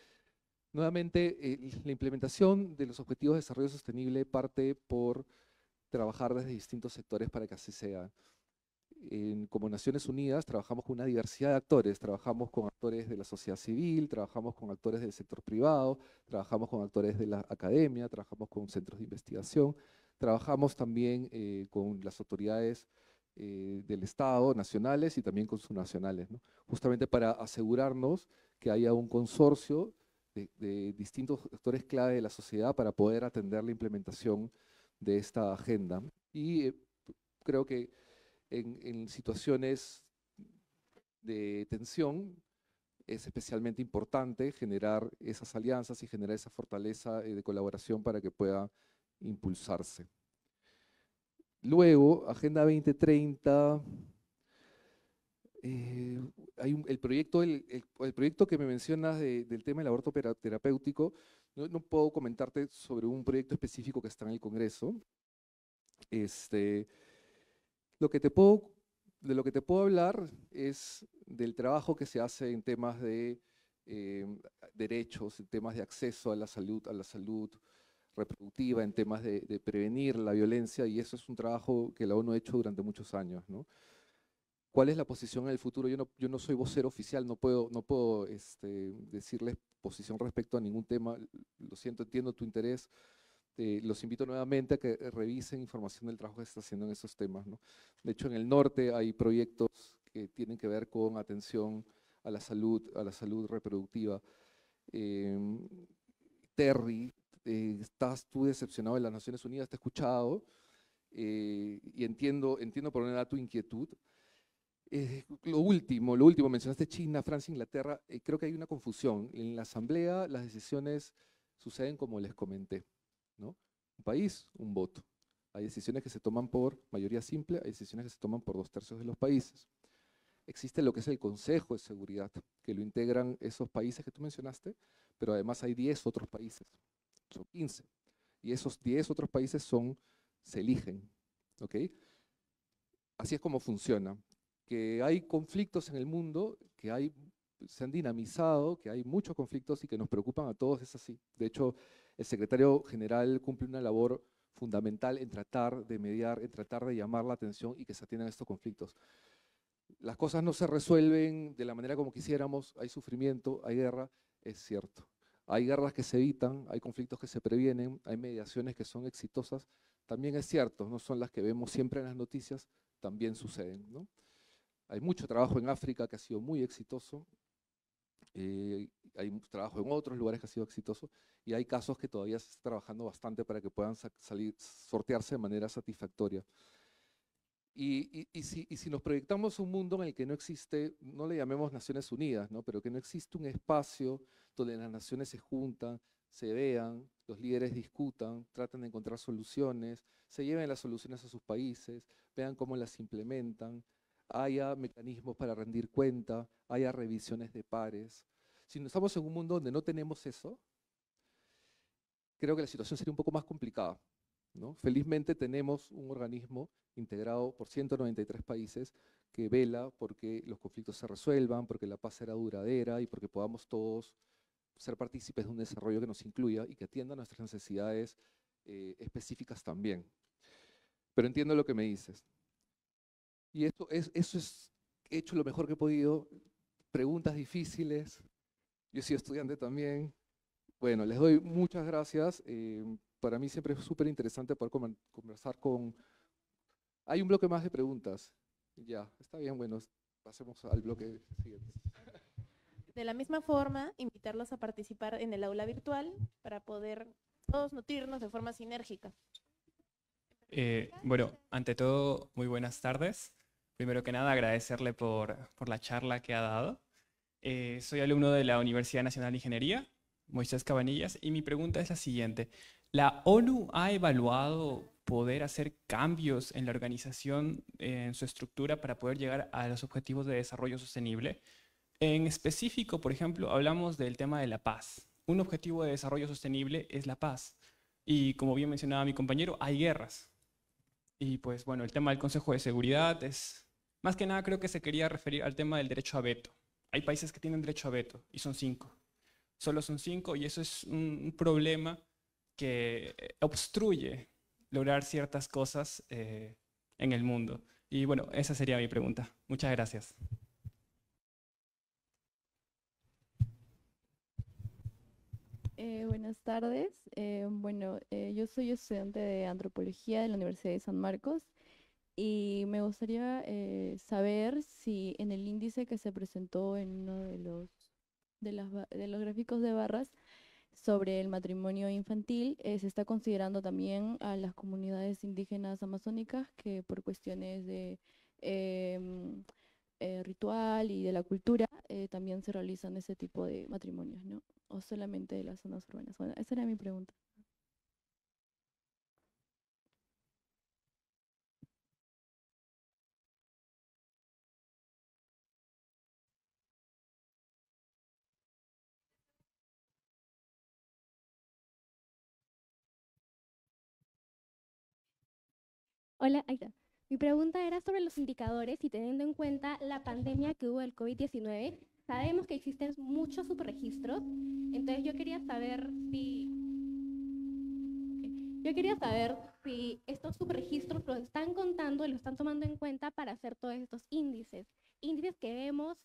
Nuevamente, eh, la implementación de los objetivos de desarrollo sostenible parte por trabajar desde distintos sectores para que así sea. como Naciones Unidas trabajamos con una diversidad de actores, trabajamos con actores de la sociedad civil, trabajamos con actores del sector privado, trabajamos con actores de la academia, trabajamos con centros de investigación, trabajamos también eh, con las autoridades eh, del Estado, nacionales y también con sus nacionales, justamente para asegurarnos que haya un consorcio de, distintos actores clave de la sociedad para poder atender la implementación de esta agenda. Y eh, creo que en, situaciones de tensión es especialmente importante generar esas alianzas y generar esa fortaleza eh, de colaboración para que pueda impulsarse. Luego, Agenda 2030, eh, el, proyecto, el, proyecto que me mencionas del tema del aborto terapéutico, no, puedo comentarte sobre un proyecto específico que está en el Congreso. Este, lo que te puedo, de lo que te puedo hablar es del trabajo que se hace en temas de eh, derechos, en temas de acceso a la salud, a la salud reproductiva, en temas de, prevenir la violencia, y eso es un trabajo que la ONU ha hecho durante muchos años. ¿Cuál es la posición en el futuro? Yo no, yo no soy vocero oficial, no puedo, no puedo este, decirles posición respecto a ningún tema, lo siento, entiendo tu interés, los invito nuevamente a que revisen información del trabajo que se está haciendo en esos temas. ¿no? De hecho, en el norte hay proyectos que tienen que ver con atención a la salud, a la salud reproductiva. Em, Terry, eh, estás tú decepcionado en las Naciones Unidas, te he escuchado eh, y entiendo, entiendo por una era tu inquietud. Eh, lo último, lo último, mencionaste China, Francia, Inglaterra, creo que hay una confusión. En la Asamblea las decisiones suceden como les comenté, ¿no? Un país, un voto. Hay decisiones que se toman por mayoría simple, hay decisiones que se toman por dos tercios de los países. Existe lo que es el Consejo de Seguridad, que lo integran esos países que tú mencionaste, pero además hay 10 otros países son 15. Y esos 10 otros países son, se eligen. Así es como funciona. Que hay conflictos en el mundo, que hay, se han dinamizado, que hay muchos conflictos y que nos preocupan a todos, es así. De hecho, el secretario general cumple una labor fundamental en tratar de mediar, en tratar de llamar la atención y que se atiendan estos conflictos. Las cosas no se resuelven de la manera como quisiéramos, hay sufrimiento, hay guerra, es cierto. Hay guerras que se evitan, hay conflictos que se previenen, hay mediaciones que son exitosas. También es cierto, no son las que vemos siempre en las noticias, también suceden. Hay mucho trabajo en África que ha sido muy exitoso, eh, hay trabajo en otros lugares que ha sido exitoso y hay casos que todavía se está trabajando bastante para que puedan salir, sortearse de manera satisfactoria. Y, si, nos proyectamos un mundo en el que no existe, no le llamemos Naciones Unidas, pero que no existe un espacio donde las naciones se juntan, se vean, los líderes discutan, tratan de encontrar soluciones, se lleven las soluciones a sus países, vean cómo las implementan, haya mecanismos para rendir cuenta, haya revisiones de pares. Si estamos en un mundo donde no tenemos eso, creo que la situación sería un poco más complicada. Felizmente tenemos un organismo integrado por 193 países que vela porque los conflictos se resuelvan, porque la paz será duradera y porque podamos todos ser partícipes de un desarrollo que nos incluya y que atienda nuestras necesidades eh, específicas también. Pero entiendo lo que me dices. Y esto es, eso es he hecho lo mejor que he podido, preguntas difíciles, yo he sido estudiante también. Bueno, les doy muchas gracias. Eh, para mí siempre es súper interesante poder conversar con... Hay un bloque más de preguntas. Ya, está bien, bueno, pasemos al bloque siguiente. De la misma forma, invitarlos a participar en el aula virtual para poder todos nutrirnos de forma sinérgica. Eh, bueno, ante todo, muy buenas tardes. Primero que nada, agradecerle por, por la charla que ha dado. Eh, soy alumno de la Universidad Nacional de Ingeniería, Moisés Cabanillas, y mi pregunta es la siguiente. La ONU ha evaluado poder hacer cambios en la organización, en su estructura, para poder llegar a los objetivos de desarrollo sostenible. En específico, por ejemplo, hablamos del tema de la paz. Un objetivo de desarrollo sostenible es la paz. Y como bien mencionaba mi compañero, hay guerras. Y pues bueno, el tema del Consejo de Seguridad es, más que nada creo que se quería referir al tema del derecho a veto. Hay países que tienen derecho a veto y son cinco. Solo son cinco y eso es un problema que eh, obstruye lograr ciertas cosas eh, en el mundo. Y bueno, esa sería mi pregunta. Muchas gracias. Eh, buenas tardes. bueno, yo soy estudiante de antropología de la Universidad de San Marcos y me gustaría saber si en el índice que se presentó en uno de los, de de los gráficos de barras sobre el matrimonio infantil, eh, se está considerando también a las comunidades indígenas amazónicas que por cuestiones de em, eh, ritual y de la cultura eh, también se realizan ese tipo de matrimonios, ¿no? O solamente de las zonas urbanas. Bueno, esa era mi pregunta. Hola, ahí está. Mi pregunta era sobre los indicadores y teniendo en cuenta la pandemia que hubo del COVID-19, sabemos que existen muchos subregistros, entonces yo quería saber si yo quería saber si estos subregistros los están contando y los están tomando en cuenta para hacer todos estos índices, índices que vemos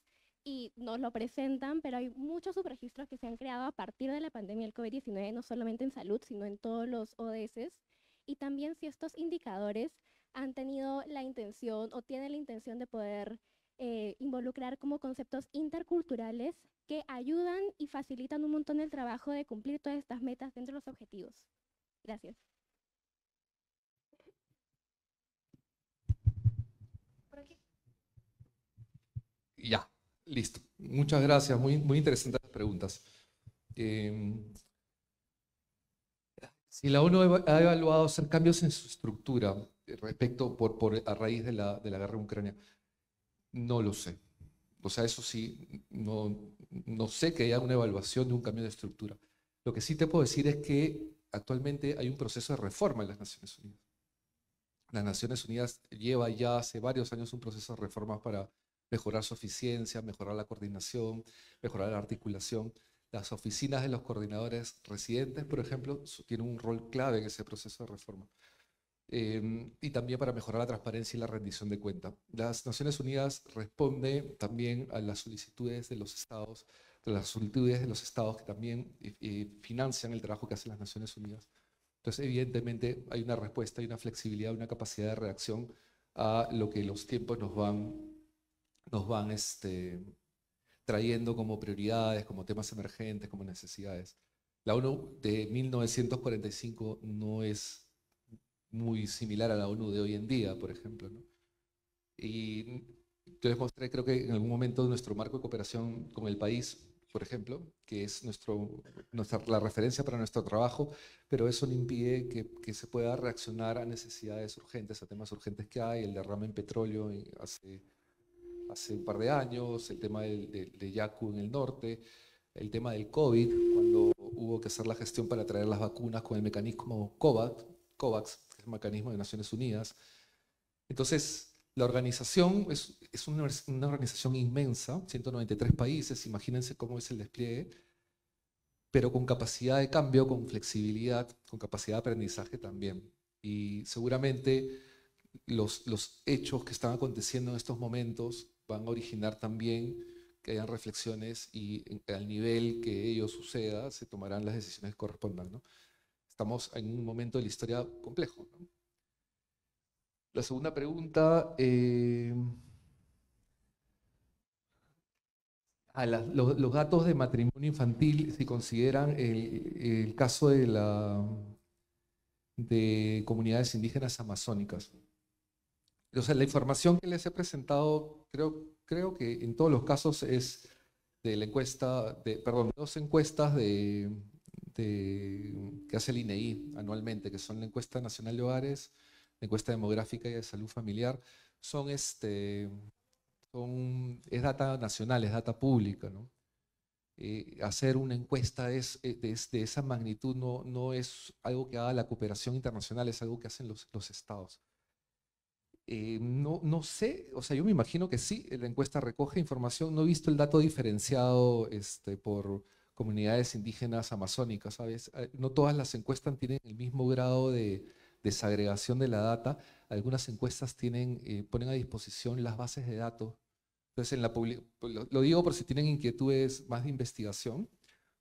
y nos lo presentan, pero hay muchos subregistros que se han creado a partir de la pandemia del COVID-19, no solamente en salud, sino en todos los ODS y también si estos indicadores han tenido la intención o tienen la intención de poder eh, involucrar como conceptos interculturales que ayudan y facilitan un montón el trabajo de cumplir todas estas metas dentro de los objetivos. Gracias. Ya, listo. Muchas gracias. Muy, muy interesantes preguntas. Em, si la ONU ha evaluado hacer cambios en su estructura eh, respecto por, por a raíz de la, de la guerra en Ucrania, no lo sé. O sea, eso sí, no, no sé que haya una evaluación de un cambio de estructura. Lo que sí te puedo decir es que actualmente hay un proceso de reforma en las Naciones Unidas. Las Naciones Unidas lleva ya hace varios años un proceso de reformas para mejorar su eficiencia, mejorar la coordinación, mejorar la articulación. Las oficinas de los coordinadores residentes, por ejemplo, tienen un rol clave en ese proceso de reforma. Em, y también para mejorar la transparencia y la rendición de cuenta. Las Naciones Unidas responde también a las solicitudes de los estados, de las solicitudes de los estados que también eh, eh, financian el trabajo que hacen las Naciones Unidas. Entonces, evidentemente, hay una respuesta, hay una flexibilidad, una capacidad de reacción a lo que los tiempos nos van, nos van este, trayendo como prioridades, como temas emergentes, como necesidades. La ONU de 1945 no es muy similar a la ONU de hoy en día, por ejemplo. Y yo les mostré, creo que en algún momento, nuestro marco de cooperación con el país, por ejemplo, que es nuestro, nuestra, la referencia para nuestro trabajo, pero eso no impide que, que, se pueda reaccionar a necesidades urgentes, a temas urgentes que hay, el derrame en petróleo hace hace un par de años, el tema de, de Yaku en el norte, el tema del COVID, cuando hubo que hacer la gestión para traer las vacunas con el mecanismo COVAX, COVAX el mecanismo de Naciones Unidas. Entonces, la organización es, es una, organización inmensa, 193 países, imagínense cómo es el despliegue, pero con capacidad de cambio, con flexibilidad, con capacidad de aprendizaje también. Y seguramente los, los hechos que están aconteciendo en estos momentos van a originar también que hayan reflexiones y al nivel que ello suceda se tomarán las decisiones correspondientes. correspondan. Estamos en un momento de la historia complejo. La segunda pregunta... Eh, a los, datos de matrimonio infantil, si consideran el, caso de, la, de comunidades indígenas amazónicas. O sea, la información que les he presentado, creo, creo que en todos los casos es de la encuesta, de, perdón, dos encuestas que hace el INEI e anualmente, que son la encuesta nacional de hogares, la encuesta demográfica y de salud familiar, son este, son, es data nacional, es data pública, ¿no? Eh, hacer una encuesta eh, es, de, esa magnitud no, no es algo que haga la cooperación internacional, es algo que hacen los estados. Eh, no, no sé, o sea, yo me imagino que sí, eh, la encuesta recoge información, no he visto el dato diferenciado este, por comunidades indígenas amazónicas, ¿sabes? Eh, no todas las encuestas tienen el mismo grado de desagregación de la data, algunas encuestas tienen, ponen a disposición las bases de datos. Entonces, pues, lo, digo por si tienen inquietudes más de investigación,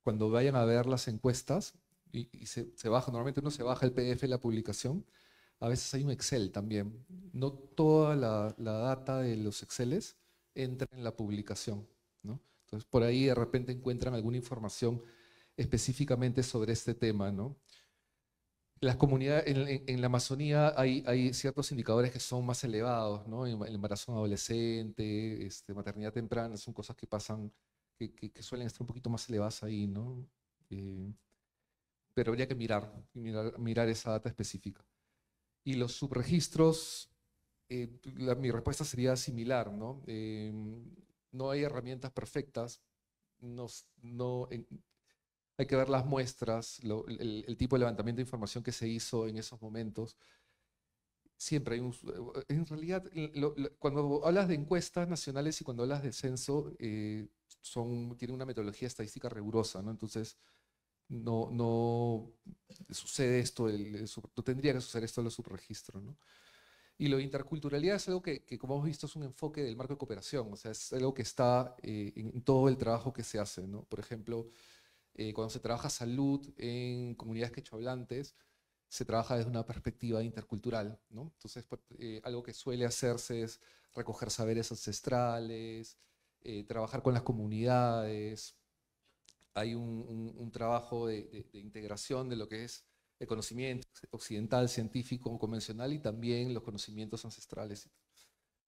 cuando vayan a ver las encuestas, y, se, baja, normalmente uno se baja el PDF de la publicación, a veces hay un Excel también. No toda la, data de los Exceles entra en la publicación. Entonces, por ahí de repente encuentran alguna información específicamente sobre este tema. ¿no? Las en, la Amazonía hay, ciertos indicadores que son más elevados, el embarazo adolescente, este, maternidad temprana, son cosas que pasan, que, suelen estar un poquito más elevadas ahí. ¿no? Eh, pero habría que mirar esa data específica. Y los subregistros, eh, mi respuesta sería similar, ¿no? Em, no hay herramientas perfectas, no, no, hay que ver las muestras, el, tipo de levantamiento de información que se hizo en esos momentos. Siempre hay un, eh, En realidad, cuando hablas de encuestas nacionales y cuando hablas de censo, eh, son, tienen una metodología estadística rigurosa, ¿no? Entonces, no, no sucede esto, tendría que suceder esto en los subregistro, ¿no? Y lo interculturalidad es algo que, como hemos visto, es un enfoque del marco de cooperación, o sea, es algo que está eh, en todo el trabajo que se hace, Por ejemplo, eh, cuando se trabaja salud en comunidades quechohablantes, se trabaja desde una perspectiva intercultural, ¿no? Entonces, pues, eh, algo que suele hacerse es recoger saberes ancestrales, trabajar con las comunidades, hay un, trabajo de, integración de lo que es el conocimiento occidental, científico, convencional y también los conocimientos ancestrales.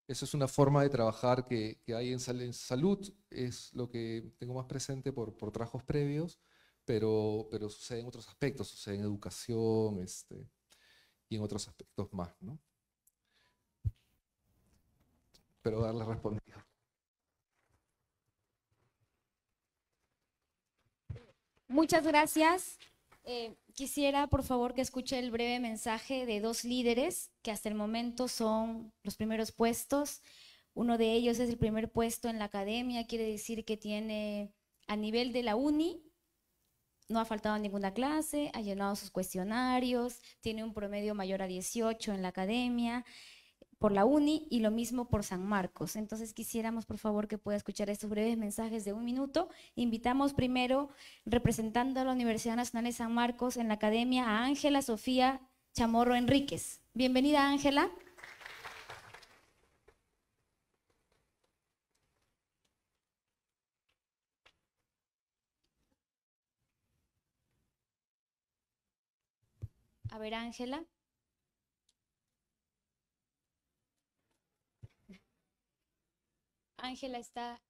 Eso es una forma de trabajar que, hay en, salud, es lo que tengo más presente por, trabajos previos, pero, sucede en otros aspectos, sucede en educación este, y en otros aspectos más. ¿no? Pero darle respuesta. Muchas gracias. Eh, quisiera, por favor, que escuche el breve mensaje de dos líderes que hasta el momento son los primeros puestos. Uno de ellos es el primer puesto en la academia, quiere decir que tiene a nivel de la uni, no ha faltado ninguna clase, ha llenado sus cuestionarios, tiene un promedio mayor a 18 en la academia por la UNI y lo mismo por San Marcos. Entonces quisiéramos, por favor, que pueda escuchar estos breves mensajes de un minuto. Invitamos primero, representando a la Universidad Nacional de San Marcos en la Academia, a Ángela Sofía Chamorro Enríquez. Bienvenida, Ángela. A ver, Ángela. Ángela está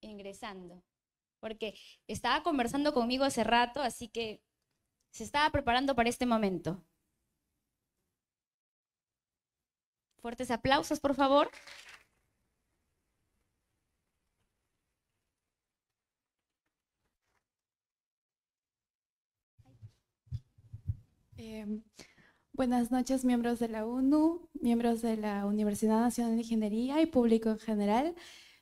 ingresando. Porque estaba conversando conmigo hace rato, así que se estaba preparando para este momento. Fuertes aplausos, por favor. Em, Buenas noches, miembros de la UNU, miembros de la Universidad Nacional de Ingeniería y público en general.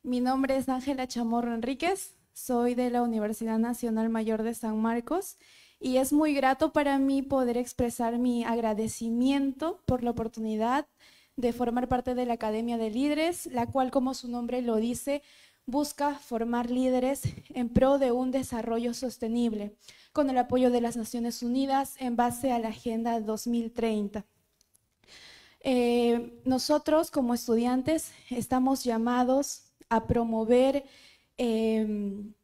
Mi nombre es Ángela Chamorro Enríquez, soy de la Universidad Nacional Mayor de San Marcos y es muy grato para mí poder expresar mi agradecimiento por la oportunidad de formar parte de la Academia de Líderes, la cual, como su nombre lo dice, busca formar líderes en pro de un desarrollo sostenible, con el apoyo de las Naciones Unidas en base a la Agenda 2030. Eh, nosotros como estudiantes estamos llamados a promover, em,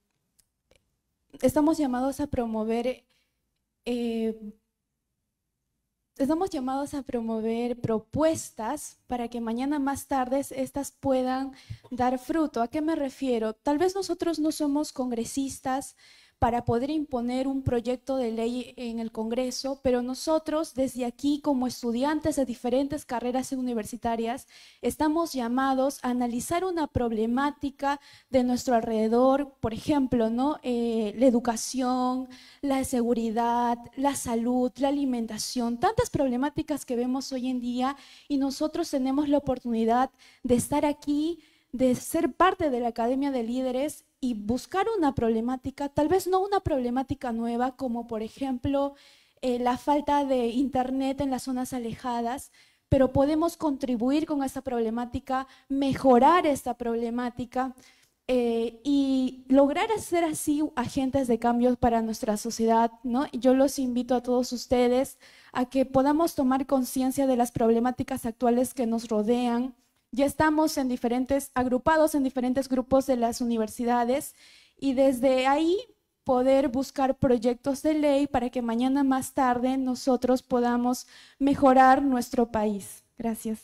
estamos llamados a promover eh, estamos llamados a promover propuestas para que mañana más tarde estas puedan dar fruto. ¿A qué me refiero? Tal vez nosotros no somos congresistas, para poder imponer un proyecto de ley en el Congreso, pero nosotros desde aquí como estudiantes de diferentes carreras universitarias estamos llamados a analizar una problemática de nuestro alrededor, por ejemplo, ¿no? Eh, la educación, la seguridad, la salud, la alimentación, tantas problemáticas que vemos hoy en día y nosotros tenemos la oportunidad de estar aquí de ser parte de la Academia de Líderes y buscar una problemática, tal vez no una problemática nueva, como por ejemplo eh, la falta de internet en las zonas alejadas, pero podemos contribuir con esta problemática, mejorar esta problemática eh, y lograr hacer así agentes de cambio para nuestra sociedad. ¿no? Yo los invito a todos ustedes a que podamos tomar conciencia de las problemáticas actuales que nos rodean, ya estamos en diferentes, agrupados en diferentes grupos de las universidades y desde ahí poder buscar proyectos de ley para que mañana más tarde nosotros podamos mejorar nuestro país. Gracias.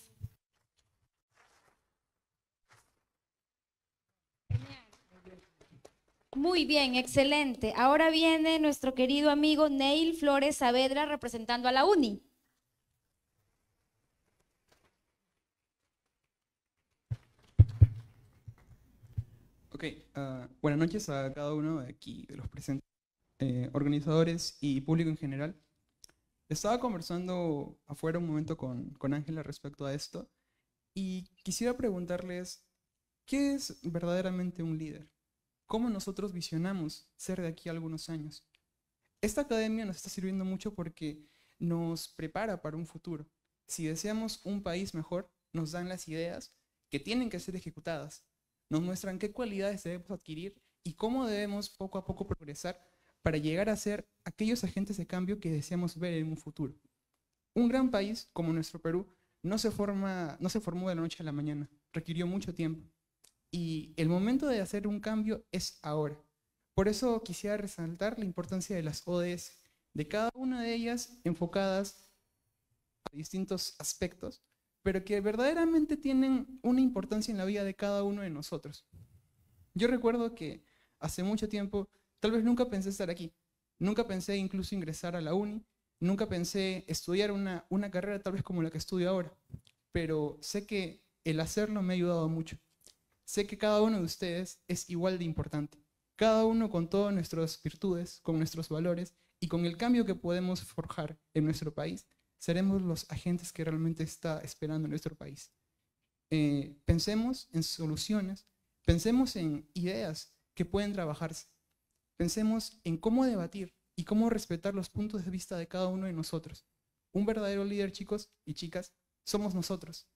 Muy bien, excelente. Ahora viene nuestro querido amigo Neil Flores Saavedra representando a la UNI. Ah, buenas noches a cada uno de aquí, de los presentes, eh, organizadores y público en general. Estaba conversando afuera un momento con Ángela respecto a esto y quisiera preguntarles, ¿qué es verdaderamente un líder? ¿Cómo nosotros visionamos ser de aquí a algunos años? Esta academia nos está sirviendo mucho porque nos prepara para un futuro. Si deseamos un país mejor, nos dan las ideas que tienen que ser ejecutadas nos muestran qué cualidades debemos adquirir y cómo debemos poco a poco progresar para llegar a ser aquellos agentes de cambio que deseamos ver en un futuro. Un gran país como nuestro Perú no se, forma, no se formó de la noche a la mañana, requirió mucho tiempo. Y el momento de hacer un cambio es ahora. Por eso quisiera resaltar la importancia de las ODS, de cada una de ellas enfocadas a distintos aspectos pero que verdaderamente tienen una importancia en la vida de cada uno de nosotros. Yo recuerdo que hace mucho tiempo, tal vez nunca pensé estar aquí, nunca pensé incluso ingresar a la uni, nunca pensé estudiar una, carrera tal vez como la que estudio ahora, pero sé que el hacerlo me ha ayudado mucho. Sé que cada uno de ustedes es igual de importante, cada uno con todas nuestras virtudes, con nuestros valores y con el cambio que podemos forjar en nuestro país seremos los agentes que realmente está esperando nuestro país. Eh, pensemos en soluciones, pensemos en ideas que pueden trabajarse, pensemos en cómo debatir y cómo respetar los puntos de vista de cada uno de nosotros. Un verdadero líder, chicos y chicas, somos nosotros,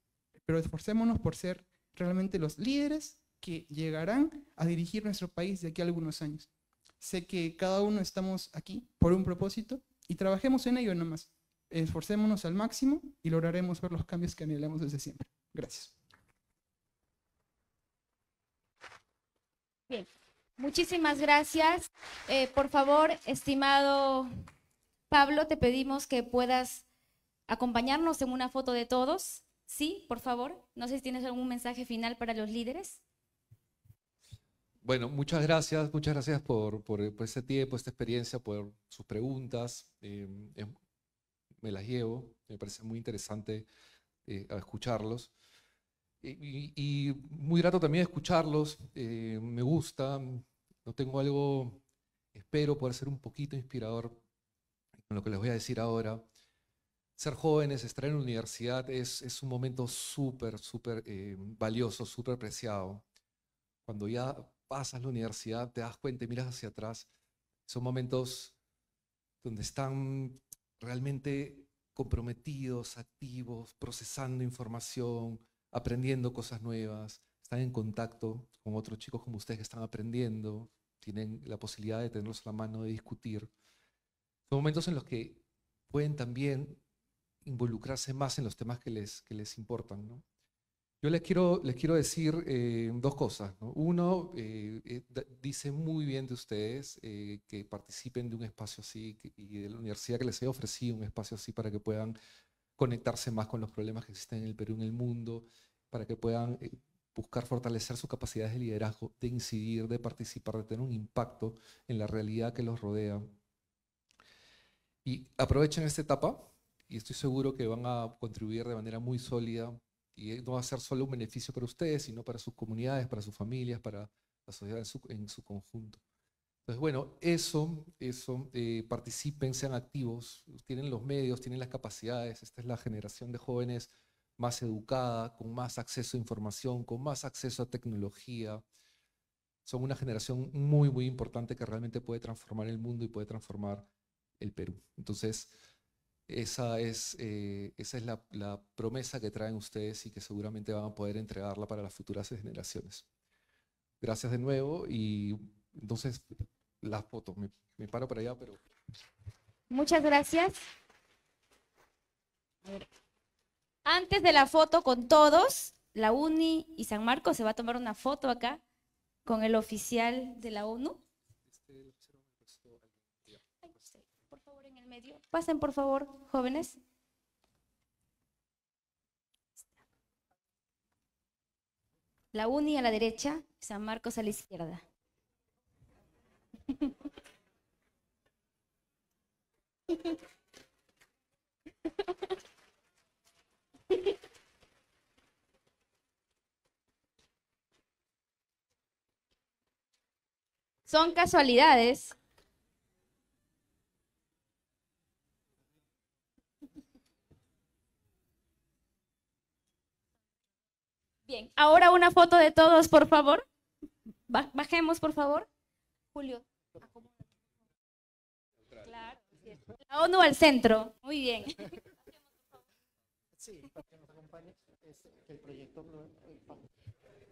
pero esforcémonos por ser realmente los líderes que llegarán a dirigir nuestro país de aquí a algunos años. Sé que cada uno estamos aquí por un propósito y trabajemos en ello nomás. Esforcémonos al máximo y lograremos ver los cambios que anhelamos desde siempre. Gracias. Bien, muchísimas gracias. Eh, por favor, estimado Pablo, te pedimos que puedas acompañarnos en una foto de todos. Sí, por favor. No sé si tienes algún mensaje final para los líderes. Bueno, muchas gracias, muchas gracias por, por, este tiempo, esta experiencia, por sus preguntas. Eh, me las llevo, me parece muy interesante eh, escucharlos. Y, muy grato también escucharlos, eh, me gusta, no tengo algo, espero poder ser un poquito inspirador con lo que les voy a decir ahora. Ser jóvenes, estar en la universidad es, un momento súper, súper eh, valioso, súper apreciado. Cuando ya pasas la universidad, te das cuenta y miras hacia atrás, son momentos donde están realmente comprometidos, activos, procesando información, aprendiendo cosas nuevas, están en contacto con otros chicos como ustedes que están aprendiendo, tienen la posibilidad de tenerlos a la mano, de discutir. Son momentos en los que pueden también involucrarse más en los temas que les, que les importan, ¿no? Yo les quiero, les quiero decir eh, dos cosas. Uno, eh, eh, dice muy bien de ustedes que participen de un espacio así y de la universidad que les he ofrecido un espacio así para que puedan conectarse más con los problemas que existen en el Perú, en el mundo, para que puedan buscar fortalecer sus capacidades de liderazgo, de incidir, de participar, de tener un impacto en la realidad que los rodea. Y aprovechen esta etapa y estoy seguro que van a contribuir de manera muy sólida y eh, no va a ser solo un beneficio para ustedes, sino para sus comunidades, para sus familias, para la sociedad en su, conjunto. Entonces, bueno, eso, eso eh, participen, sean activos, tienen los medios, tienen las capacidades, esta es la generación de jóvenes más educada, con más acceso a información, con más acceso a tecnología. Son una generación muy, muy importante que realmente puede transformar el mundo y puede transformar el Perú. Entonces, esa es, eh, esa es la, promesa que traen ustedes y que seguramente van a poder entregarla para las futuras generaciones. Gracias de nuevo y entonces las fotos. Me, paro para allá, pero... Muchas gracias. Antes de la foto con todos, la UNI y San Marcos se va a tomar una foto acá con el oficial de la ONU. Pasen, por favor, jóvenes. La uni a la derecha, San Marcos a la izquierda. Son casualidades Ahora una foto de todos, por favor. Bajemos, por favor. Julio. Claro, la ONU al centro. Muy bien. Sí, nos acompañe, este, el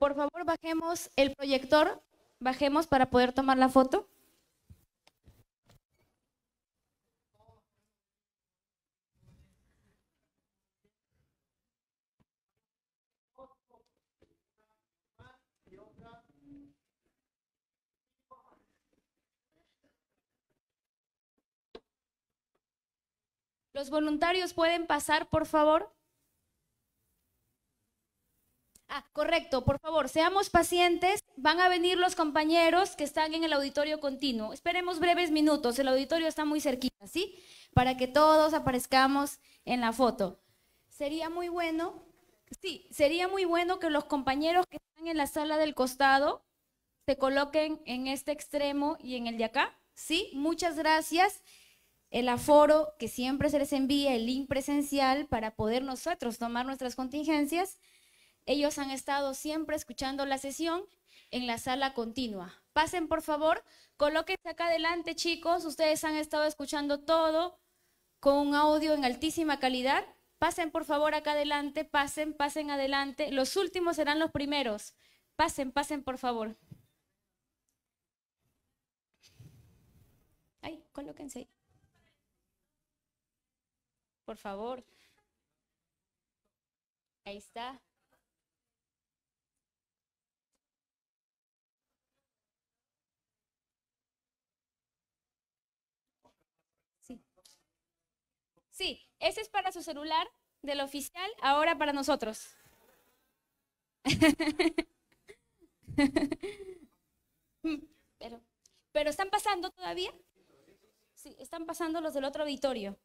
Por favor, bajemos el proyector. Bajemos para poder tomar la foto. Los voluntarios pueden pasar, por favor. Ah, correcto, por favor, seamos pacientes. Van a venir los compañeros que están en el auditorio continuo. Esperemos breves minutos, el auditorio está muy cerquita, ¿sí? Para que todos aparezcamos en la foto. Sería muy bueno, sí, sería muy bueno que los compañeros que están en la sala del costado se coloquen en este extremo y en el de acá, ¿sí? Muchas gracias el aforo que siempre se les envía, el link presencial para poder nosotros tomar nuestras contingencias. Ellos han estado siempre escuchando la sesión en la sala continua. Pasen, por favor, colóquense acá adelante, chicos. Ustedes han estado escuchando todo con un audio en altísima calidad. Pasen, por favor, acá adelante. Pasen, pasen adelante. Los últimos serán los primeros. Pasen, pasen, por favor. Ahí, colóquense por favor. Ahí está. Sí. ese es para su celular del oficial, ahora para nosotros. pero, pero están pasando todavía. Sí, están pasando los del otro auditorio.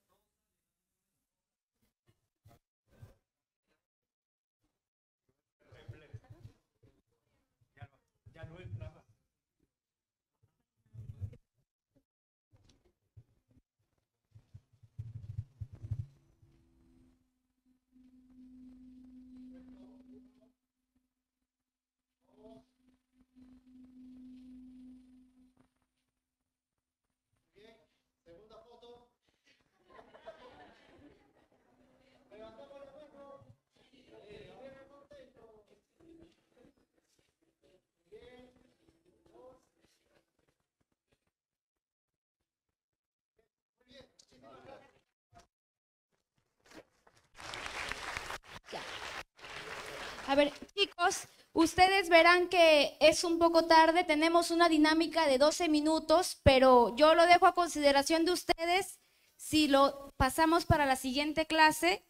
A ver, chicos, ustedes verán que es un poco tarde, tenemos una dinámica de 12 minutos, pero yo lo dejo a consideración de ustedes si lo pasamos para la siguiente clase.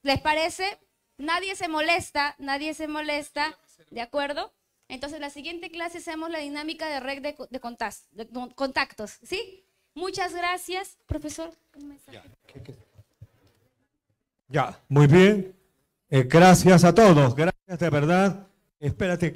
¿Les parece? Nadie se molesta, nadie se molesta, ¿de acuerdo? Entonces, la siguiente clase hacemos la dinámica de red de, contactos, ¿sí? Muchas gracias, profesor. Ya, muy bien. Eh, gracias a todos de verdad. Espérate,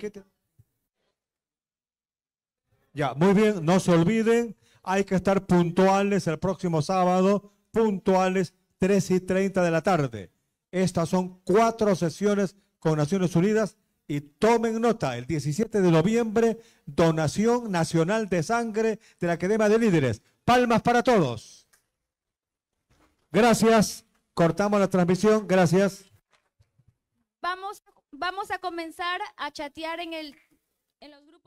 Ya, muy bien, no se olviden, hay que estar puntuales el próximo sábado, puntuales 3 y 30 de la tarde. Estas son cuatro sesiones con Naciones Unidas y tomen nota, el 17 de noviembre, donación nacional de sangre de la Academia de Líderes. Palmas para todos. Gracias. Cortamos la transmisión. Gracias. Vamos vamos a comenzar a chatear en, el, los